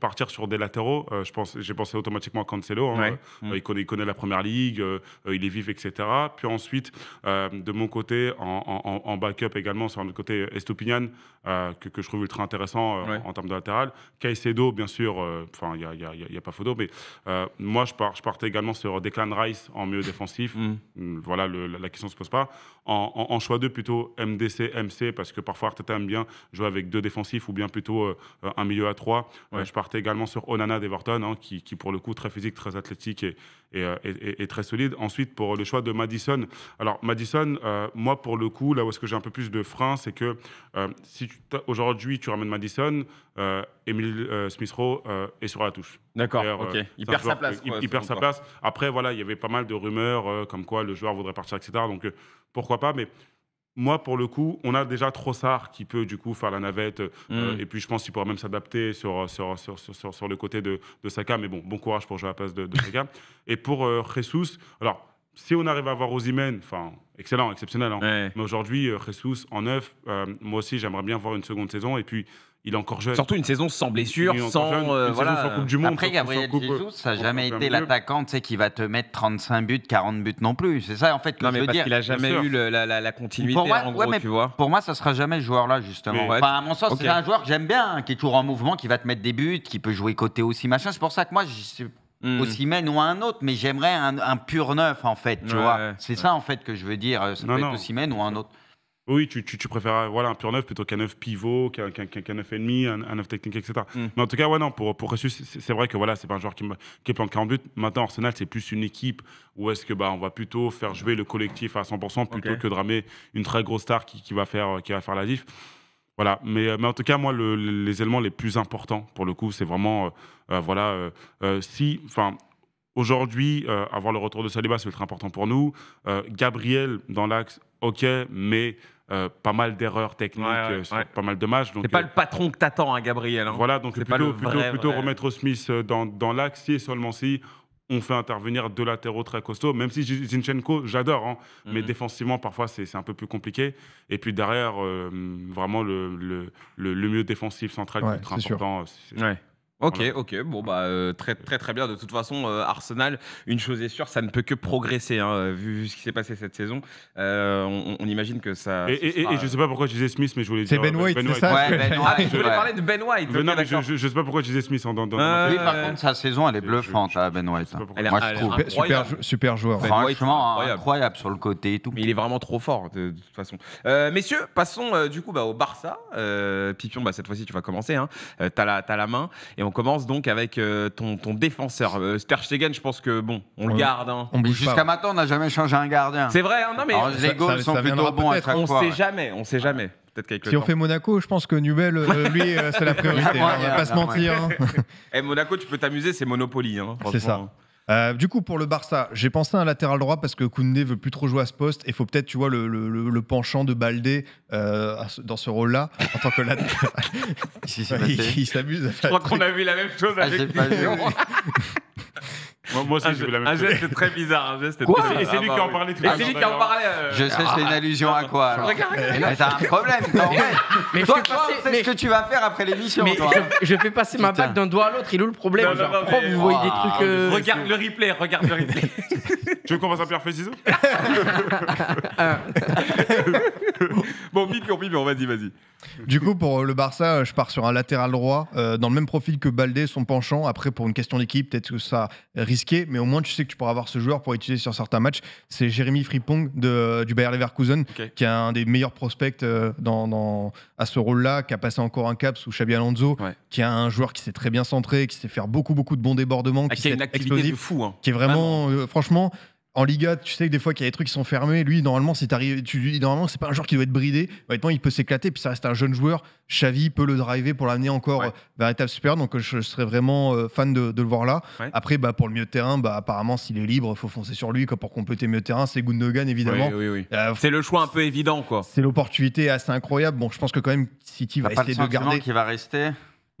partir sur des latéraux. je pense, J'ai pensé automatiquement à Cancelo. Hein, mm. il, connaît, connaît, la première ligue, il est vif, etc. Puis ensuite, de mon côté, en, en, en backup également, sur le côté Estopignan, que je trouve ultra intéressant euh, en termes de latéral. Caicedo, bien sûr, euh, enfin, il n'y a, pas photo, mais euh, moi, je, pars, je partais également sur Declan Rice en milieu défensif. Mm. Mm, voilà, la, question ne se pose pas. En, choix 2, plutôt MDC, MC, parce que parfois Arteta aime bien jouer avec deux défensifs ou bien plutôt un milieu à trois. je partais également sur Onana d'Everton, hein, qui, qui, pour le coup, très physique, très athlétique et, est, euh, très solide. Ensuite, pour le choix de Madison, alors Madison, euh, moi pour le coup, là où est-ce que j'ai un peu plus de frein, c'est que euh, si aujourd'hui tu ramènes Madison, Emile Smith Rowe est sur la touche. D'accord, ok. Il perd sa place. il, il perd sa place. Après, voilà, il y avait pas mal de rumeurs comme quoi le joueur voudrait partir, etc. Donc pourquoi pas, mais moi, pour le coup, on a déjà Trossard qui peut du coup faire la navette. Euh, mm. et puis, je pense qu'il pourra même s'adapter euh, sur sur, sur, sur, le côté de, de, Saka. Mais bon, bon courage pour jouer à la place de, Saka. et pour euh, alors, si on arrive à avoir Ozymen, enfin, excellent, exceptionnel. Hein. Mais aujourd'hui, euh, en neuf, euh, moi aussi, j'aimerais bien voir une seconde saison. Et puis, il est encore jeune. Surtout une saison sans blessure, euh, sans, Coupe du Monde. Après, Gabriel ça n'a jamais été l'attaquant qui va te mettre 35 buts, 40 buts non plus. C'est ça, en fait, que non, je mais veux parce qu'il n'a jamais eu la, la, continuité, pour moi, tu vois. Pour moi, ça ne sera jamais le joueur-là, justement. à mon sens, c'est un joueur que j'aime bien, hein, qui est toujours en mouvement, qui va te mettre des buts, qui peut jouer côté aussi, machin. C'est pour ça que moi, je suis hmm. aussi mène ou un autre, mais j'aimerais un, pur neuf en fait, tu vois. c'est ça en fait que je veux dire, ça peut être aussi mène ou un autre. Oui, tu, préfères euh, voilà, un pur neuf plutôt qu'un neuf pivot, qu'un neuf ennemi, un, un neuf technique, etc. Mm. Mais en tout cas, ouais, non, pour, pour c'est vrai que voilà, c'est pas un joueur qui, qui plante en but. Maintenant, Arsenal, c'est plus une équipe où est-ce que bah, on va plutôt faire jouer le collectif à 100% plutôt que de ramer une très grosse star qui, va, faire, euh, qui va faire la diff. Voilà, mais, euh, mais en tout cas, moi, les éléments les plus importants, pour le coup, c'est vraiment, voilà, si, enfin, aujourd'hui, avoir le retour de Saliba, c'est ultra important pour nous. Gabriel, dans l'axe, ok, mais euh, pas mal d'erreurs techniques, euh, pas mal de matchs. C'est pas euh, le patron que t'attends, hein, Gabriel. Hein. Voilà, donc plutôt, plutôt, remettre Smith dans, dans l'axe. Si et seulement si on fait intervenir deux latéraux très costauds, même si Zinchenko, j'adore, hein, mais mhm. défensivement, parfois, c'est un peu plus compliqué. Et puis derrière, vraiment, le, le, le, le, défensif central est important. Ok, ok, bon bah euh, très très très bien. De toute façon, euh, Arsenal, une chose est sûre, ça ne peut que progresser hein, euh, vu, ce qui s'est passé cette saison. on, imagine que ça. Et, et, ne je sais pas pourquoi je disais Smith, mais je voulais dire. Ben ben c'est Ben White, Ça, je voulais parler de Ben White. non, je, ne sais pas pourquoi je disais Smith en dans. par contre, sa saison, elle est bluffante, hein, Ben White. Elle Moi, super, super joueur. Ben Franchement, incroyable. sur le côté et tout. Mais il est vraiment trop fort de, toute façon. messieurs, passons du coup bah, au Barça. Pipion, bah, cette fois-ci, tu vas commencer. Tu hein. T'as la, la main. Et on commence donc avec euh, ton, défenseur. Euh, je pense que, bon, on le garde. Hein. Jusqu'à maintenant, on n'a jamais changé un gardien. C'est vrai, hein, mais. les Gaules sont plutôt bons à chaque On sait jamais, on sait jamais. Si on fait Monaco, je pense que Nubel, euh, lui, euh, c'est la priorité. on pas se mentir. Hein. Eh, Monaco, tu peux t'amuser, c'est Monopoly. c'est ça. Euh, du coup, pour le Barça, j'ai pensé à un latéral droit parce que Koundé veut plus trop jouer à ce poste et faut peut-être, tu vois, le, penchant de Baldé euh, dans ce rôle-là en tant que latéral. il, il s'amuse. Je crois qu'on a vu la même chose ah, avec Moi, moi aussi, je, je veux la même un geste très bizarre. Un geste Quoi très Et c'est lui qui en parlait tout à l'heure. C'est lui qui en parlait. euh, Je sais, c'est une allusion à quoi alors Regarde, Mais t'as un problème, Mais je Toi, fais toi, c'est mais- ce que tu vas faire après l'émission, Mais toi. je, je fais passer ma Putain. bague d'un doigt à l'autre, il est où le problème Non, non, non, Pourquoi mais- vous voyez des ah, trucs. euh, Regarde le replay, regarde le replay. Tu veux qu'on fasse un pierre feuille ciseaux bon, pipion, pipion, vas-y, vas-y. Du coup, pour euh, le Barça, euh, je pars sur un latéral droit, euh, dans le même profil que Baldé, son penchant. Après, pour une question d'équipe, peut-être que ça risqué, mais au moins tu sais que tu pourras avoir ce joueur pour utiliser sur certains matchs. C'est Jérémy Fripong de, du Bayer Leverkusen, qui est un des meilleurs prospects à ce rôle-là, qui a passé encore un cap sous Xabi Alonso, qui est un joueur qui s'est très bien centré, qui sait faire beaucoup, beaucoup de bons débordements, ah, qui, qui, explosif, fou, hein. qui est vraiment, franchement, en Liga, tu sais que des fois qu'il y a des trucs qui sont fermés. Lui, normalement, c'est arrivé. Tu, normalement, c'est pas un joueur qui doit être bridé. Honnêtement, il peut s'éclater. Puis ça reste un jeune joueur. Xavi peut le driver pour l'amener encore euh, vers l'étape supérieure. Donc, euh, je, serais vraiment euh, fan de, le voir là. Après, bah, pour le milieu de terrain, bah, apparemment, s'il est libre, il faut foncer sur lui. pour compléter le milieu de terrain, c'est Gundogan évidemment. c'est le choix un peu évident, quoi. C'est l'opportunité assez incroyable. Bon, je pense que quand même, City va essayer de garder. Qui va rester.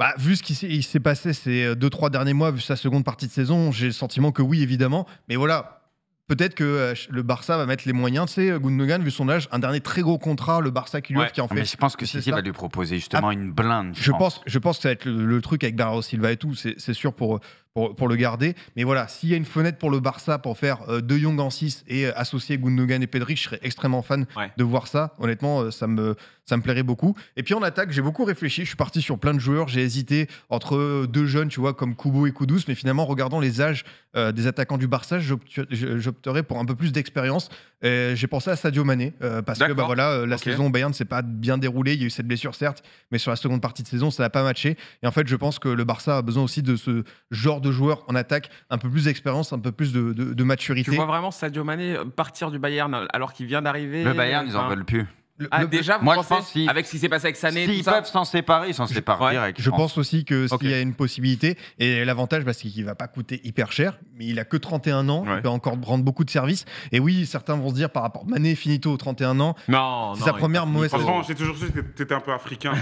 Bah, vu ce qui s'est passé ces deux trois derniers mois, vu sa seconde partie de saison, j'ai le sentiment que oui, évidemment. Mais voilà, peut-être que euh, le Barça va mettre les moyens. Tu sais, euh, Gundogan, vu son âge, un dernier très gros contrat, le Barça qui lui offre, qui en fait. je pense que City va lui proposer justement une blinde. Je, pense. je pense que ça va être le, truc avec Bernardo Silva et tout. C'est sûr pour pour, le garder. Mais voilà, s'il y a une fenêtre pour le Barça pour faire deux De Jong en 6 et euh, associer Gundogan et Pedri, je serais extrêmement fan de voir ça. Honnêtement, euh, ça, me, ça me plairait beaucoup. Et puis en attaque, j'ai beaucoup réfléchi. Je suis parti sur plein de joueurs. J'ai hésité entre euh, deux jeunes, tu vois, comme Kubo et Kudus. Mais finalement, regardant les âges des attaquants du Barça, j'opterais pour un peu plus d'expérience. J'ai pensé à Sadio Mané parce que bah, voilà, la saison au Bayern ne s'est pas bien déroulée. Il y a eu cette blessure, certes, mais sur la seconde partie de saison, ça n'a pas matché. Et en fait, je pense que le Barça a besoin aussi de ce genre de de joueurs en attaque, un peu plus d'expérience, un peu plus de, de, maturité. Tu vois vraiment Sadio Mané euh, partir du Bayern euh, alors qu'il vient d'arriver. Le Bayern, ils en veulent plus. Ah, déjà, moi, je pense si, avec ce qui s'est passé avec Sané, s'ils peuvent s'en séparer, ils s'en séparent direct. Je, pense. aussi que s'il y a une possibilité, et l'avantage, parce c'est qu'il va pas coûter hyper cher, mais il a que 31 ans, il peut encore rendre beaucoup de services. Et oui, certains vont se dire par rapport Mané finito 31 ans, non, c'est sa première mauvaise. saison j'ai toujours su que t'étais un peu africain.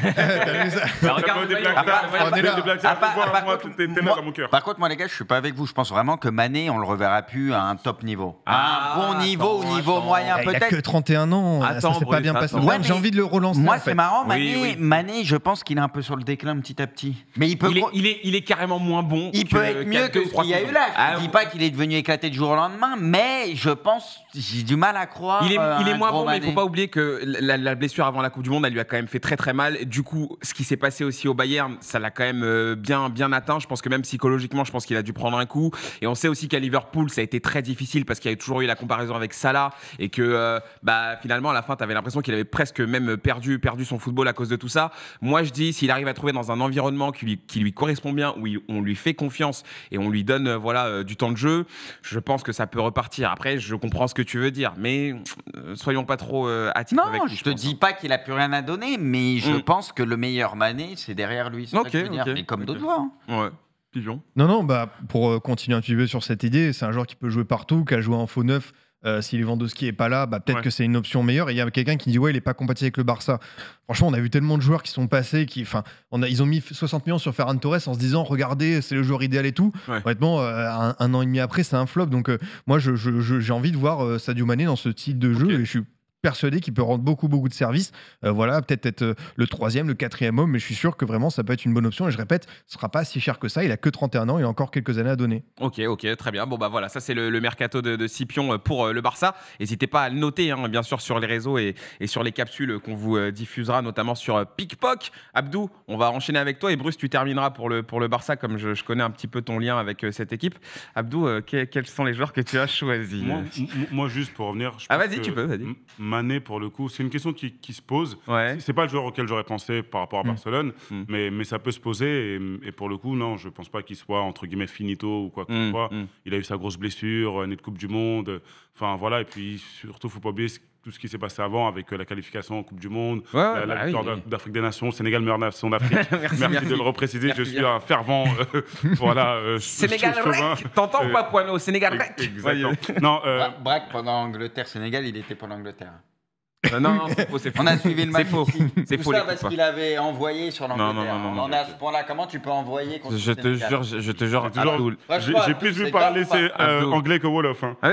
Par contre, moi les gars, je suis pas avec vous. Je pense vraiment que Mané, on le reverra plus à un top niveau, ah, un bon niveau, au niveau moyen peut-être. Il que 31 ans, c'est pas bien j'ai envie de le relancer. Moi, c'est marrant. Mané, je pense qu'il est un peu sur le déclin petit à petit. Mais il peut. Il est, il est, carrément moins bon. Il peut être mieux que ce qu'il y a eu là. Je ne ah dis pas qu'il est devenu éclaté du jour au lendemain, mais je pense, j'ai du mal à croire. Il est, euh, moins bon, mais il faut pas oublier que la, blessure avant la Coupe du Monde, elle lui a quand même fait très très mal. Du coup, ce qui s'est passé aussi au Bayern, ça l'a quand même euh, bien bien atteint. Je pense que même psychologiquement, je pense qu'il a dû prendre un coup. Et on sait aussi qu'à Liverpool, ça a été très difficile parce qu'il y a toujours eu la comparaison avec Salah et que euh, bah finalement à la fin, tu avais l'impression qu'il il avait presque même perdu, perdu son football à cause de tout ça. Moi, je dis, s'il arrive à trouver dans un environnement qui lui, correspond bien, où on lui fait confiance et on lui donne euh, voilà euh, du temps de jeu, je pense que ça peut repartir. Après, je comprends ce que tu veux dire, mais euh, soyons pas trop attirés. Non, je, te dis hein. pas qu'il a plus rien à donner, mais je mm. pense que le meilleur Mané, c'est derrière lui. C'est comme d'autres hein. Ouais. Non, non, bah, pour continuer un petit peu sur cette idée, c'est un joueur qui peut jouer partout, qui a joué en faux neuf euh, si Lewandowski est pas là, bah, peut-être que c'est une option meilleure. Et il y a quelqu'un qui dit ouais, il est pas compatible avec le Barça. Franchement, on a vu tellement de joueurs qui sont passés, qui, enfin, on ils ont mis 60 millions sur Ferran Torres en se disant regardez, c'est le joueur idéal et tout. Honnêtement, euh, un, an et demi après, c'est un flop. Donc euh, moi, j'ai envie de voir Sadio Mané dans ce type de jeu et je suis persuadé qu'il peut rendre beaucoup, beaucoup de services. Euh, voilà, peut-être être, euh, le troisième, le quatrième homme, mais je suis sûr que vraiment, ça peut être une bonne option. Et je répète, ce sera pas si cher que ça. Il a que 31 ans, il a encore quelques années à donner. Ok, ok, très bien. Bon, bah voilà, ça c'est le, mercato de, de Scipion euh, pour le Barça. N'hésitez pas à le noter, hein, bien sûr, sur les réseaux et, sur les capsules qu'on vous diffusera, notamment sur Pickpock. Abdou, on va enchaîner avec toi et Bruce, tu termineras pour le, pour le Barça, comme je, connais un petit peu ton lien avec cette équipe. Abdou, quels sont les joueurs que tu as choisis moi, juste pour revenir. ah, vas-y, tu peux, vas-y Mané, pour le coup, c'est une question qui, se pose. C'est pas le joueur auquel j'aurais pensé par rapport à hmm. Barcelone, hmm. mais, mais ça peut se poser. Et, pour le coup, non, je pense pas qu'il soit entre guillemets finito ou quoi que ce hmm. soit. Il a eu sa grosse blessure, année euh, de Coupe du Monde. Euh, enfin voilà, et puis surtout, faut pas oublier tout ce qui s'est passé avant avec euh, la qualification en Coupe du Monde, la, bah victoire d'Afrique des Nations, Sénégal meilleure nation d'Afrique. merci, merci, de le repréciser, je suis un fervent euh, voilà, euh, Sénégal t'entends pas Poineau, Sénégal non, Braque pendant Angleterre, Sénégal, il était pendant l'Angleterre. Non, non, c'est faux, On a suivi le match. C'est faux. C'est faux. ça parce qu'il avait envoyé sur l'Angleterre. Non, non, non, non, On a ce point-là. Comment tu peux envoyer Je te jure, ah, je te jure, Abdoul. J'ai plus vu parler euh, anglais que Wolof. Hein. Ah,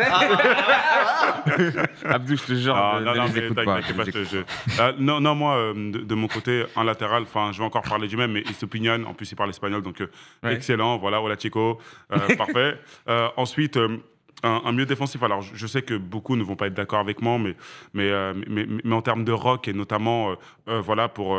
Abdou, je te jure. Ah, non, non, pas. Euh, non, non, moi, euh, de mon côté, en latéral, enfin, je vais encore parler du même, mais il s'opinionne. En plus, il parle espagnol, donc excellent. Voilà, hola chico. Parfait. Ensuite un, mieux défensif. Alors, je, sais que beaucoup ne vont pas être d'accord avec moi, mais, mais, euh, mais, en termes de rock, et notamment, euh, euh, voilà, pour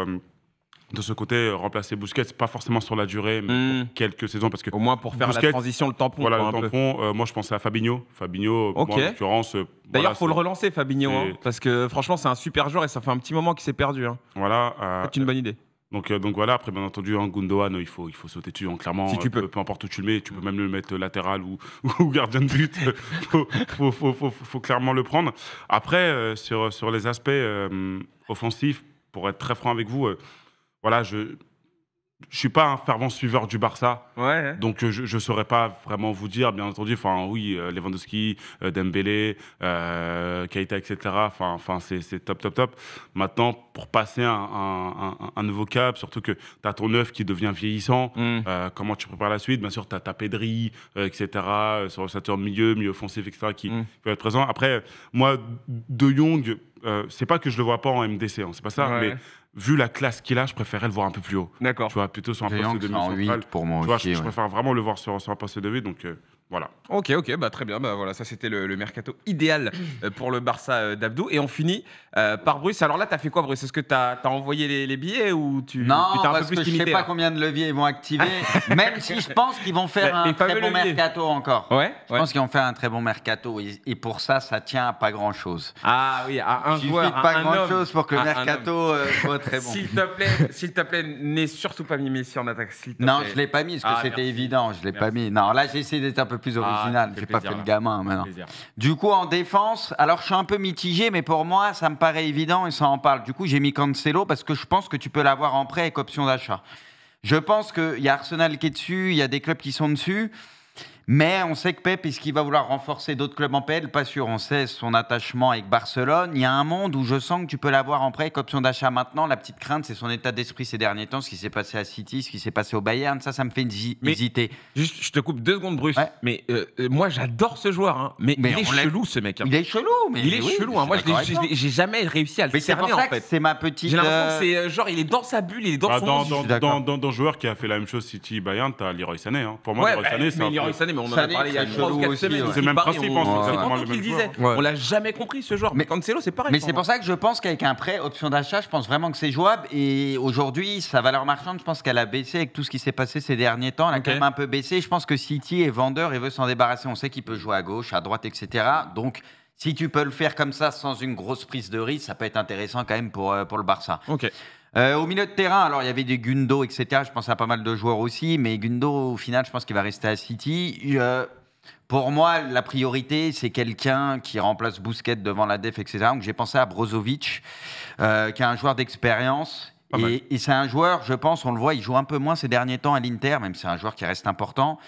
de ce côté remplacer Busquets pas forcément sur la durée mais hmm. quelques saisons parce que au moins pour faire la transition le tampon voilà le tampon moi je pensais à Fabinho Fabinho l'occurrence d'ailleurs il faut le relancer Fabinho hein, parce que franchement c'est un super joueur et ça fait un petit moment qu'il s'est perdu hein. voilà c'est une bonne idée donc, euh, donc voilà, après, bien entendu, en Gundogan, il faut, il faut sauter dessus. Hein, clairement, euh, Peu, importe où tu le mets, tu peux même le mettre euh, latéral ou, gardien de but. faut, faut, faut, clairement le prendre. Après, sur, sur les aspects offensifs, pour être très franc avec vous, voilà, je, je suis pas un fervent suiveur du Barça, donc je ne saurais pas vraiment vous dire, bien entendu. Enfin, oui, euh, Lewandowski, euh, Dembélé, euh, Kaita, etc. Enfin, c'est top, top, top. Maintenant, pour passer un, un, nouveau cap, surtout que tu as ton œuf qui devient vieillissant, mm. comment tu prépares la suite Bien sûr, tu as ta pédrie, etc., sur le secteur milieu, milieu offensif, etc., qui mm. peut être présent. Après, moi, De Jong, euh, c'est pas que je le vois pas en MDC, hein, c'est pas ça, mais vu la classe qu'il a, je préférais le voir un peu plus haut. D'accord. Tu vois, plutôt sur un poste de 8, pour moi tu vois, je, préfère vraiment le voir sur, un poste de 8, donc euh, voilà. Ok, ok, bah très bien. Bah voilà, ça c'était le, mercato idéal euh, pour le Barça euh, d'Abdou. Et on finit euh, par Bruce. Alors là, t'as fait quoi, Bruce Est-ce que t'as as envoyé les, billets ou tu Non, un que je sais pas combien de leviers ils vont activer. même si je pense qu'ils vont faire un très bon mercato encore. Ouais. Je pense qu'ils vont faire un très bon mercato. Et, pour ça, ça tient à pas grand chose. Ah oui, à un joueur, pas grand chose pour que le mercato soit très bon. S'il te plaît, s'il te plaît, n'ai surtout pas mis Messi en attaque. Non, plaît. je l'ai pas mis parce que ah, c'était évident. Je l'ai pas mis. Non, là j'ai essayé d'être un peu plus ah, original. J'ai pas fait le gamin maintenant. Du coup, en défense, alors je suis un peu mitigé, mais pour moi, ça me paraît évident et ça en parle. Du coup, j'ai mis Cancelo parce que je pense que tu peux l'avoir en prêt avec option d'achat. Je pense qu'il y a Arsenal qui est dessus, il y a des clubs qui sont dessus. Mais on sait que Pep, puisqu'il va vouloir renforcer d'autres clubs en PL Pas sûr, on sait son attachement avec Barcelone. Il y a un monde où je sens que tu peux l'avoir en prêt avec option d'achat maintenant. La petite crainte, c'est son état d'esprit ces derniers temps, ce qui s'est passé à City, ce qui s'est passé au Bayern. Ça, ça me fait hésiter. Juste, je te coupe deux secondes, Bruce. Mais euh, moi, j'adore ce joueur. Hein. Mais, il est chelou, ce mec. Hein. Il est chelou, mais il est chelou. Hein. Moi, j'ai jamais réussi à le mais en fait. C'est ma petite. J'ai l'impression euh, que c'est euh, genre, il est dans sa bulle, il est dans bah, son. Dans, joueur qui a fait la même chose City Bayern, t'as Leroy Sané. Pour moi, Leroy bah, Sané, c'est on en a parlé il y a 4 semaines. C'est hein, le même principe, on l'a jamais compris ce joueur. Mais Cancelo, c'est pareil. Mais c'est pour ça que je pense qu'avec un prêt option d'achat, je pense vraiment que c'est jouable. Et aujourd'hui, sa valeur marchande, je pense qu'elle a baissé avec tout ce qui s'est passé ces derniers temps. Elle a quand même un peu baissé. Je pense que City est vendeur et veut s'en débarrasser. On sait qu'il peut jouer à gauche, à droite, etc. Donc. Si tu peux le faire comme ça sans une grosse prise de risque, ça peut être intéressant quand même pour, euh, pour le Barça. Ok. Euh, au milieu de terrain, alors il y avait des Gundo, etc. Je pense à pas mal de joueurs aussi, mais Gundo, au final, je pense qu'il va rester à City. Euh, pour moi, la priorité, c'est quelqu'un qui remplace Bousquet devant la def, etc. Donc j'ai pensé à Brozovic, euh, qui est un joueur d'expérience. Et, c'est un joueur, je pense, on le voit, il joue un peu moins ces derniers temps à l'Inter, même si c'est un joueur qui reste important.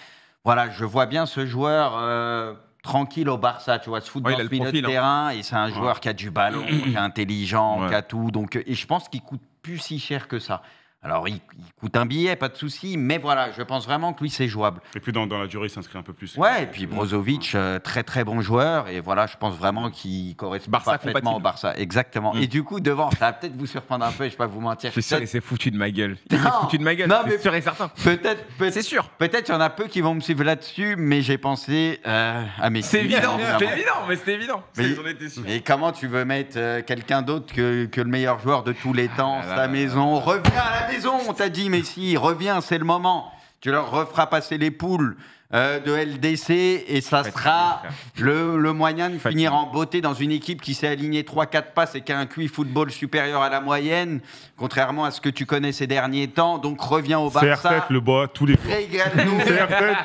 Voilà, je vois bien ce joueur tranquille au Barça, tu vois, ce football ouais, il de hein. terrain, et c'est un joueur qui a du ballon, qui est intelligent, qui a tout, donc, et je pense qu'il coûte plus si cher que ça. Alors, il, coûte un billet, pas de souci, mais voilà, je pense vraiment que lui, c'est jouable. Et puis, dans, la durée, il s'inscrit un peu plus. Ouais, et puis mmh. Brozovic, euh, très très bon joueur, et voilà, je pense vraiment qu'il correspond Barça parfaitement au Barça. Exactement. Mmh. Et du coup, devant, ça va peut-être vous surprendre un peu, je vais pas vous mentir. C'est Et c'est foutu de ma gueule. C'est foutu de ma gueule, c'est sûr certain. Peut-être, peut c'est sûr. Peut-être, il y en a peu qui vont me suivre là-dessus, mais j'ai pensé euh, à mes C'est évident, c'est évident, mais c'est évident. Mais, mais, comment tu veux mettre euh, quelqu'un d'autre que, le meilleur joueur de tous les ah temps, sa maison revient à la maison on t'a dit, mais si, reviens, c'est le moment. Tu leur referas passer les poules euh, de LDC et ça sera le, moyen de finir en beauté dans une équipe qui s'est alignée 3-4 passes et qui a un QI football supérieur à la moyenne, contrairement à ce que tu connais ces derniers temps. Donc reviens au Barça. le bois tous les jours.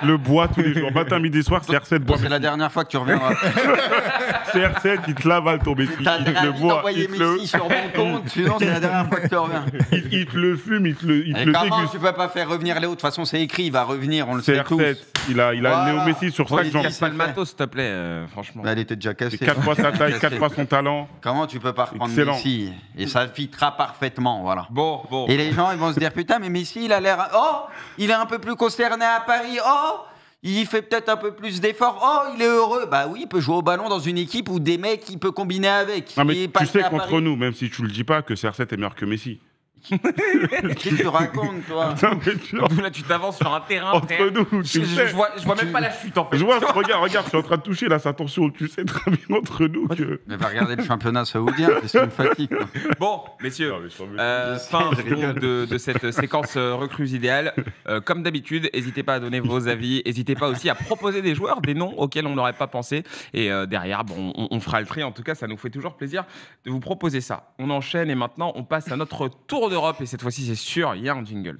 le bois tous les jours. Matin, midi, soir, bois. C'est la dernière fois que tu reviendras. CR7, il te lave à Messi, Il te le voit. Il te le... sur mon compte, sinon c'est la dernière fois que tu reviens. Il, te le fume, il te le, il te le comment tu peux pas faire revenir Léo De toute façon, c'est écrit, il va revenir, on le sait tous. CR7, il a, il a voilà. Messi sur Il jambe. pas le matos, s'il te plaît, euh, franchement. Bah, Là, elle était déjà cassée. Quatre fois sa taille, quatre fois son talent. Comment tu peux pas reprendre Excellent. Messi Et ça fitera parfaitement, voilà. Bon, bon. Et les gens, ils vont se dire, putain, mais Messi, il a l'air... Oh Il est un peu plus concerné à Paris, oh il fait peut-être un peu plus d'efforts. Oh, il est heureux. Bah oui, il peut jouer au ballon dans une équipe où des mecs, il peut combiner avec. Non, mais tu sais contre nous, même si tu le dis pas, que CR7 est meilleur que Messi. Qu'est-ce que tu racontes, toi tu- Là, tu t'avances sur un terrain. Entre nous, je, vois, je vois même pas la chute en fait. Je vois, regarde, regarde, je suis en train de toucher là, sa tension. Tu sais très bien entre nous que. Mais va regarder le championnat saoudien, parce une fatigue. Bon, messieurs, euh, fin de, cette séquence euh, Recrues idéale. Euh, comme d'habitude, n'hésitez pas à donner vos avis, n'hésitez pas aussi à proposer des joueurs, des noms auxquels on n'aurait pas pensé. Et derrière, bon, on, on fera le tri. En tout cas, ça nous fait toujours plaisir de vous proposer ça. On enchaîne et maintenant, on passe à notre tour d'Europe et cette fois-ci c'est sûr, hier en jingle.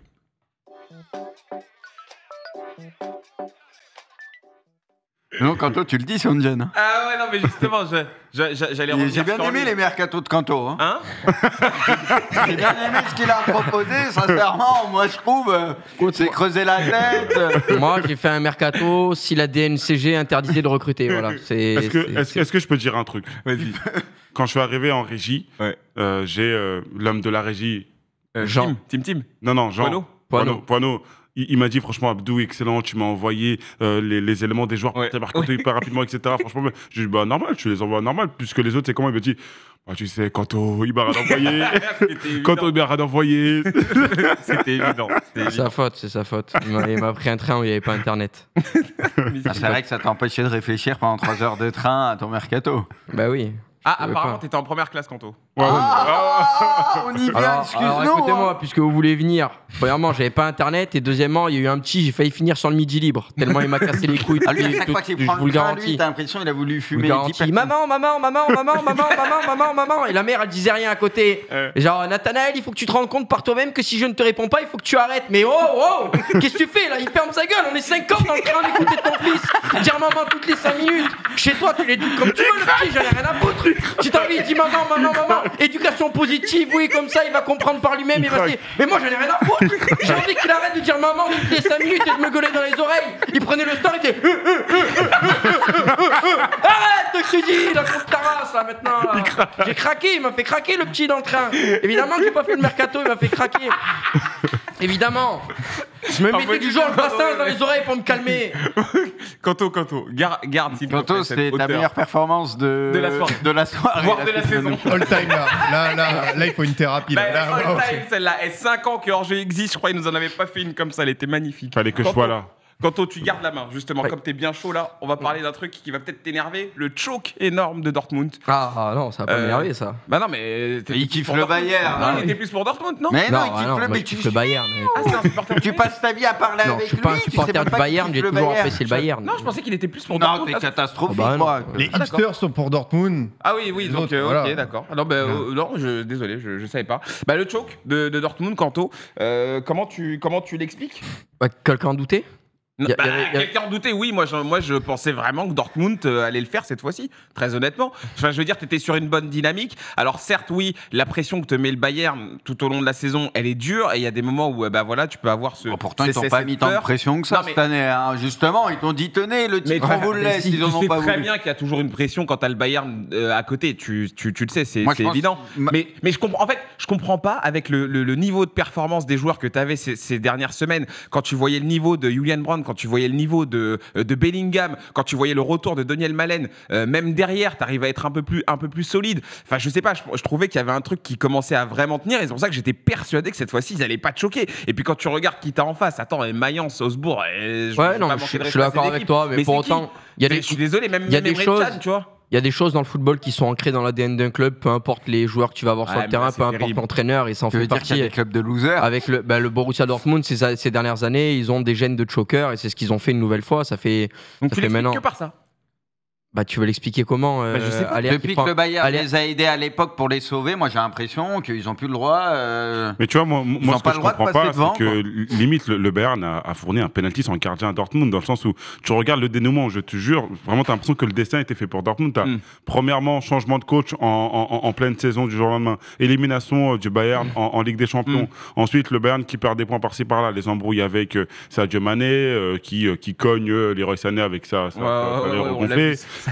Non, Canto, tu le dis, c'est Ah ouais, non, mais justement, je- j'allais revenir J'ai bien aimé les mercatos de Canto. Hein. Hein J'ai bien aimé ce qu'il a proposé, sincèrement. Moi, je trouve, euh, c'est creuser la tête. Moi j'ai fait un mercato, si la DNCG interdisait de recruter, voilà. C'est. Est-ce que, est-ce, que je peux dire un truc Vas-y. Quand je suis arrivé en régie, euh, j'ai euh, l'homme de la régie euh, Jean. Tim, Tim, Non, non, Jean. Poineau. Poineau. Il, m'a dit, franchement, Abdou, excellent, tu m'as envoyé euh, les, éléments des joueurs ouais. par contre, ouais. rapidement, etc. franchement, j'ai dit, bah, normal, tu les envoies normal, puisque les autres, c'est comment Il m'a dit, bah, tu sais, Kanto, il m'a d'envoyer. Kanto, il m'a d'envoyer. C'était évident. C'est sa faute, c'est sa faute. Il m'a pris un train où il n'y avait pas Internet. c'est vrai que ça t'empêchait de réfléchir pendant 3 heures de train à ton mercato. Bah oui. Ah, apparemment, t'étais en première classe, Kanto. Ouais, ah, on y vient, excuse-nous. Écoutez-moi, puisque vous voulez venir. Premièrement, j'avais pas internet. Et deuxièmement, il y a eu un petit, j'ai failli finir sur le midi libre. Tellement il m'a cassé les couilles. Ah, je vous le garantis t'as l'impression qu'il a voulu fumer. maman, maman, maman, maman, maman, maman, maman, maman. Et la mère, elle disait rien à côté. Genre, Nathanaël, il faut que tu te rendes compte par toi-même que si je ne te réponds pas, il faut que tu arrêtes. Mais oh, oh, qu'est-ce que tu fais là Il ferme sa gueule. On est 5 ans dans le train d'écouter ton fils. Dire maman toutes les 5 minutes. Chez toi, tu l'éduques comme tu veux, le petit, j'en ai rien à foutre. Si t'as envie, dit maman, maman, maman, éducation positive, oui, comme ça, il va comprendre par lui-même. Il va dire, mais moi, j'en ai rien à foutre. J'ai envie qu'il arrête de dire maman toutes les 5 minutes et de me gueuler dans les oreilles. Il prenait le store il était. Arrête, je te dis, la ta là, maintenant. J'ai craqué, il m'a fait craquer le petit dans le train. Évidemment, j'ai pas fait le mercato, il m'a fait craquer. Évidemment. Je me mettais du genre le bassin dans les oreilles pour me calmer. Quanto, quanto. garde, garde s'il c'est ta meilleure performance de, de la soirée. De la de la saison. All time, là. Là, là, là, il faut une thérapie. Là, bah, all time, celle-là. Et 5 ans que Orgé existe, je crois qu'il nous en avait pas fait une comme ça. Elle était magnifique. Fallait que je sois là. Quanto, tu gardes la main, justement, comme t'es bien chaud là, on va parler mm. d'un truc qui va peut-être t'énerver, le choke énorme de Dortmund. Ah, ah non, ça va pas euh, m'énerver ça. Bah non, mais. Il kiffe le Bayern. Non, il était plus pour Dortmund, non Mais non, il kiffe le Bayern. Ah, c'est un Tu passes ta vie à parler avec lui. Je suis pas un supporter du Bayern, j'ai toujours apprécié le Bayern. Non, je pensais qu'il était plus pour Dortmund. Ah bah non, t'es catastrophique, moi. Les ah, hipsters sont pour Dortmund. Ah oui, oui, donc, euh, ok, d'accord. Non, bah, euh, désolé, je savais pas. Bah, le choke de Dortmund, Quanto comment tu l'expliques Quelqu'un doutait bah, Quelqu'un en doutait, oui. Moi je, moi, je pensais vraiment que Dortmund euh, allait le faire cette fois-ci, très honnêtement. Enfin, je veux dire, tu étais sur une bonne dynamique. Alors, certes, oui, la pression que te met le Bayern tout au long de la saison, elle est dure. Et il y a des moments où, eh ben voilà, tu peux avoir ce. Oh, pourtant, ils t'ont pas mis tant de pression que ça cette année. Hein. Justement, ils t'ont dit, tenez, le titre, on vous le laisse. ils ont pas très bien qu'il y a toujours une pression quand t'as le Bayern euh, à côté. Tu, tu, tu le sais, c'est évident. Mais, mais je comprends, en fait, je comprends pas avec le, niveau de performance des joueurs que tu avais ces, dernières semaines. Quand tu voyais le niveau de Julian Brandt quand tu voyais le niveau euh, de, Bellingham, quand tu voyais le retour de Daniel Malen, euh, même derrière, tu arrives à être un peu plus, un peu plus solide. Enfin, je sais pas, je, trouvais qu'il y avait un truc qui commençait à vraiment tenir et c'est pour ça que j'étais persuadé que cette fois-ci, ils allaient pas te choquer. Et puis quand tu regardes qui t'a en face, attends, et Mayence, Osbourg, je, non, suis d'accord avec toi, mais, pour autant, il y je suis désolé, même, y des tu vois. Il y a des choses dans le football qui sont ancrées dans l'ADN d'un club, peu importe les joueurs que tu vas avoir sur le terrain, peu importe l'entraîneur, et s'en en fait partie. de losers. Avec bah, le, Borussia Dortmund, ces, dernières années, ils ont des gènes de choker, et c'est ce qu'ils ont fait une nouvelle fois. Ça fait, Donc ça tu fait maintenant. que par ça bah, tu veux l'expliquer comment bah, euh, Depuis que le Bayern les a aidés à l'époque pour les sauver, moi j'ai l'impression qu'ils n'ont plus le droit. Euh, Mais tu vois, moi, ce que je comprends pas, c'est que limite le, le Bayern a, fourni un penalty sans gardien à Dortmund, dans le sens où tu regardes le dénouement, je te jure, vraiment tu as l'impression que le destin était fait pour Dortmund. Hmm. Premièrement, changement de coach en, en, pleine saison du jour au lendemain, élimination euh, du Bayern en, Ligue des Champions. Hmm. Ensuite, le Bayern qui perd des points par-ci par-là, les embrouilles avec sa Sadio qui, qui cogne les Sané avec ça. ça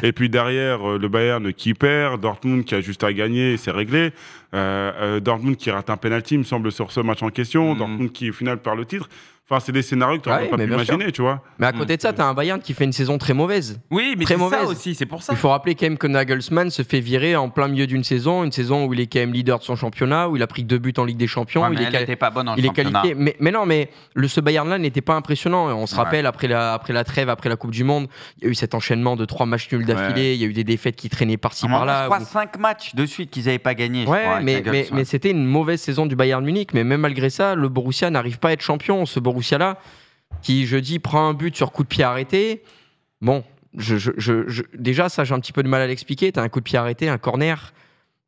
et puis derrière, euh, le Bayern qui perd, Dortmund qui a juste à gagner, c'est réglé. Euh, euh, Dortmund qui rate un penalty, il me semble, sur ce match en question. Mhm. Dortmund qui, au final, perd le titre. Enfin, c'est des scénarios que tu n'aurais pas pu imaginer, tu vois. Mais à côté de ça, mhm. tu as un Bayern qui fait une saison très mauvaise. Oui, mais très ça aussi, c'est pour ça. Il faut rappeler quand même que Nagelsmann se fait virer en plein milieu d'une saison, une saison où il est quand même leader de son championnat, où il a pris deux buts en Ligue des Champions. où il pas bonne en il Est qualifié. Mais, non, mais le, ce Bayern-là n'était pas impressionnant. On se rappelle, après, la, après la trêve, après la Coupe du Monde, il y a eu cet enchaînement de trois matchs nuls d'affilée, il y a eu des défaites qui traînaient par-ci, ah, par-là. Trois, ou... cinq matchs de suite qu'ils n'avaient pas gagné mais, c'était une mauvaise saison du Bayern Munich. Mais même malgré ça, le Borussia n'arrive pas à être champion. Ce Borussia-là, qui je dis prend un but sur coup de pied arrêté, bon, déjà, ça, j'ai un petit peu de mal à l'expliquer. Tu as un coup de pied arrêté, un corner,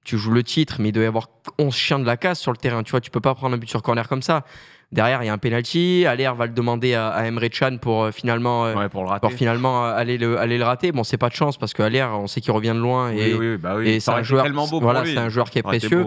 tu joues le titre, mais il doit y avoir 11 chiens de la casse sur le terrain. Tu vois, tu peux pas prendre un but sur corner comme ça. Derrière, il y a un penalty. Allaire va le demander à, Emre Chan euh, euh, pour finalement, pour, euh, finalement aller, le, aller le rater. Bon, c'est pas de chance parce que on sait qu'il revient de loin bah et, c'est un joueur, beau voilà, c'est un joueur qui est précieux.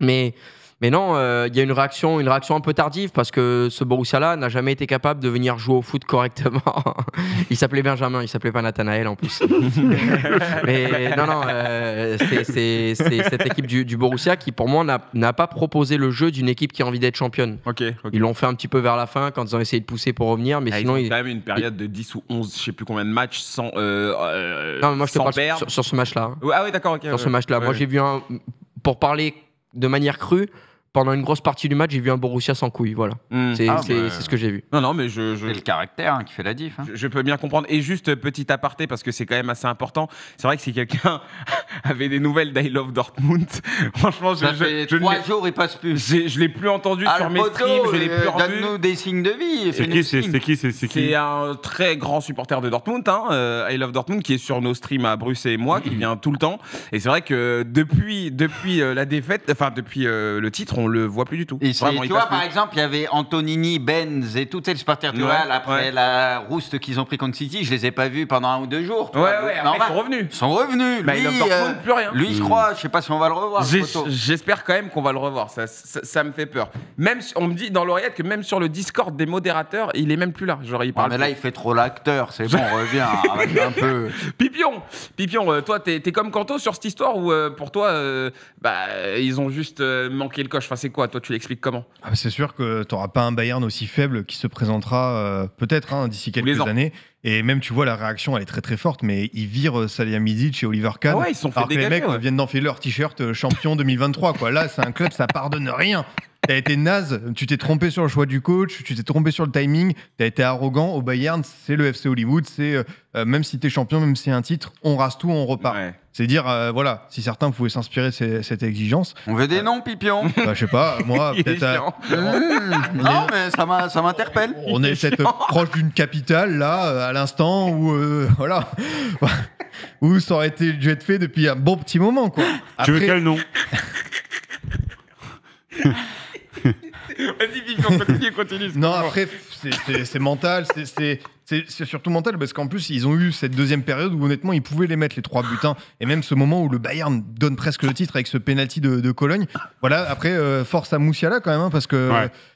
Mais mais non, euh, il y a une réaction, une réaction un peu tardive parce que ce Borussia-là n'a jamais été capable de venir jouer au foot correctement. il s'appelait Benjamin, il s'appelait pas Nathanaël en plus. mais non, non, euh, c'est cette équipe du, Borussia qui, pour moi, n'a pas proposé le jeu d'une équipe qui a envie d'être championne. Ok. Ils l'ont fait un petit peu vers la fin quand ils ont essayé de pousser pour revenir, mais ah, sinon. Ils ont quand même une période de 10 ou 11, je sais plus combien de matchs sans. Euh, euh non, moi je te parle sur, ce match-là. Hein. Ah oui, d'accord, ok. Sur ce match-là. moi j'ai vu un. Pour parler de manière crue, pendant une grosse partie du match, j'ai vu un Borussia sans couilles. Voilà. Hmm. Ah, c'est ce que j'ai vu. Non, non, mais je. C'est le caractère hein, qui fait la diff. Hein. Je, peux bien comprendre. Et juste petit aparté, parce que c'est quand même assez important. C'est vrai que si quelqu'un avait des nouvelles d'I Love Dortmund, franchement, je. Ça fait trois jours, il passe plus. Je l'ai plus entendu sur mes streams. Je l'ai plus euh, Donne-nous des signes de vie. C'est qui C'est qui C'est un très grand supporter de Dortmund, hein, euh, I Love Dortmund, qui est sur nos streams à Bruxelles et moi, qui vient tout le temps. Et c'est vrai que depuis, depuis euh, la défaite, enfin, depuis le titre, on le voit plus du tout. Et tu vois, par exemple, il y avait Antonini, Benz et toutes les supporters de après la rouste qu'ils ont pris contre City. Je les ai pas vus pendant un ou deux jours. Ouais, ouais, ils sont revenus. Ils sont revenus. Bah, lui, euh, plus rien. Lui, je hmm. crois, je sais pas si on va le revoir. J'espère quand même qu'on va le revoir. Ça, ça, me fait peur. Même on me dit dans l'oreillette que même sur le Discord des modérateurs, il est même plus là. Genre, mais là, il fait trop l'acteur. C'est bon, on revient un peu. Pipion, Pipion, euh, toi, t'es es comme Canto sur cette histoire où euh, pour toi, euh, bah, ils ont juste manqué le coche c'est quoi Toi, tu l'expliques comment ah, bah, C'est sûr que tu n'auras pas un Bayern aussi faible qui se présentera euh, peut-être hein, d'ici quelques années et même, tu vois, la réaction, elle est très très forte, mais ils virent euh, Salihamidzic et Oliver Kahn. ouais, ils sont les mecs viennent d'enfiler leur t-shirt euh, champion 2023. Quoi. Là, c'est un club, ça pardonne rien. T'as été naze, tu t'es trompé sur le choix du coach, tu t'es trompé sur le timing, t'as été arrogant. Au Bayern, c'est le FC Hollywood, c'est euh, même si t'es champion, même si c'est un titre, on rase tout, on repart. C'est dire, voilà, si certains pouvaient s'inspirer de cette exigence. On veut des noms, Pipion bah, Je sais pas, moi, peut-être. non, mais ça m'interpelle. On est proche d'une capitale, là, à l'instant où euh, voilà où ça aurait été dû être fait depuis un bon petit moment quoi. Tu veux quel nom Vas-y, continue, continue. Non, après, c'est mental, c'est c'est surtout mental parce qu'en plus, ils ont eu cette deuxième période où honnêtement, ils pouvaient les mettre les trois butins Et même ce moment où le Bayern donne presque le titre avec ce penalty de, Cologne. Voilà, après, euh, force à Moussiala quand même, hein, parce que.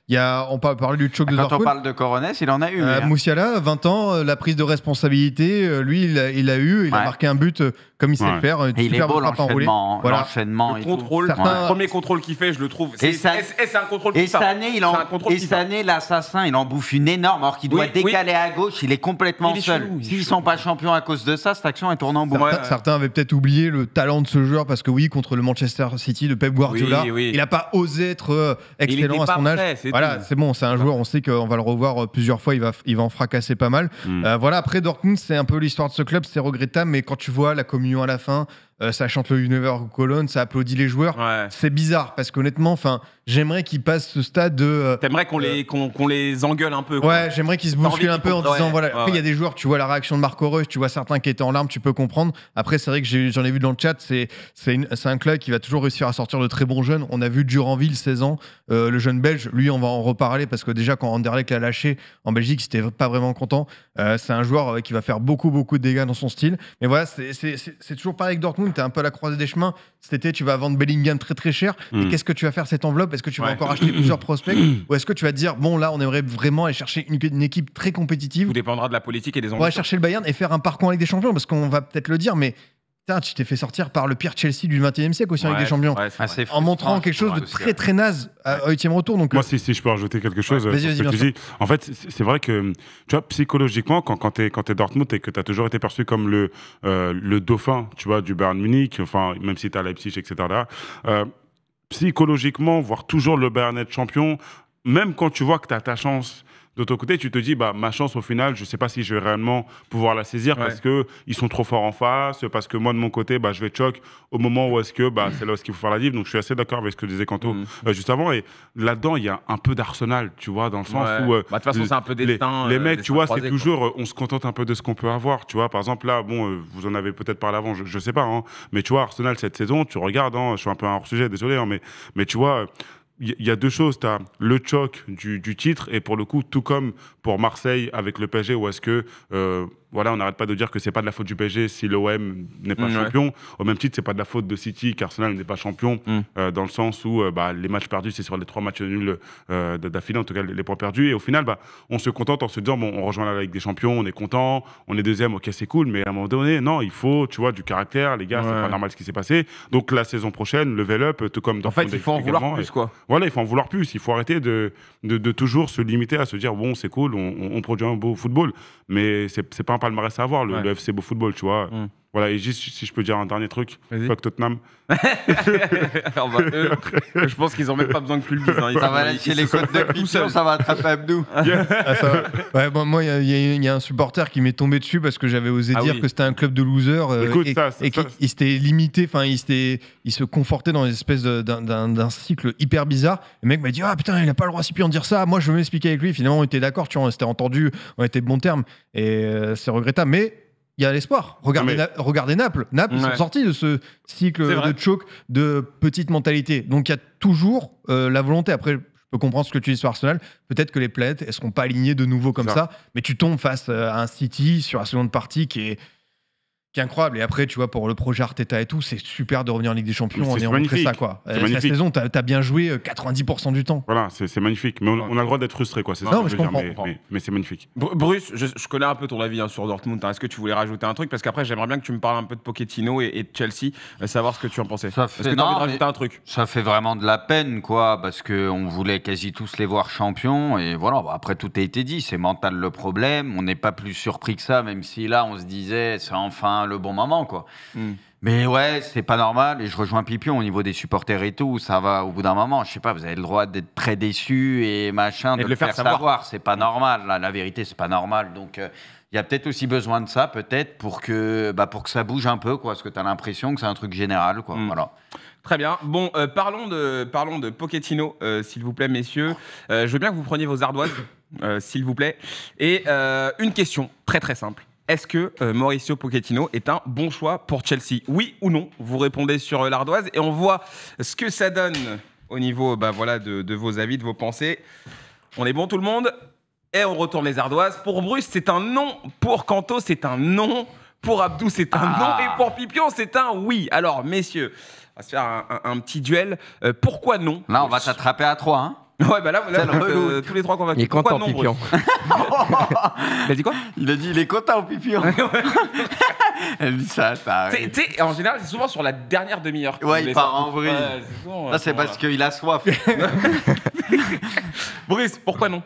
Il y a, on peut parler du choc de Quand on parle de Coronès, il en a eu. Euh, hein. Moussiala, 20 ans, euh, la prise de responsabilité, euh, lui, il a, eu, il a marqué un but comme il sait le faire. il est beau l'enchaînement, voilà. le contrôle, le premier contrôle qu'il fait, je le trouve. C'est ça... un contrôle Et cette année, il en... il en bouffe une énorme, alors qu'il doit décaler à gauche, il est complètement seul. S'ils sont pas champions à cause de ça, cette action est tournée en Certains, avaient peut-être oublié le talent de ce joueur parce que oui, contre le Manchester City de Pep Guardiola, il n'a pas osé être euh, excellent à son âge. c'est voilà, c'est bon, c'est un joueur, on sait qu'on va le revoir euh, plusieurs fois, il va, il va en fracasser pas mal. Hmm. Euh, voilà, après Dortmund, c'est un peu l'histoire de ce club, c'est regrettable, mais quand tu vois la communion à la fin, euh, ça chante le Univer Colonne, ça applaudit les joueurs. C'est bizarre parce qu'honnêtement, enfin, j'aimerais qu'ils passent ce stade de. Euh, T'aimerais qu'on les euh, qu'on les engueule un peu. Ouais, j'aimerais qu'ils se bousculent un peu en disant voilà. Après, il y a des joueurs, tu vois la réaction de Marco Reus, tu vois certains qui étaient en larmes, tu peux comprendre. Après, c'est vrai que j'en ai, vu dans le chat, c'est c'est un club qui va toujours réussir à sortir de très bons jeunes. On a vu Duranville, 16 ans, le jeune belge. Lui, on va en reparler parce que déjà quand Anderlecht l'a lâché en Belgique, c'était pas vraiment content. c'est un joueur qui va faire beaucoup beaucoup de dégâts dans son style. Mais voilà, c'est toujours pareil avec Dortmund tu es un peu à la croisée des chemins. Cet été, tu vas vendre Bellingham très très cher. mais hmm. qu'est-ce que tu vas faire cette enveloppe Est-ce que tu vas encore acheter plusieurs prospects hmm. Ou est-ce que tu vas dire, bon, là, on aimerait vraiment aller chercher une, équipe très compétitive Tout dépendra de la politique et des enjeux. On va chercher le Bayern et faire un parcours avec des champions, parce qu'on va peut-être le dire, mais tu t'es fait sortir par le pire Chelsea du 21e siècle aussi ouais, avec des champions. Ah, en montrant quelque chose de très très naze à, au 8 retour. Donc, Moi, euh, si, si je peux rajouter quelque chose. Euh, Vas tu dis. En fait, c'est vrai que tu vois, psychologiquement, quand, quand tu es, es, Dortmund et que tu as toujours été perçu comme le, euh, le dauphin tu vois, du Bayern Munich, enfin, même si tu es à Leipzig, etc. psychologiquement, voir toujours le Bayern être champion, même quand tu vois que tu as ta chance D'autre côté, tu te dis, bah, ma chance, au final, je ne sais pas si je vais réellement pouvoir la saisir parce parce qu'ils sont trop forts en face, parce que moi, de mon côté, bah, je vais choc au moment où est-ce que bah, c'est là où qu'il faut faire la dive. Donc, je suis assez d'accord avec ce que disait Kanto mm. euh, juste avant. Et là-dedans, il y a un peu d'arsenal, tu vois, dans le sens où. Euh, bah, de toute façon, c'est un peu destin. Les, euh, mecs, tu vois, c'est toujours, on se contente un peu de ce qu'on peut avoir, tu vois. Par exemple, là, bon, vous en avez peut-être parlé avant, je ne sais pas, hein, mais tu vois, Arsenal, cette saison, tu regardes, hein, je suis un peu hors-sujet, désolé, hein, mais, mais tu vois il y a deux choses. Tu as le choc du, titre, et pour le coup, tout comme pour Marseille avec le PSG, où est-ce que euh, voilà, on n'arrête pas de dire que c'est pas de la faute du PSG si l'OM n'est pas mm, champion. Au même titre, c'est pas de la faute de City qu'Arsenal n'est pas champion, mm. euh, dans le sens où euh, bah, les matchs perdus, c'est sur les trois matchs nuls euh, d'affilée, en tout cas les, points perdus. Et au final, bah, on se contente en se disant, bon, on rejoint la Ligue des Champions, on est content, on est deuxième, ok, c'est cool, mais à un moment donné, non, il faut, tu vois, du caractère, les gars, ce c'est pas normal ce qui s'est passé. Donc la saison prochaine, level up, tout comme dans En fait, il faut en vouloir plus, quoi. voilà, il faut en vouloir plus. Il faut arrêter de, de, toujours se limiter à se dire, bon, c'est cool, on, produit un beau football, mais c'est pas un palmarès me reste le, voir le FC Beau Football, tu vois. Mm. Voilà, et juste si je peux dire un dernier truc, fuck Tottenham. Bah, je pense qu'ils n'ont même pas besoin que plus hein, ça va chez les codes de culture, ça va attraper Abdou. moi, il y, a un supporter qui m'est tombé dessus parce que j'avais osé ah dire que c'était un club de losers euh, et, ça, et qu'il s'était limité, enfin, il, il, se confortait dans espèce d'un cycle hyper bizarre. Le mec m'a dit Ah putain, il n'a pas le droit si pire de dire ça. Moi, je veux m'expliquer avec lui. Finalement, on était d'accord, tu vois, on s'était entendu, on était de bons termes. Et euh, c'est regrettable. Mais il y a l'espoir. Regardez, regardez, Naples. Naples, ils sont sortis de ce cycle de choc, de petite mentalité. Donc il y a toujours euh, la volonté. Après, je peux comprendre ce que tu dis sur Arsenal. Peut-être que les planètes, elles seront pas alignées de nouveau comme ça. ça. Mais tu tombes face euh, à un City sur la seconde partie qui est incroyable. Et après, tu vois, pour le projet Arteta et tout, c'est super de revenir en Ligue des Champions. On est, ça, quoi. Euh, saison, tu as, bien joué 90% euh, du temps. Voilà, c'est magnifique. Mais on, a le droit d'être frustré, quoi. C'est ça mais je, comprends, Mais, c'est magnifique. Bruce, je, connais un peu ton avis hein, sur Dortmund. Hein. Est-ce que tu voulais rajouter un truc Parce qu'après, j'aimerais bien que tu me parles un peu de Pochettino et, et de Chelsea, euh, savoir ce que tu en pensais. Est-ce que tu rajouter un truc Ça fait vraiment de la peine, quoi, parce on voulait quasi tous les voir champions. Et voilà, bah, après, tout a été dit. C'est mental le problème. On n'est pas plus surpris que ça, même si là, on se disait, c'est enfin le bon moment, quoi. Hmm. Mais ouais, c'est pas normal. Et je rejoins Pipion au niveau des supporters et tout. Ça va au bout d'un moment. Je sais pas, vous avez le droit d'être très déçu et machin, de, le, faire, savoir. C'est pas hmm. normal. La vérité, c'est pas normal. Donc, euh, il y a peut-être aussi besoin de ça, peut-être, pour, que, bah, pour que ça bouge un peu, quoi. Parce que tu as l'impression que c'est un truc général, quoi. Hmm. Voilà. Très bien. Bon, euh, parlons, de, parlons de Pochettino, euh, s'il vous plaît, messieurs. je veux bien que vous preniez vos ardoises, s'il vous plaît. Et une question très, très simple. Est-ce que euh, Mauricio Pochettino est un bon choix pour Chelsea Oui ou non Vous répondez sur euh, l'ardoise et on voit ce que ça donne au niveau bah, voilà, de, vos avis, de vos pensées. On est bon tout le monde Et on retourne les ardoises. Pour Bruce, c'est un non. Pour Canto, c'est un non. Pour Abdou, c'est un non. Ah. Et pour Pipion, c'est un oui. Alors, messieurs, on va se faire un, petit duel. Euh, pourquoi non Là, on va s'attraper à trois. Hein Ouais, bah là, là euh, tous les trois convaincus. Il est content, Pipion. il a dit quoi Il a dit il est content, Pipion. Elle dit ça, ça. Tu sais, en général, c'est souvent sur la dernière demi-heure. Ouais, il part en vrille. c'est parce qu'il a soif. Brice, pourquoi non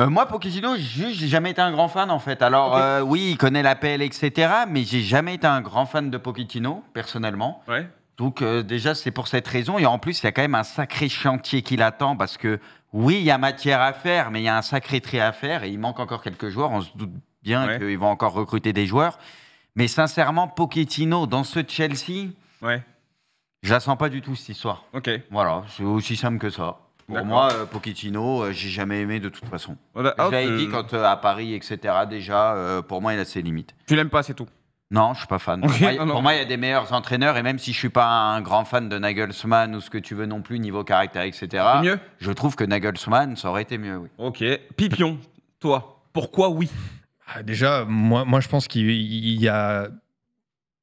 euh, moi, Pochettino, j'ai jamais été un grand fan en fait. Alors euh, oui, il connaît l'appel, etc. Mais j'ai jamais été un grand fan de Pochettino, personnellement. Ouais. Donc euh, déjà, c'est pour cette raison. Et en plus, il y a quand même un sacré chantier qui l'attend parce que oui, il y a matière à faire, mais il y a un sacré tri à faire et il manque encore quelques joueurs. On se doute bien qu'ils vont encore recruter des joueurs. Mais sincèrement, Pochettino, dans ce Chelsea, ouais. ne la sens pas du tout cette histoire. Voilà, c'est aussi simple que ça. Pour moi, euh, Pochettino, euh, j'ai jamais aimé de toute façon. Oh, bah, oh, Vous a dit quand à Paris, etc. Déjà, pour moi, il a ses limites. Tu l'aimes pas, c'est tout. Non, je suis pas fan. pour, moi, il y a des meilleurs entraîneurs, et même si je suis pas un grand fan de Nagelsmann ou ce que tu veux non plus, niveau caractère, etc., mieux. je trouve que Nagelsmann, ça aurait été mieux, oui. Ok. Pipion, toi, pourquoi oui ah, Déjà, moi, moi, je pense qu'il y a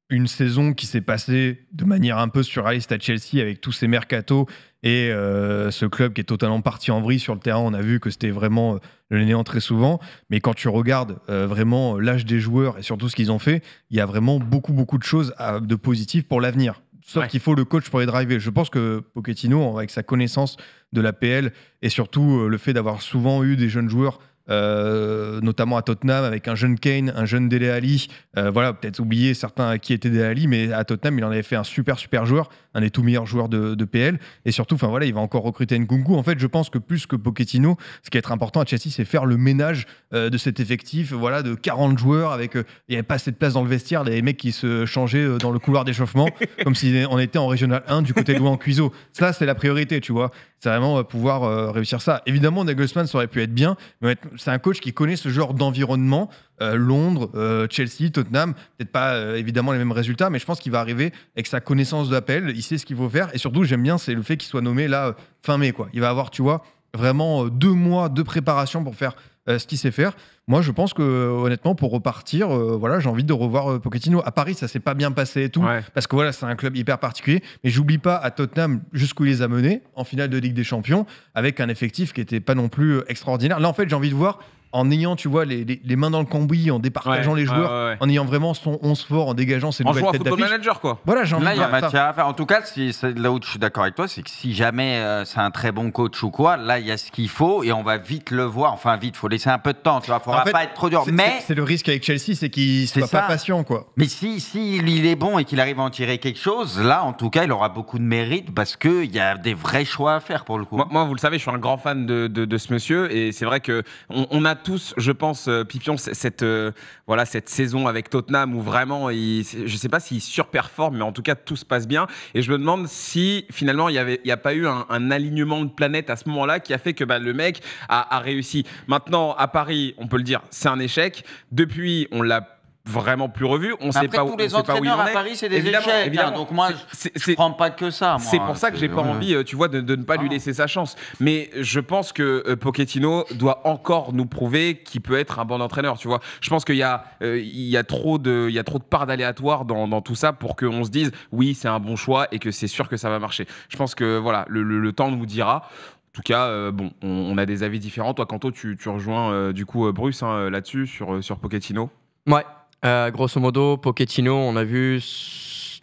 une saison qui s'est passée de manière un peu surréaliste à Chelsea avec tous ces mercatos et euh, ce club qui est totalement parti en vrille sur le terrain, on a vu que c'était vraiment euh, le néant très souvent. Mais quand tu regardes euh, vraiment l'âge des joueurs et surtout ce qu'ils ont fait, il y a vraiment beaucoup, beaucoup de choses de positif pour l'avenir. Sauf qu'il faut le coach pour les driver. Je pense que Pochettino, avec sa connaissance de la PL et surtout le fait d'avoir souvent eu des jeunes joueurs euh, notamment à Tottenham, avec un jeune Kane, un jeune Dele Ali. Euh, voilà, peut-être oublier certains qui étaient Dele Ali, mais à Tottenham, il en avait fait un super, super joueur, un des tout meilleurs joueurs de, PL. Et surtout, enfin voilà, il va encore recruter Nkunku. En fait, je pense que plus que Pochettino, ce qui va être important à Chelsea, c'est faire le ménage euh, de cet effectif, voilà, de 40 joueurs avec. il n'y avait pas assez de place dans le vestiaire, les mecs qui se changeaient dans le couloir d'échauffement, comme si on était en régional 1 du côté de en Cuiseau. Ça, c'est la priorité, tu vois. C'est vraiment euh, pouvoir euh, réussir ça. Évidemment, Nagelsmann, ça aurait pu être bien, mais c'est un coach qui connaît ce genre d'environnement. Euh, Londres, Chelsea, Tottenham, peut-être pas évidemment les mêmes résultats, mais je pense qu'il va arriver avec sa connaissance d'appel. il sait ce qu'il faut faire, et surtout j'aime bien c'est le fait qu'il soit nommé là fin mai quoi. Il va avoir tu vois vraiment deux mois de préparation pour faire euh, ce qu'il sait faire. Moi, je pense que honnêtement, pour repartir, euh, voilà, j'ai envie de revoir euh, Pochettino. À Paris, ça s'est pas bien passé et tout, parce que voilà, c'est un club hyper particulier. Mais j'oublie pas à Tottenham jusqu'où il les a menés en finale de Ligue des Champions, avec un effectif qui était pas non plus extraordinaire. Là, en fait, j'ai envie de voir en ayant, tu vois, les, mains dans le cambouis, en départageant les joueurs, en ayant vraiment son 11 fort, en dégageant ses nouvelles têtes d'affiche. manager, quoi. Voilà, j'en ai Là, il y a matière à faire. En tout cas, si, là où je suis d'accord avec toi, c'est que si jamais euh, c'est un très bon coach ou quoi, là, il y a ce qu'il faut et on va vite le voir. Enfin, vite, faut laisser un peu de temps, tu vois. Faudra pas être trop dur. Mais c'est le risque avec Chelsea, c'est qu'il soit pas patient, quoi. Mais si, si il est bon et qu'il arrive à en tirer quelque chose, là, en tout cas, il aura beaucoup de mérite parce qu'il y a des vrais choix à faire pour le coup. Moi, vous le savez, je suis un grand fan de, ce monsieur et c'est vrai que on, on tous, je pense, euh, Pipion, cette, euh, voilà, cette saison avec Tottenham où vraiment, je ne sais pas s'il surperforme, mais en tout cas, tout se passe bien. Et je me demande si finalement, il n'y a pas eu un, alignement de planète à ce moment-là qui a fait que bah, le mec a réussi. Maintenant, à Paris, on peut le dire, c'est un échec. Depuis, on l'a vraiment plus revu. On sait pas où. Tous les entraîneurs à Paris, c'est des échecs. Ah, donc moi, je ne prends pas que ça. C'est pour ça que j'ai pas envie, euh, tu vois, de, de ne pas lui laisser sa chance. Mais je pense que euh, Pochettino doit encore nous prouver qu'il peut être un bon entraîneur. Tu vois, je pense qu'il y a, euh, il y a trop de, il y a trop de parts d'aléatoire dans, dans, tout ça pour qu'on se dise oui, c'est un bon choix et que c'est sûr que ça va marcher. Je pense que voilà, le, le, temps nous dira. En tout cas, bon, on, a des avis différents. Toi, Canto, tu, tu rejoins du coup Bruce hein, là-dessus sur, sur Pochettino. Ouais, euh, grosso modo, Pochettino, on a vu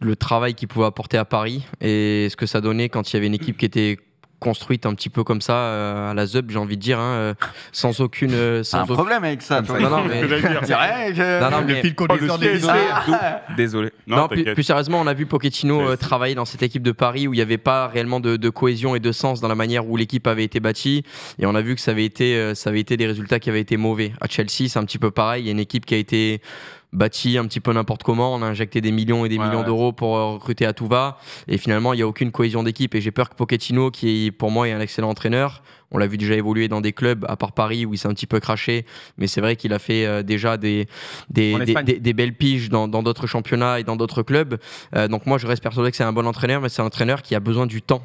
le travail qu'il pouvait apporter à Paris et ce que ça donnait quand il y avait une équipe qui était construite un petit peu comme ça euh, à la ZUB, j'ai envie de dire, hein, euh, sans aucune. un problème avec ça, Non, non, mais. Désolé. Non, plus, plus, sérieusement, on a vu Pochettino travailler dans cette équipe de Paris où il n'y avait pas réellement de, cohésion et de sens dans la manière où l'équipe avait été bâtie. Et on a vu que ça avait été, ça avait été des résultats qui avaient été mauvais. À Chelsea, c'est un petit peu pareil. Il y a une équipe qui a été bâti un petit peu n'importe comment. On a injecté des millions et des millions d'euros pour euh, recruter à tout va. Et finalement, il n'y a aucune cohésion d'équipe. Et j'ai peur que Pochettino, qui pour moi est un excellent entraîneur, on l'a vu déjà évoluer dans des clubs, à part Paris, où il s'est un petit peu craché. Mais c'est vrai qu'il a fait euh, déjà des, des, belles piges dans d'autres championnats et dans d'autres clubs. Euh, donc moi, je reste persuadé que c'est un bon entraîneur, mais c'est un entraîneur qui a besoin du temps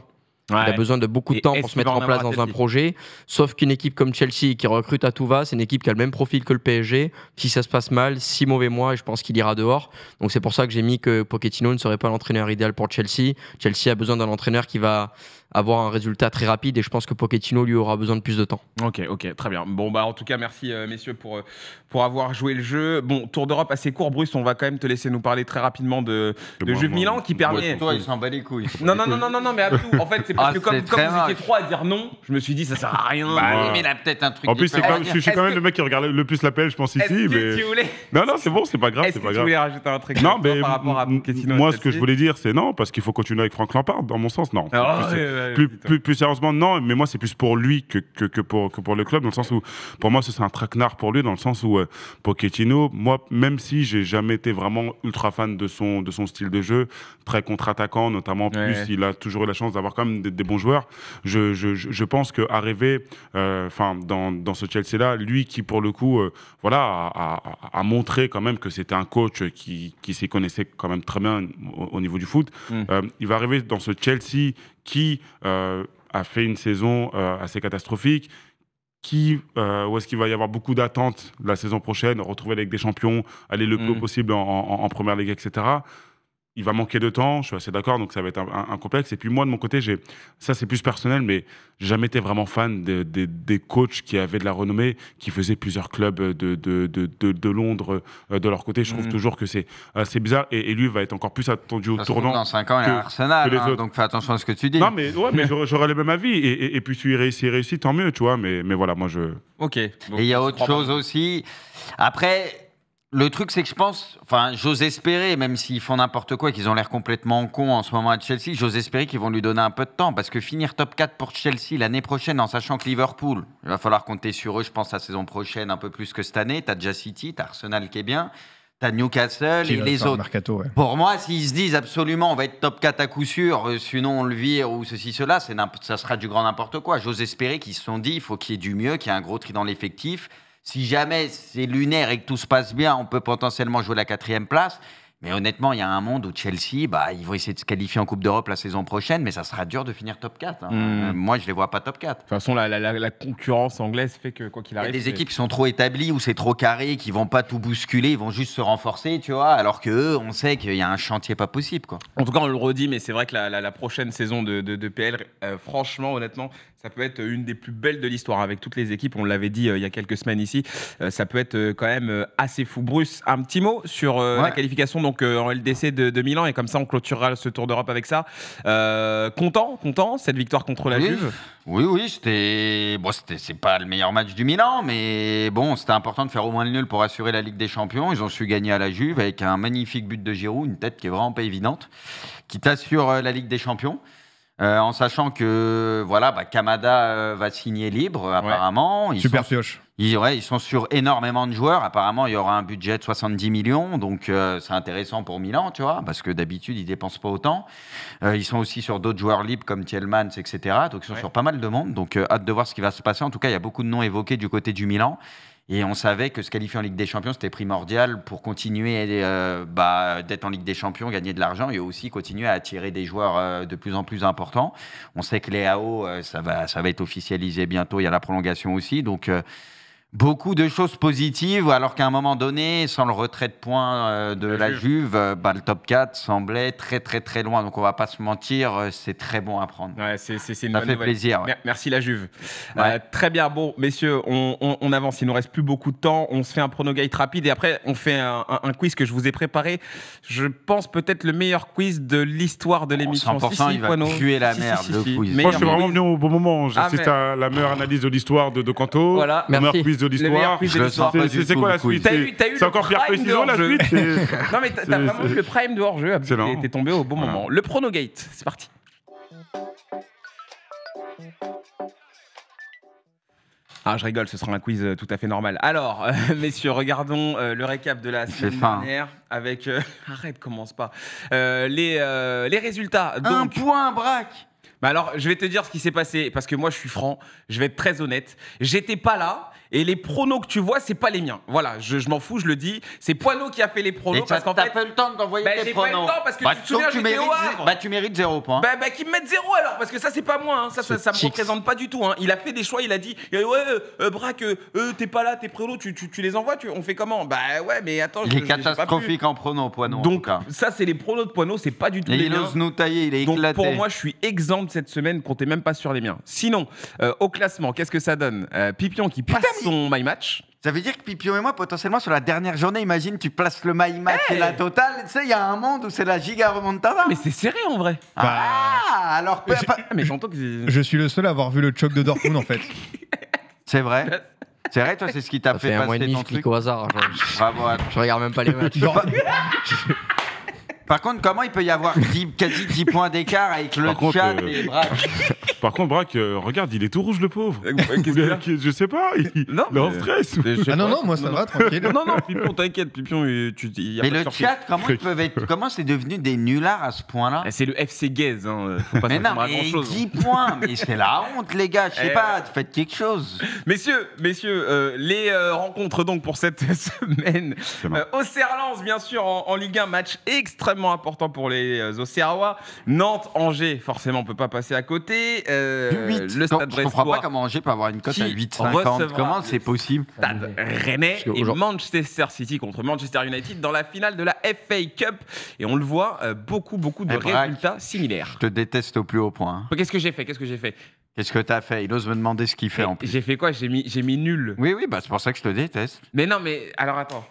il a besoin de beaucoup de temps pour se mettre en place dans un projet. Sauf qu'une équipe comme Chelsea qui recrute à tout va, c'est une équipe qui a le même profil que le PSG. Si ça se passe mal, si mauvais mois, je pense qu'il ira dehors. Donc c'est pour ça que j'ai mis que Pochettino ne serait pas l'entraîneur idéal pour Chelsea. Chelsea a besoin d'un entraîneur qui va avoir un résultat très rapide. Et je pense que Pochettino lui aura besoin de plus de temps. Ok, ok, très bien. Bon, bah en tout cas, merci euh, messieurs pour, euh, pour avoir joué le jeu. Bon, tour d'Europe assez court, Bruce. On va quand même te laisser nous parler très rapidement de, de, Juve Milan qui permet. toi, il s'en bat couilles. Non, non, non, non, non, mais en fait, c'est parce ah, que comme, comme vous étiez trois à dire non, je me suis dit ça sert à rien. Bah, mais il a peut-être un truc. En plus, c'est quand, je suis quand même le mec qui regarde le plus l'appel, je pense ici. Mais... Non, non, c'est bon, c'est pas grave. Est-ce que tu voulais rajouter un truc par rapport à Moi, ce que je voulais dire, c'est non, parce qu'il faut continuer avec Franck Lampard, dans mon sens, non. Ah, Hein. plus, plus, sérieusement, non, mais moi, c'est plus pour lui que, que, pour, que pour le club, dans le sens où, pour moi, ce serait un traquenard pour lui, dans le sens où euh, Pochettino, moi, même si j'ai jamais été vraiment ultra fan de son, de son style de jeu, très contre-attaquant, notamment, plus il a toujours eu la chance d'avoir quand même des, bons joueurs, je, je, je pense qu'arriver euh, enfin dans, ce Chelsea-là, lui qui, pour le coup, euh, voilà, a, montré quand même que c'était un coach qui, qui s'y connaissait quand même très bien au, niveau du foot, hum. il va arriver dans ce Chelsea qui euh, a fait une saison euh, assez catastrophique, qui, euh, où est-ce qu'il va y avoir beaucoup d'attentes la saison prochaine, retrouver avec des champions, aller le plus mm. haut possible en, première ligue, etc il va manquer de temps, je suis assez d'accord, donc ça va être un, complexe. Et puis moi, de mon côté, j'ai, ça c'est plus personnel, mais j'ai jamais été vraiment fan des coachs qui avaient de la renommée, qui faisaient plusieurs clubs de, de Londres euh, de leur côté. Je trouve mm. toujours que c'est assez bizarre. Et, lui va être encore plus attendu au tournant. Dans 5 ans, Arsenal, hein, donc fais attention à ce que tu dis. Non, mais, ouais, j'aurais le même avis. Et, puis tu y réussis, tant mieux, tu vois. Mais, mais voilà, moi je. Ok. et il y a autre chose aussi. Après le truc, c'est que je pense, enfin, j'ose espérer, même s'ils font n'importe quoi et qu'ils ont l'air complètement cons en ce moment à Chelsea, j'ose espérer qu'ils vont lui donner un peu de temps parce que finir top 4 pour Chelsea l'année prochaine en sachant que Liverpool, il va falloir compter sur eux, je pense, la saison prochaine un peu plus que cette année. T'as déjà City, t'as Arsenal qui est bien, t'as Newcastle et les autres. Pour moi, s'ils se disent absolument on va être top 4 à coup sûr, euh, sinon on le vire ou ceci, cela, ça sera du grand n'importe quoi. J'ose espérer qu'ils se sont dit il faut qu'il y ait du mieux, qu'il y ait un gros tri dans l'effectif si jamais c'est lunaire et que tout se passe bien, on peut potentiellement jouer la quatrième place. Mais honnêtement, il y a un monde où Chelsea, bah, ils vont essayer de se qualifier en Coupe d'Europe la saison prochaine, mais ça sera dur de finir top 4. Hein. Hmm. Euh, moi, je ne les vois pas top 4. De toute façon, la, concurrence anglaise fait que, quoi qu'il arrive. Il y des équipes qui sont trop établies, ou c'est trop carré, qui ne vont pas tout bousculer, ils vont juste se renforcer, tu vois, alors qu'eux, on sait qu'il y a un chantier pas possible. Quoi. En tout cas, on le redit, mais c'est vrai que la, prochaine saison de, de, de PL, euh, franchement, honnêtement, ça peut être une des plus belles de l'histoire hein. avec toutes les équipes. On l'avait dit euh, il y a quelques semaines ici. Euh, ça peut être euh, quand même assez fou. Bruce, un petit mot sur la qualification donc en LDC de, Milan et comme ça on clôturera ce Tour d'Europe avec ça. content, content cette victoire contre la Juve. Oui, oui, c'était bon, c'est pas le meilleur match du Milan, mais bon, c'était important de faire au moins le nul pour assurer la Ligue des Champions. Ils ont su gagner à la Juve avec un magnifique but de Giroud, une tête qui est vraiment pas évidente, qui t'assure la Ligue des Champions. Euh, en sachant que voilà, bah, Kamada euh, va signer libre apparemment. Ils Super Ils, sont sur énormément de joueurs. Apparemment, il y aura un budget de 70 millions, donc euh, c'est intéressant pour Milan, tu vois, parce que d'habitude ils dépensent pas autant. ils sont aussi sur d'autres joueurs libres comme Thielmans etc. Donc ils sont sur pas mal de monde. Donc hâte de voir ce qui va se passer. En tout cas, il y a beaucoup de noms évoqués du côté du Milan. Et on savait que se qualifier en Ligue des Champions, c'était primordial pour continuer euh, bah, d'être en Ligue des Champions, gagner de l'argent et aussi continuer à attirer des joueurs euh, de plus en plus importants. On sait que les AO, euh, ça, va, ça va être officialisé bientôt, il y a la prolongation aussi. Donc beaucoup de choses positives, alors qu'à un moment donné, sans le retrait de points euh, de la, Juve, euh, bah, le top 4 semblait très très très loin. Donc on va pas se mentir, euh, c'est très bon à prendre. c'est, Ça fait plaisir. Merci la Juve. très bien, bon messieurs, on, avance, il nous reste plus beaucoup de temps. On se fait un pronogate rapide et après on fait un, quiz que je vous ai préparé. Je pense peut-être le meilleur quiz de l'histoire de oh, l'émission. 100%, il va tuer la merde je suis vraiment venu au bon moment. J'assiste ah, la meilleure analyse de l'histoire de, de Canto. Voilà, merci. quiz de C'est quoi la suite C'est encore pire que ciseaux la suite Non, mais t'as vraiment le prime de hors-jeu. T'es tombé au bon moment. Le prono-gate, c'est parti. Ah, je rigole, ce sera un quiz euh, tout à fait normal. Alors, euh, messieurs, regardons euh, le récap de la semaine dernière avec. arrête, commence pas. les, les résultats. Donc, un point, braque bah alors, je vais te dire ce qui s'est passé, parce que moi, je suis franc, je vais être très honnête. J'étais pas là, et les pronos que tu vois, c'est pas les miens. Voilà, je, je m'en fous, je le dis. C'est Poino qui a fait les pronos. parce qu'en fait, pas eu le temps d'envoyer bah, tes pronos. J'ai pas eu le temps parce que bah, tu te souviens, tu mérites, au Bah, tu mérites zéro point. Bah, bah qu'ils me mettent zéro alors, parce que ça, c'est pas moi. Hein. Ça, ça, ça, me représente pas du tout. Hein. Il a fait des choix, il a dit eh Ouais, euh, Braque, euh, t'es pas là, tes pronos, tu, tu, tu, les envoies, tu, on fait comment Bah, ouais, mais attends. Il est catastrophique en pronos, Poilot. Donc, ça, c'est les pronos de Poilot, c'est pas du tout. les il ose nous tailler, il est éclaté. Pour moi, je suis exempt cette semaine, comptez même pas sur les miens. Sinon, euh, au classement, qu'est-ce que ça donne Pipion qui passe son My Match. Ça veut dire que Pipion et moi, potentiellement, sur la dernière journée, imagine, tu places le My Match et la totale. Tu sais, il y a un monde où c'est la giga remontada. Mais c'est serré en vrai. Ah, bah, alors. Mais j'entends que. Je suis le seul à avoir vu le choc de Dortmund en fait. C'est vrai. C'est vrai, toi, c'est ce qui t'a fait, passer un mois et clique au hasard. je regarde même pas les matchs. Par contre, comment il peut y avoir quasi 10 points d'écart avec le chat et euh, Braque Par contre, Braque, euh, regarde, il est tout rouge le pauvre. Euh, je sais pas, il, est en stress. Ah non, non, moi ça va, tranquille. Non, non, Pipion, t'inquiète, Pipion. Tu, y a mais le chat, comment, ils peuvent être, comment c'est devenu des nullards à ce point-là eh, C'est le FC Gaze, hein, faut pas mais non, mais 10 hein. points, mais c'est la honte, les gars, je sais eh. pas, faites quelque chose. Messieurs, messieurs, les rencontres donc pour cette semaine. au lens bien sûr, en, en Ligue 1, match extrêmement important pour les euh, Auxerrois. Nantes, Angers, forcément, on peut pas passer à côté. Euh, le Stade Brestois. Je comprends pas comment Angers peut avoir une cote à 8,50. Comment c'est possible Stade Rennais et Manchester City contre Manchester United dans la finale de la FA Cup. Et on le voit, euh, beaucoup, beaucoup de eh, résultats similaires. Je te déteste au plus haut point. Hein. Qu'est-ce que j'ai fait Qu'est-ce que j'ai fait Qu'est-ce que t'as fait Il ose me demander ce qu'il fait en plus. J'ai fait quoi J'ai mis, mis nul. Oui, oui, bah c'est pour ça que je te déteste. Mais non, mais alors attends.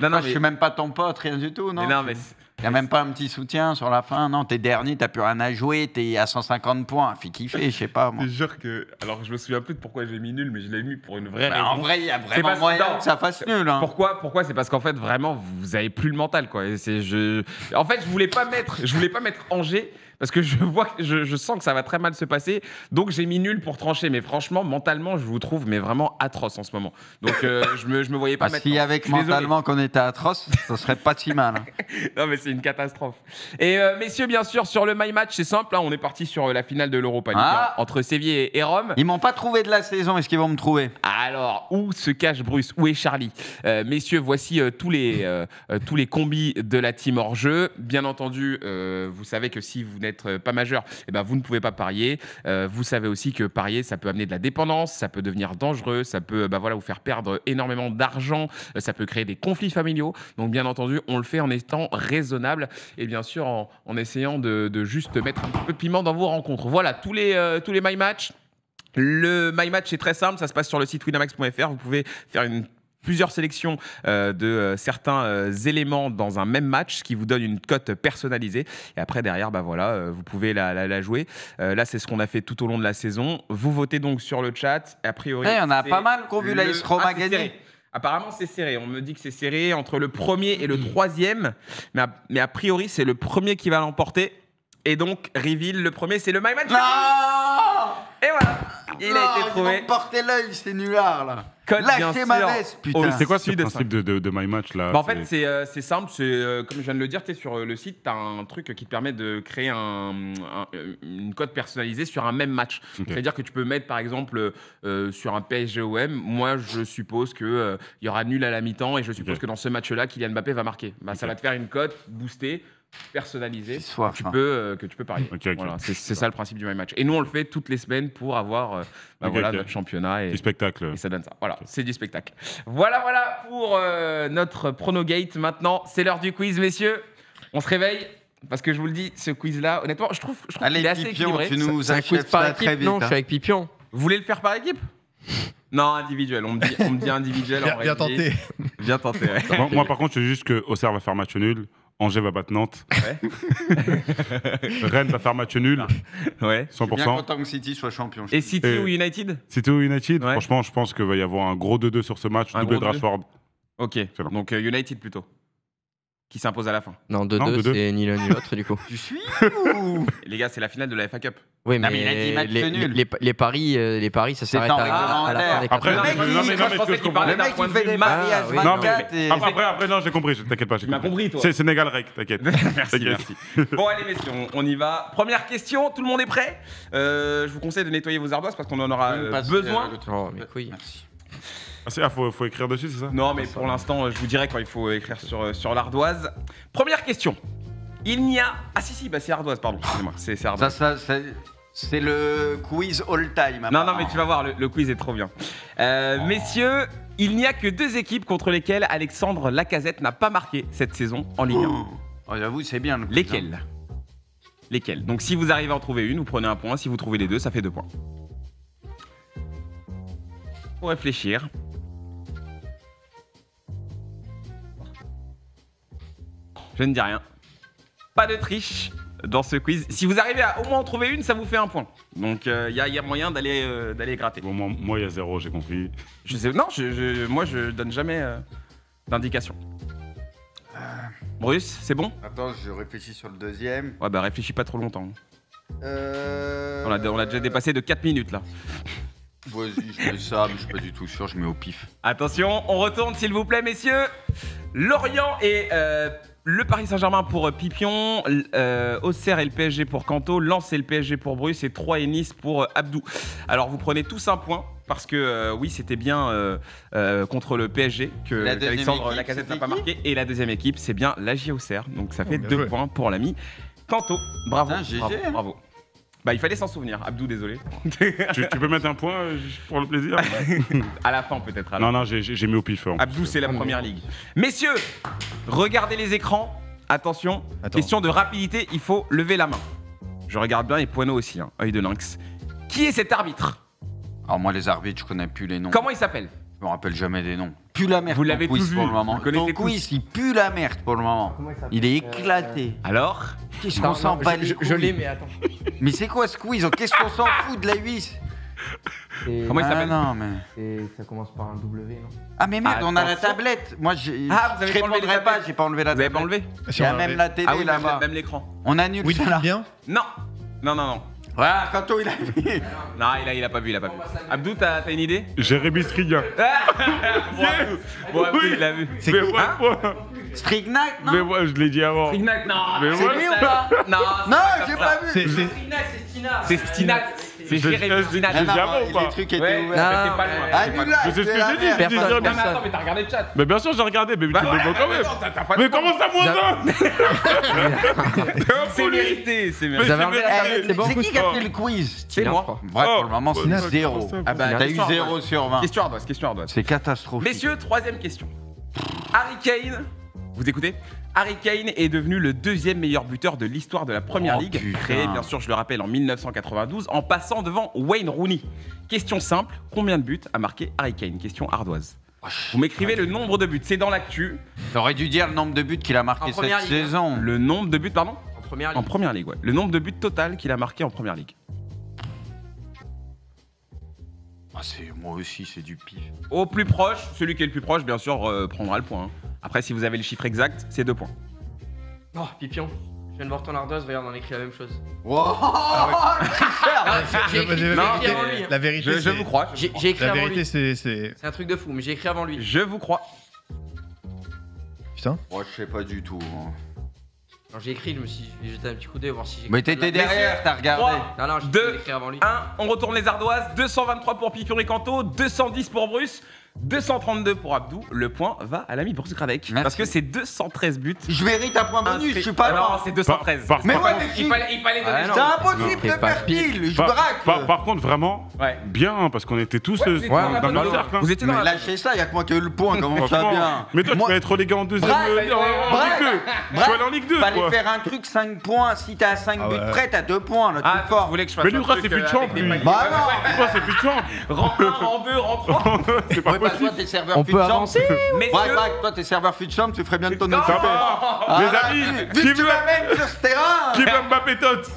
Non, non, je suis même pas ton pote, rien du tout, non il n'y a même pas un petit soutien sur la fin. Non, t'es dernier, t'as plus rien à jouer, t'es à 150 points. Fais kiffer, je sais pas. Moi. Je jure que. Alors, je me souviens plus de pourquoi j'ai mis nul, mais je l'ai mis pour une vraie bah, raison. En vrai, il y a vraiment pas... moyen que ça fasse nul. Hein. Pourquoi Pourquoi C'est parce qu'en fait, vraiment, vous avez plus le mental, quoi. Et je... En fait, je voulais pas mettre, je voulais pas mettre Angers parce que je vois, je, je, sens que ça va très mal se passer. Donc j'ai mis nul pour trancher, mais franchement, mentalement, je vous trouve mais vraiment atroce en ce moment. Donc euh, je me, je me voyais pas. Ah, si avec mentalement qu'on était atroce, ça serait pas si mal. Hein. non mais c'est une catastrophe. Et euh, messieurs, bien sûr, sur le my match, c'est simple. Hein, on est parti sur euh, la finale de l'Europa League ah. hein, entre Séville et, Rome. Ils m'ont pas trouvé de la saison. Est-ce qu'ils vont me trouver Alors où se cache Bruce Où est Charlie Messieurs, voici tous les tous les combis de la team hors jeu. Bien entendu, vous savez que si vous n'êtes euh, pas majeur, eh ben, vous ne pouvez pas parier. Euh, vous savez aussi que parier, ça peut amener de la dépendance, ça peut devenir dangereux, ça peut bah, voilà, vous faire perdre énormément d'argent, euh, ça peut créer des conflits familiaux. Donc, bien entendu, on le fait en étant raisonnable et bien sûr en, essayant de, juste mettre un peu de piment dans vos rencontres. Voilà, tous les, tous les My Match. Le My Match est très simple, ça se passe sur le site winamax.fr. Vous pouvez faire une plusieurs sélections euh, de euh, certains euh, éléments dans un même match, ce qui vous donne une cote personnalisée. Et après, derrière, bah voilà, vous pouvez la, jouer. là, c'est ce qu'on a fait tout au long de la saison. Vous votez donc sur le chat. A priori, on a pas mal qu'on vu la Roma ah, gagner. Apparemment, c'est serré. On me dit que c'est serré entre le premier et le troisième. Mais a, mais a priori, c'est le premier qui va l'emporter. Et donc, Reveal, le premier, c'est le My Et voilà, il a été trouvé. Porter l'œil, c'est nuard là. C'est quoi ce principe de, My Match là bah, en fait, c'est euh, simple. c'est, euh, comme je viens de le dire, tu es sur euh, le site, tu as un truc qui te permet de créer une cote personnalisée sur un même match. C'est-à-dire que tu peux mettre, par exemple, sur un PSGOM, moi, je suppose qu'il il y aura nul à la mi-temps et je suppose que dans ce match-là, Kylian Mbappé va marquer. Bah, Ça va te faire une cote boostée personnalisé tu hein. peux, euh, que tu peux parier. c'est ça le principe du My Match. Et nous, on le fait toutes les semaines pour avoir euh, bah, voilà, notre championnat. Et, du spectacle. Et ça donne ça. Voilà, c'est du spectacle. Voilà, voilà pour euh, notre Pronogate. Maintenant, c'est l'heure du quiz, messieurs. On se réveille. Parce que je vous le dis, ce quiz-là, honnêtement, je trouve, je qu'il est assez Tu nous un quiz équipe. vite, non, hein. je suis avec Pipion. Vous voulez le faire par équipe Non, individuel. On me dit, individuel. bien, bien tenté. Bien tenté. moi, par contre, je juste que Auxerre va faire match nul. Angers va battre Nantes. Rennes va faire match nul. Ouais. 100%. Je suis bien content que City soit champion. Et City ou United City ou United Franchement, je pense qu'il va y avoir un gros 2-2 sur ce match. Un double de Rashford. Ok. Donc euh, United plutôt qui s'impose à la fin. Non, 2-2, c'est ni l'un ni l'autre, du coup. Tu suis ou... Les gars, c'est la finale de la FA Cup. Oui, mais, il a dit match les, nul. Les, paris, euh, les paris, ça s'arrête à, à, la fin des Après, mec, non, mais, non, mais, je pensais qu'il parlait d'un point de vue mariage ah, oui, 24 et... après, après, non, j'ai compris, t'inquiète pas. Tu m'as compris, toi. C'est Sénégal Rec, t'inquiète. merci, merci. Bon, allez, messieurs, on, y va. Première question, tout le monde est prêt euh, Je vous conseille de nettoyer vos ardoises parce qu'on en aura euh, besoin. Oh, mes couilles. Merci. Ah, faut, écrire dessus, c'est ça Non, mais pour l'instant, euh, je vous dirai quand il faut euh, écrire sur, euh, sur l'ardoise. Première question. Il n'y a. Ah, si, si, bah, c'est ardoise, pardon. Excusez-moi. C'est, c'est ardoise. ça, c'est le quiz all time. Non, non, mais tu vas voir, le, quiz est trop bien. Messieurs, il n'y a que deux équipes contre lesquelles Alexandre Lacazette n'a pas marqué cette saison en Ligue 1. j'avoue, c'est bien. le quiz, hein. Lesquelles Lesquelles Donc si vous arrivez à en trouver une, vous prenez un point. Si vous trouvez les deux, ça fait deux points. Pour réfléchir, Je ne dis rien. Pas de triche dans ce quiz. Si vous arrivez à au moins en trouver une, ça vous fait un point. Donc il euh, y, a moyen d'aller euh, gratter. Bon, moi il y a zéro, j'ai compris. Je non, je, je, moi je donne jamais euh, d'indication. Bruce, c'est bon Attends, je réfléchis sur le deuxième. Ouais, bah réfléchis pas trop longtemps. Hein. On a déjà dépassé de 4 minutes là. Vas-y, je mets ça, mais je suis pas du tout sûr, je mets au pif. Attention, on retourne s'il vous plaît, messieurs. Lorient et le Paris Saint-Germain pour euh, Pipion, euh, Auxerre et le PSG pour Canto, Lens et le PSG pour Bruce et Troyes et Nice pour euh, Abdou. Alors vous prenez tous un point parce que oui c'était bien contre le PSG que Alexandre Lacazette n'a pas marqué et la deuxième équipe c'est bien la Auxerre donc ça oh, fait deux points pour l'ami Canto. Bravo, bravo. Hein. Bah, il fallait s'en souvenir. Abdou, désolé. tu, peux mettre un point euh, pour le plaisir À la fin, peut-être. Non, non, j'ai- mis au pif. Hein, Abdou, euh. c'est la première ligue. Messieurs, regardez les écrans. Attention, question de rapidité, il faut lever la main. Je regarde bien Les Poineau aussi, hein, de lynx. Qui est cet arbitre Alors moi les arbitres, je connais plus les noms. Comment il s'appelle on rappelle jamais des noms. Pue la merde. Vous l'avez pour le moment. quiz, il pue la merde pour le moment. il est euh, éclaté. Alors Qu'est-ce qu'on s'en bat les Je, l'ai, mais attends. Mais c'est quoi ce quiz oh, Qu'est-ce qu'on s'en fout de la vis Comment il ah, s'appelle Ça commence par un W, non Ah mais merde, on a la tablette. Moi, Ah, je ne enlevé pas, j'ai pas enlevé la Vous avez tablette. pas enlevé Il y a même la ah télé là-bas. même l'écran. On annule Oui, ça bien. Non Non, non, non. Ouais, on il a vu. non, il a, il a pas vu, il a pas vu. Abdou, t'as une idée Jérémy Striga bon, Abdou, il l'a vu. C'est quoi hein Strignac, non Mais moi, je l'ai dit avant. Strignac, non. C'est lui ou pas Non, non j'ai pas vu. C'est Strignac, c'est Stina. C'est Stina. Mais je dirais Burkina Faso. ou pas Les trucs étaient ouverts. mais pas pas loin. Ah, là, Mais c'est ce que j'ai dit, j'ai dit Personne, mais attends, mais t'as regardé le chat. Mais bien sûr, j'ai regardé, mais tu me bah quand même. Mais comment ça, moins d'un C'est mérité, c'est eh, mérité. c'est qui qui a fait le quiz C'est moi. Bref, pour oh, le moment, c'est zéro. Ah bah, T'as eu zéro sur 20. Question ardoise, question ardoise. C'est catastrophique. Messieurs, troisième question. Harry Kane vous écoutez Harry Kane est devenu le deuxième meilleur buteur de l'histoire de la Première oh, Ligue, créé bien sûr, je le rappelle, en 1992, en passant devant Wayne Rooney. Question simple, combien de buts a marqué Harry Kane Question ardoise. Vous m'écrivez le nombre de buts, c'est dans l'actu. T'aurais dû dire le nombre de buts qu'il a marqué cette hein. saison. Le nombre de buts, pardon En première Ligue. En Première Ligue, ouais. Le nombre de buts total qu'il a marqué en Première Ligue. Ah, c'est- moi aussi, c'est du pif. Au plus proche, celui qui est le plus proche, bien sûr, euh, prendra le point. Hein. Après, si vous avez le chiffre exact, c'est deux points. Oh, Pipion, je viens de voir ton ardoise, regarde, on écrit la même chose. La vérité, Je, je vous crois. J'ai écrit avant lui. La c'est- c'est. C'est un truc de fou, mais j'ai écrit avant lui. Je vous crois. Putain. Moi, je sais pas du tout. j'ai écrit, je me suis jeté un petit coup d'œil voir si j'ai. Mais t'étais derrière, t'as regardé. Non, j'ai écrit avant lui. 1, on retourne les ardoises. 223 pour Pipion et Canto, 210 pour Bruce, 232 pour Abdou, le point va à l'ami ce avec Parce que c'est 213 buts. Je mérite un point bonus, je suis pas mort. c'est 213. mais moi, il fallait, ah, C'est impossible de faire pile, je braque. Par, contre, vraiment, bien, hein, parce qu'on était tous euh, dans, le cercle. Hein. Vous étiez dans mais lâchez ça, il y a que moi qui ai le point, comment ça va bien. Mais toi, tu vas être relégué en deuxième Je euh, vas aller en Ligue 2. Fallait faire un truc 5 points, si t'as 5 ah buts près, t'as 2 points, là, ah, fort. Mais euh, lui, bah c'est plus de champ, Bah non, c'est plus de champ. Rentre 1, rentre 2, rentre 3. Bah, toi, t'es serveur on peut Mais toi, t'es serveur tu ferais bien de ton occuper. Ah, les amis, qui tu m'amènes sur ce terrain Qui veut ma pétote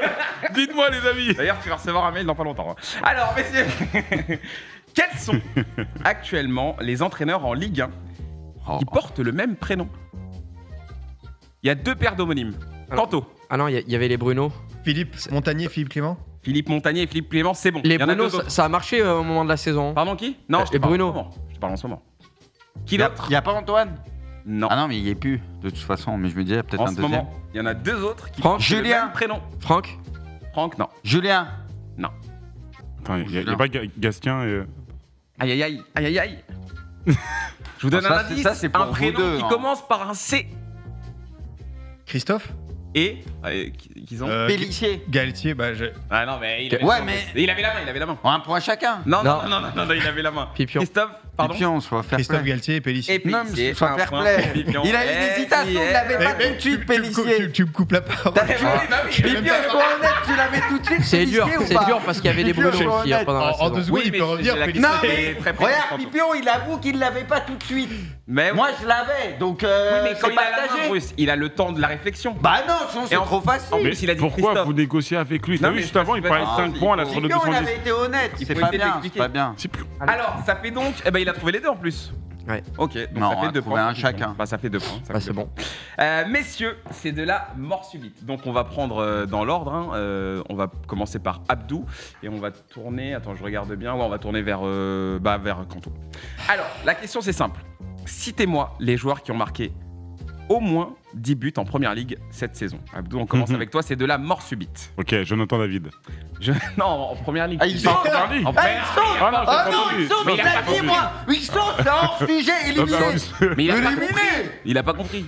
Dites-moi, les amis. D'ailleurs, tu vas recevoir un mail dans pas longtemps. Hein. Alors, messieurs, quels sont actuellement les entraîneurs en Ligue 1 qui oh. portent le même prénom Il y a deux paires d'homonymes. Tantôt. Ah non, il y avait les Bruno. Philippe Montagnier, Philippe Clément Philippe Montagnier et Philippe Clément, c'est bon. Les Bruno, ça, a marché euh, au moment de la saison. Pardon, qui Non, je parle Bruno. Je te parle en ce moment. Qui d'autre Il n'y a pas Antoine Non. Ah non, mais il n'y est plus, de toute façon. Mais je me disais, peut-être en un ce moment, il y en a deux autres qui Franck, Julien. prénom. Franck Franck, non. Julien Non. Attends, il n'y a, a pas Gastien et. Euh, aïe aïe aïe, aïe aïe Je vous ah, donne un indice, ça, c'est un prénom qui hein. commence par un C. Christophe et ah, qu'ils ont. Euh, Pélissier. bah je. Ah non, mais il avait, Ouais, mais- il avait la main, il avait la main. Un point chacun. Non, non, non, non, non, non, il avait la main. Pipion. Christophe Pardon Pipion, soit fair Christophe Galtier et Pellissier. Et non, soit fair play. Il a eu une hésitation, il eh, l'avait eh, pas eh, tout de suite, Pellissier. Tu me coupes la parole. Pipion, ah. je honnête, tu l'avais tout de suite. C'est dur, c'est dur parce qu'il y avait des qui aussi hein, pendant la En deux secondes, il peut revenir, Pellissier. Non, mais regarde, Pipion, il avoue qu'il l'avait pas tout de suite. Mais Moi, je l'avais, donc euh, c'est partagé. Il a le temps de la réflexion. Bah non, c'est trop facile. Pourquoi vous négociez avec lui vu juste avant, il parlait de 5 points à la Pipion, on avait été honnête, Il c'est pas bien. Alors, ça fait donc il a trouvé les deux en plus. Ouais. Ok, donc ça fait deux points. un chacun. Bah, ça fait deux points. c'est euh, bon. messieurs, c'est de la mort subite. Donc on va prendre euh, dans l'ordre. Hein. Euh, on va commencer par Abdou et on va tourner. Attends, je regarde bien. on va tourner vers bah, vers Kanto. Alors, la question c'est simple. Citez-moi les joueurs qui ont marqué au moins 10 buts en première ligue cette saison. Abdou, on commence mhm. avec toi, c'est de la mort subite. Ok, Jonathan David. Je... Non, en première ligue. Ah, il saute hein. en, première ah, ligue. Ah, non, ah, non il saute il a pas moi Il sort, c'est hors sujet, éliminé Mais il a pas compris Il a pas compris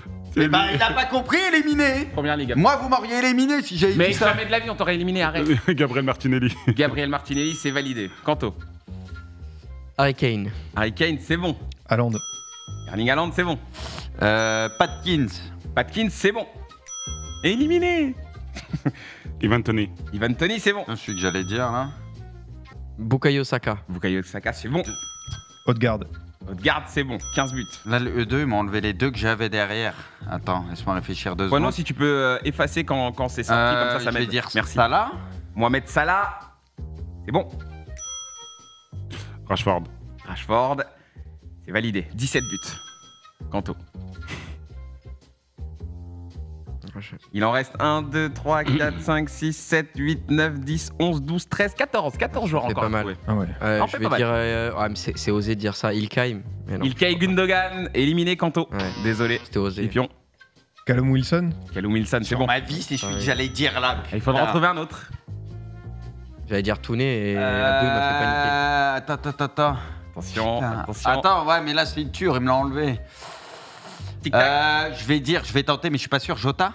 bah, il pas compris, éliminé Première ligue. Moi, vous m'auriez éliminé si j'avais Mais ça. jamais de la vie, on t'aurait éliminé, arrête Gabriel Martinelli. Gabriel Martinelli, c'est validé. Quanto Harry Kane. Harry Kane, c'est bon. Allende. Erling Haaland, c'est bon. Euh, Patkins. Patkins, c'est bon. Éliminé Ivan Tony. Ivan Tony, c'est bon. Je suis que j'allais dire là. Bukayo Saka. Bukayo Saka, c'est bon. Haute-garde. garde c'est bon. 15 buts. Là, le E2, m'a enlevé les deux que j'avais derrière. Attends, laisse-moi réfléchir deux secondes. non, si tu peux euh, effacer quand, c'est sorti, comme ça, ça euh, m'aide. dire Merci. Salah. Mohamed Salah. C'est bon. Rashford. Rashford. C'est validé. 17 buts. Canto. Il en reste 1, 2, 3, 4, 5, 6, 7, 8, 9, 10, 11, 12, 13, 14. 14 joueurs encore. Ah euh, pas mal. je vais dire. Euh, ah, c'est osé de dire ça. Ilkay. Ilkay Gundogan, éliminé Kanto. Désolé. C'était osé. Pipion. Callum Wilson Callum Wilson, c'est bon. Ma vie, c'est celui que j'allais dire là. Il faudra en trouver un autre. J'allais dire Touné et euh, fait paniquer. Attends, attends, attends. Attention, attention. Attends, ouais, mais là, c'est une tueur, il me l'a enlevé. je vais dire, je vais tenter, mais je suis pas sûr. Jota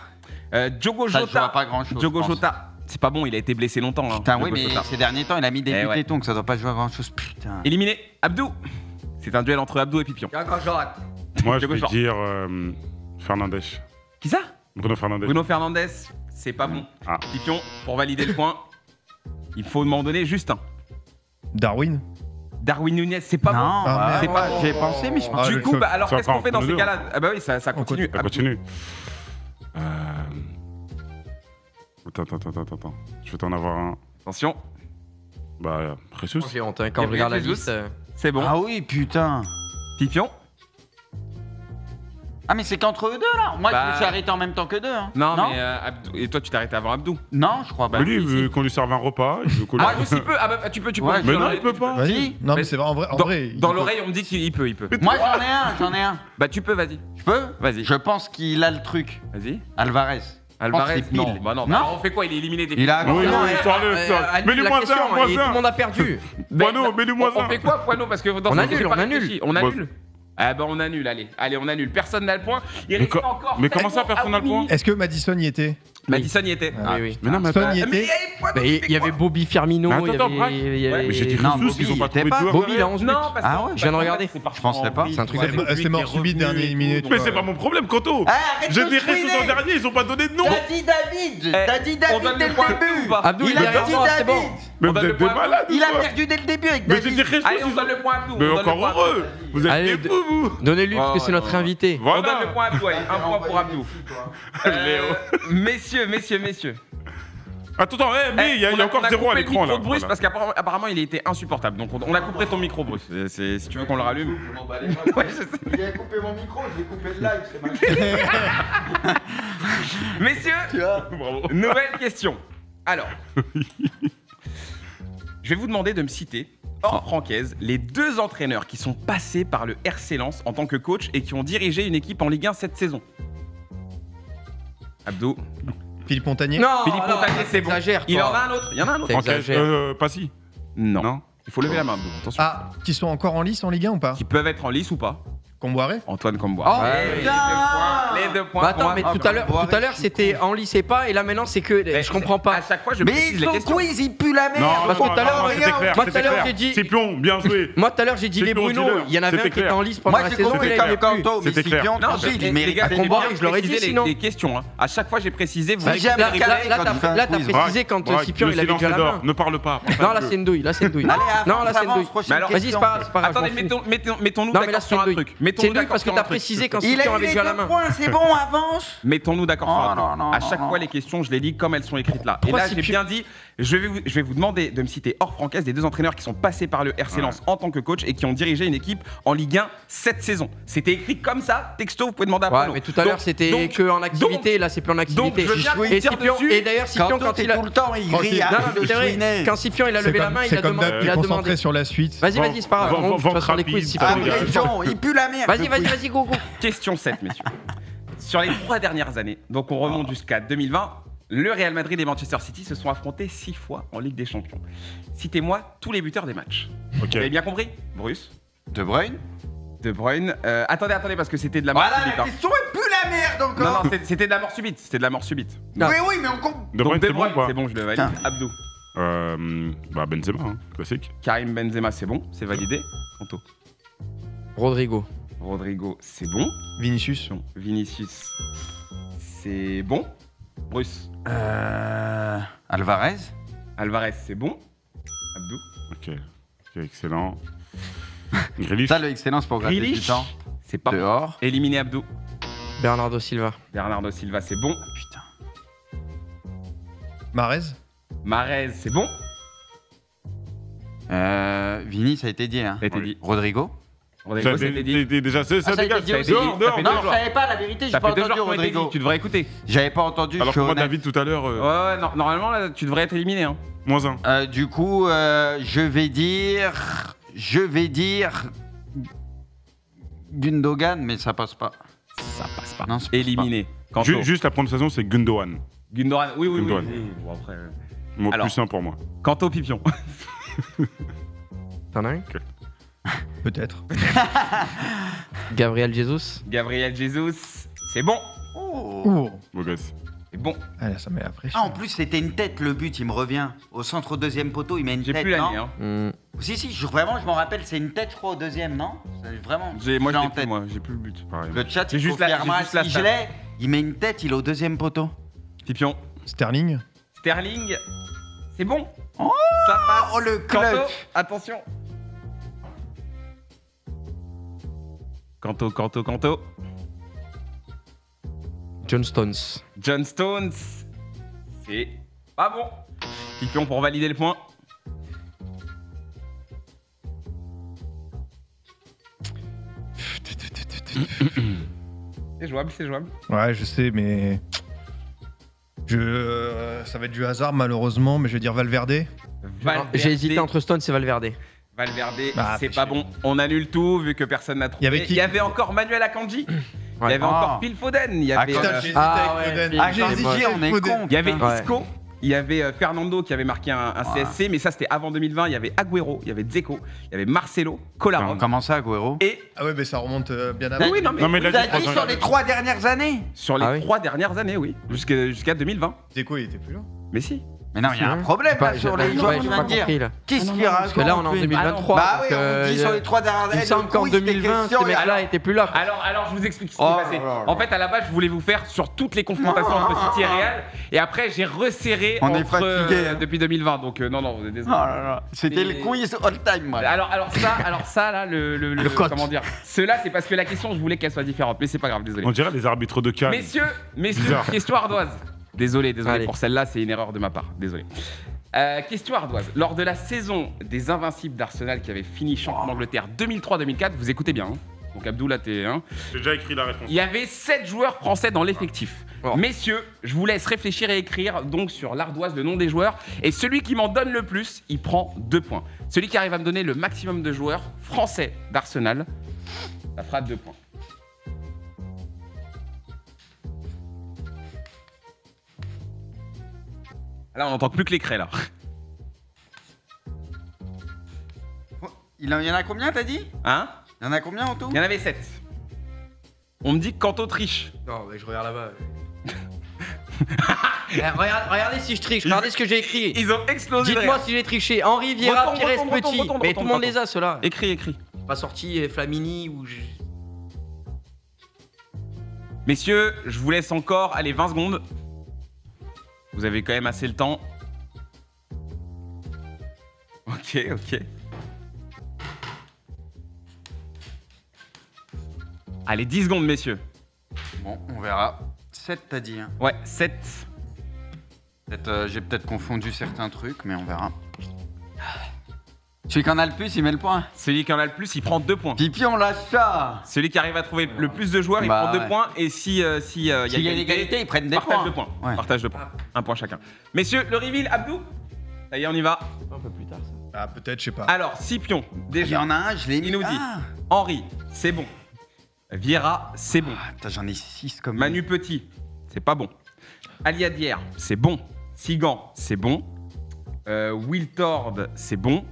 euh, Diogo Jota. C'est pas bon, il a été blessé longtemps. Hein, putain, oui, mais ces derniers temps, il a mis des eh buts ouais. donc ça doit pas jouer à grand chose. Putain. Éliminé. Abdou. C'est un duel entre Abdou et Pipion. Tiens, Jota. Moi, je vais dire euh, Fernandez. Qui ça Bruno Fernandez. Bruno Fernandez. C'est pas bon. Ah. Pipion, pour valider le point, il faut m'en donner juste un. Darwin Darwin Nunez, c'est pas bon. Non, bah pensé, mais je pense. Ah, du coup, bah, alors qu'est-ce qu'on fait dans ces galades là Ah bah oui, ça, continue. Ça continue. Attends, attends, attends, attends. Je vais t'en avoir un. Attention. Bah, Ressus. quand je regarde la liste. Euh, c'est bon. Ah oui, putain. Pipion Ah, mais c'est qu'entre eux deux, là Moi, bah. je me suis arrêté en même temps que deux. hein. Non, mais euh, Abdou- et toi tu t'arrêtes avant Abdou. Non, je crois pas. Mais bah, lui, il veut qu'on lui serve un repas. Ah, peut. Ah bah, bah tu peux, tu peux. Mais non, il peut pas. Vas-y. Non, mais c'est vrai. En vrai, Dans, l'oreille on me dit qu'il peut, il peut. Moi, j'en ai un, j'en ai un. Bah tu peux, vas-y. Je peux Vas-y. Je pense qu'il a le truc. Vas-y. Alvarez. Alvarez, non. Bah non, on fait quoi Il est éliminé des Il a non, Mais du moins un, moins un. Tout le monde a perdu. Poineau, mais lui moins un. On fait quoi, Poineau Parce que dans on annule, ah ben, on annule. On annule. Ah bah on annule, allez, allez on annule. Personne n'a le point. Il reste encore mais comment ça, personne n'a le point Est-ce que Madison y était Madison y était. Ah, oui, oui. Mais non, mais y était. Ah, mais il y avait, Bobby Firmino. Mais attends, attends, il avait, Mais j'ai dit non, ils ont pas trouvé pas. Bobby, il a 11 Non, parce ah je viens de regarder. Je pensais pas. C'est un truc. C'est mort subit dernier minute. Mais euh, c'est pas mon problème, Kanto. des restes sous dernier, ils ont pas donné de nom. T'as dit David. T'as dit David dès le début. Il a dit David. Ah, mais vous êtes des malades Il a perdu dès le début avec David. Mais Allez, on donne le point à nous. Mais encore heureux Vous êtes des vous Donnez-lui, parce que c'est notre invité. On donne le point à tout, un point pour Abdou. Euh, oh. Messieurs, messieurs, messieurs. Attends, attends, eh, mais eh, il y a, y a encore zéro à l'écran là. Bruce, parce qu'apparemment il était insupportable. Donc on, a coupé ton micro, Bruce. si tu veux qu'on le rallume. Je il couper mon micro, j'ai coupé le live, c'est Messieurs, nouvelle question. Alors, Je vais vous demander de me citer, en ah. francaise, les deux entraîneurs qui sont passés par le RC Lens en tant que coach et qui ont dirigé une équipe en Ligue 1 cette saison. Abdo. Philippe Montagnier Non, Philippe Montagnier, c'est bon. Il y en a un autre. Il y en a un autre. Exagère. Euh, pas si. Non. Il faut lever la main, Attention. Ah, qui sont encore en lice en Ligue 1 ou pas Qui peuvent être en lice ou pas Comboiré Antoine Comboiré. Oh, ouais, les, deux points, bah, attends, mais tout à l'heure, tout à l'heure, c'était en lycée pas, et là maintenant, c'est que mais je comprends pas. À chaque fois, je mais ils questions. quiz, il pue la merde. Non, parce que tout à l'heure, moi tout à l'heure, j'ai dit. pion, bien joué. moi tout à l'heure, j'ai dit les Bruno. Il y en avait un qui était en lice pendant la saison. Moi, j'ai compris mais les non, j'ai dit. Je leur ai dit sinon. Les questions. Hein. À chaque fois, j'ai précisé. Vous Là, t'as précisé quand Scipion il avait déjà la main. Ne parle pas. Non, là, c'est une douille. Là, c'est une douille. Non, là, c'est une douille. Vas-y, c'est pas mettons, Attendez, mettons-nous d'accord sur un truc. Mettons-nous parce que t'as précisé quand il avait déjà la main. C'est bon, avance. Mettons-nous d'accord. Oh à chaque fois, les questions, je les lis comme elles sont écrites là. Et là, j'ai bien dit je vais, vous, demander de me citer hors franquesse, des deux entraîneurs qui sont passés par le RC Lens en tant que coach et qui ont dirigé une équipe en Ligue 1 cette saison. C'était écrit comme ça, texto, vous pouvez demander à Bruno. mais tout à l'heure c'était que en activité, là c'est plus en activité. Donc, je et, Cipion, et d'ailleurs Scipion quand, il a tout le temps il grille quand, quand Scipion il a levé la main, il a demandé il a demandé sur la suite. Vas-y, vas-y, c'est pas grave. On va les couilles il pue la merde. Vas-y, vas-y, vas-y, go go. Question 7 messieurs. Sur les trois dernières années, donc on remonte ah. jusqu'à 2020, le Real Madrid et Manchester City se sont affrontés six fois en Ligue des Champions. Citez-moi tous les buteurs des matchs. Vous avez bien compris, Bruce De Bruyne De Bruyne. Euh, attendez, attendez, parce que c'était de la mort Voilà, subite. la hein. question plus la merde encore non, non, c'était de la mort subite. C'était de la mort subite. Oui, oui, mais on compte. De Bruyne, c'est bon je le valide. Abdou. Euh, bah Benzema, hein, classique. Karim Benzema, c'est bon, c'est validé. Anto. Rodrigo. Rodrigo, c'est bon. Vinicius. Vinicius, c'est bon. Bruce. Euh, Alvarez Alvarez, c'est bon. Abdou. Ok. excellent. Grilich, Ça, excellence pour gratter C'est pas Dehors. Éliminer Abdou. Bernardo Silva. Bernardo Silva, c'est bon. Ah, putain. Marez Marez, c'est bon. Euh, Vini, ça a été dit. Hein. Ça a été dit. Rodrigo. On a Déjà, ça, ça, Non, je savais pas la vérité, j'ai pas entendu Rodrigo. Tu devrais écouter. J'avais pas entendu. Alors moi, David tout à l'heure. Euh, ouais, ouais, normalement, tu devrais être éliminé. Hein. Moins un. Euh, du coup, euh, je vais dire. Je vais dire. Gundogan, mais ça passe pas. Ça passe pas. Non, Éliminé. juste la première saison, c'est Gundogan. Gundogan, oui, oui, Gundogan. oui. Bon, après, plus simple pour moi. Quant au pipion. T'en as un Peut-être. Gabriel Jesus Gabriel Jesus, c'est bon. Oh. Beau gosse. C'est bon. Ah, ah, en plus, c'était une tête, le but, il me revient. Au centre au deuxième poteau, il met une J'ai plus l'année hein. mm. Si, si, vraiment, je m'en rappelle, c'est une tête, je crois, au deuxième, non Vraiment, J'ai- Moi, j'ai plus le but. Le chat, il juste il met une tête, il est au deuxième poteau. Tipion Sterling Sterling, c'est bon. Oh, ça passe. Oh, le corps attention. Canto, canto, canto. John Stones. John Stones. C'est pas bon. Pipion pour valider le point. C'est jouable, c'est jouable. Ouais, je sais, mais. Je... ça va être du hasard, malheureusement, mais je vais dire Valverde. Valverde. J'ai hésité entre Stones et Valverde. Valverde, bah, c'est pas bon. On annule tout vu que personne n'a trouvé. Il y avait, qui... avait encore Manuel Akanji. Il y avait ah. encore Phil Foden. Il y avait. Ah, ah ouais, on ah, est Il y avait Isco. Il y avait euh, Fernando qui avait marqué un, CSC, mais ça c'était avant 2020. Il y avait Agüero, il y avait Dzeko, il y avait Marcelo, Colaro. Comment ça, Agüero Et ah ouais, mais ça remonte euh, bien avant. Oui, non, mais, sur les trois dernières années. Sur ah les trois dernières années, oui, jusqu'à 2020. Dzeko, il était plus loin. Mais si. Mais non, il y a un hein problème là, sur les joueurs qui vont dire. Qu'est-ce qu'il raconte Parce que là, on est en 2023. Bah oui, bah on euh, dit sur les trois dernières années. Il qu'en 2020, ces là étaient plus là. Alors, alors, je vous explique ce qui oh s'est passé. En fait, à la base, je voulais vous faire sur toutes les confrontations entre City et Real. Et après, j'ai resserré on est fatigué, euh, hein. depuis 2020. Donc, euh, non, non, vous êtes désolé. Oh c'était le quiz all-time. Alors, alors, ça, alors ça, là, le. le, comment dire Cela, c'est parce que la question, je voulais qu'elle soit différente. Mais c'est pas grave, désolé. On dirait des arbitres de Cannes. Messieurs, messieurs, question ardoise. Désolé, désolé pour celle-là, c'est une erreur de ma part. Désolé. Euh, question ardoise. Lors de la saison des Invincibles d'Arsenal qui avait fini champion d'Angleterre 2003-2004, vous écoutez bien. Hein. Donc Abdoulaté, hein. J'ai déjà écrit la réponse. Il y avait 7 joueurs français dans l'effectif. Ah. Oh. Messieurs, je vous laisse réfléchir et écrire donc sur l'ardoise de nom des joueurs. Et celui qui m'en donne le plus, il prend 2 points. Celui qui arrive à me donner le maximum de joueurs français d'Arsenal, ça fera deux points. Ah, là, on n'entend plus que les craies, là. Il y en a combien, t'as dit Hein Il y en a combien en tout Il y en avait 7. On me dit que Kanto triche. Non, mais je regarde là-bas. Eh, regardez si je triche, regardez ce que j'ai écrit. Ils ont explosé. Dites-moi si j'ai triché. Henri Vieira, Pires Petit. mais tout le monde les a, ceux-là. Écris, écris. Pas sorti euh, Flamini ou. Messieurs, je vous laisse encore, allez, 20 secondes. Vous avez quand même assez le temps. Ok, ok. Allez, 10 secondes, messieurs. Bon, on verra. 7, t'as dit. Hein. Ouais, 7. Euh, j'ai peut-être confondu certains trucs, mais on verra. Celui qui en a le plus, il met le point. Celui qui en a le plus, il prend deux points. Pipion on lâche ça Celui qui arrive à trouver le plus de joueurs, il bah prend deux points. Et si euh, si, euh, S'il y a une égalité, ils prennent des partage points. de points. Partage de points. Un point chacun. Messieurs, le reveal, Abdou. Ça on y va. Un peu plus tard, ça. Ah, peut-être, je sais pas. Alors, Scipion, Il y déjà. en a un, je l'ai mis. nous dit. Ah. Henri, c'est bon. Viera, c'est bon. Ah, j'en ai 6 comme Manu Petit, c'est pas bon. Aliadière, c'est bon. Sigan, c'est bon. Euh, Will c'est bon.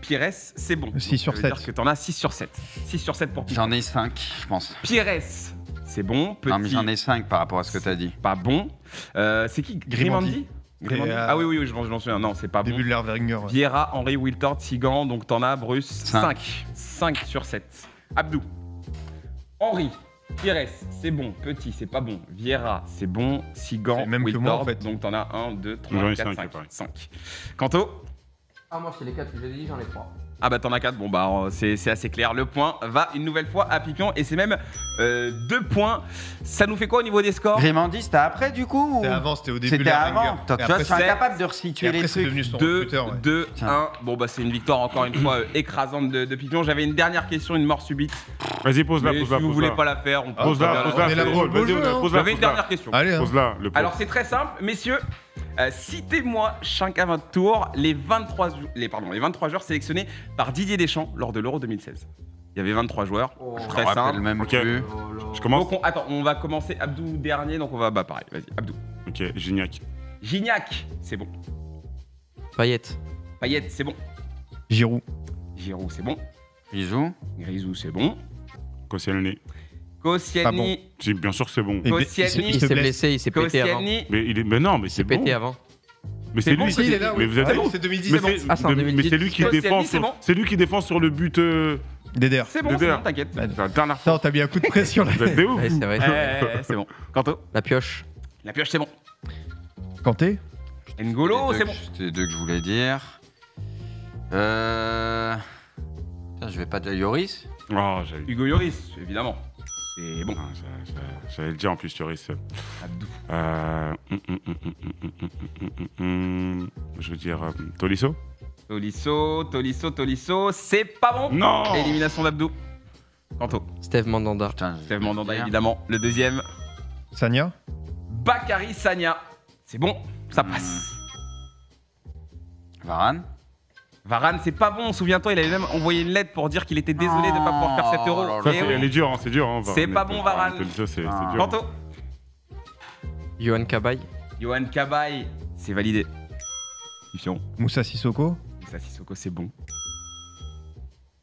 Pires, c'est bon. 6 sur 7. dire que t'en as 6 sur 7. 6 sur 7 pour Pires. J'en ai 5, je pense. Pires, c'est bon. Petit... Non, mais j'en ai 5 par rapport à ce que t'as dit. Pas bon. Euh, c'est qui Grimandi Grimandi euh, Ah oui, oui, oui je m'en souviens. Non, c'est pas bon. Début de l'ère Henri, Wiltord, Sigan. Donc t'en as, Bruce, 5. 5. sur 7. Abdou. Henri, Pires, c'est bon. Petit, c'est pas bon. Viera c'est bon. Sigan, même Wiltord, en fait. Donc t'en as 1, 2, 3, 4, 5. 5. Quanto ah, moi, c'est les 4 que j'ai dit, j'en ai 3. Ah bah t'en as 4, bon bah euh, c'est assez clair, le point va une nouvelle fois à Pipion et c'est même 2 euh, points. Ça nous fait quoi au niveau des scores Grimandi, c'était après du coup ou... C'était avant, c'était au début. C'était avant, tu vois, je suis incapable de resituer les trucs. 2, 2, 1, bon bah c'est une victoire encore une fois euh, écrasante de, de Pipion. J'avais une dernière question, une mort subite. Vas-y pose-la, pose-la. Si pose vous voulez pas la faire, on pose-la. Pose-la, pose-la. J'avais une dernière question. Allez, hein. pose-la. Alors c'est très simple, messieurs, euh, citez-moi chacun votre tour les 23, les, pardon, les 23 joueurs sélectionnés par Didier Deschamps lors de l'Euro 2016. Il y avait 23 joueurs. Oh, très simple. Même Je commence. on, attends, on va commencer Abdou dernier, donc on va. Bah pareil, vas-y, Abdou. Ok, Gignac. Gignac, c'est bon. Payette. Payette, c'est bon. Giroud. Giroud, c'est bon. Grisou. Grisou, c'est bon. Koscielny. Gaussiani. bien sûr que c'est bon. Gaussiani. Il s'est blessé, il s'est pété avant. Mais, il est... non, mais c'est bon. pété avant. Ah, mais c'est lui. qui Mais vous C'est Mais c'est lui qui défend. C'est lui qui défend sur le but. Euh, Déder. C'est bon, t'inquiète. Bah, non, t'as mis un coup de pression là. Vous êtes ouf. c'est c'est bon. Quanto. La pioche. La pioche, c'est bon. Kanté. N'Golo, c'est bon. C'était deux que je voulais dire. Euh. Je vais pas de Yoris. Ah, Hugo Yoris, évidemment. C'est bon. J'allais le dire en plus, Thuris. Abdou. Je veux dire, Tolisso Tolisso, Tolisso, Tolisso, c'est pas bon. Non Élimination d'Abdou. Tantôt. Steve Mandanda. Steve Mandanda, évidemment. Le deuxième, Sanya. Bakari Sanya. C'est bon, ça passe. Varane Varane, c'est pas bon. Souviens-toi, il avait même envoyé une lettre pour dire qu'il était désolé de ne pas pouvoir faire 7 euros. Ah, ça, eh c'est, Elle hein, c'est dur. Hein, c'est pas bon, Varane. Ah. Panto Johan Cabaye. Johan Cabaye, c'est validé. Fion. Moussa Sissoko. Moussa Sissoko, c'est bon.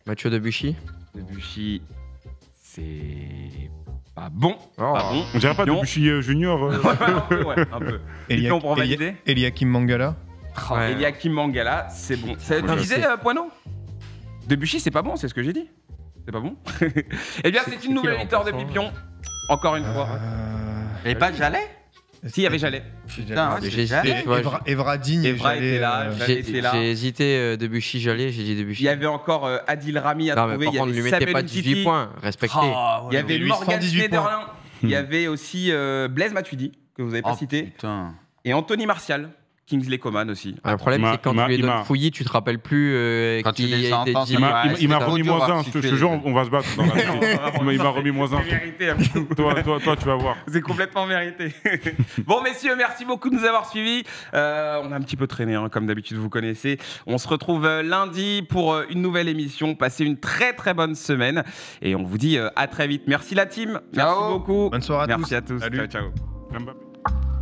Mathieu Debuchy. Debuchy, c'est pas bon. Oh. Pas bon. On dirait pas Debuchy euh, Junior. Euh. Ouais, un peu, ouais, pour valider Eliakim Mangala y oh, a Kim Mangala, c'est bon. Tu disais, euh, Poinot Debuchy, c'est pas bon, c'est ce que j'ai dit. C'est pas bon Eh bien, c'est une nouvelle victoire de Pipion. Euh encore une fois. Euh, Et pas Jalais si, il y avait Jalais. J'ai hésité. Evra, Digne Evra euh, était là. J'ai hésité Debuchy, Jallet j'ai dit Debuchy. Il y avait encore Adil Rami à trouver. Il ne lui mettait pas 18 points, ah, ah Il y avait Morgan Schneiderlin. Il y avait aussi Blaise Matuidi, que vous avez pas oh, cité. Et Anthony Martial. Kingsley Coman aussi. Ah, le problème, c'est quand tu lui donnes fouillis, tu te rappelles plus euh, quand tu les entends, Il m'a remis moins un, je te jure, on va se battre. Dans la il m'a remis moins un. Hein. toi, toi, toi, tu vas voir. C'est complètement mérité. bon, messieurs, merci beaucoup de nous avoir suivis. Euh, on a un petit peu traîné, hein, comme d'habitude, vous connaissez. On se retrouve euh, lundi pour une nouvelle émission. Passez une très, très bonne semaine. Et on vous dit à très vite. Merci la team. Merci beaucoup. Bonne soirée à tous. Merci à tous. Salut. Ciao, ciao.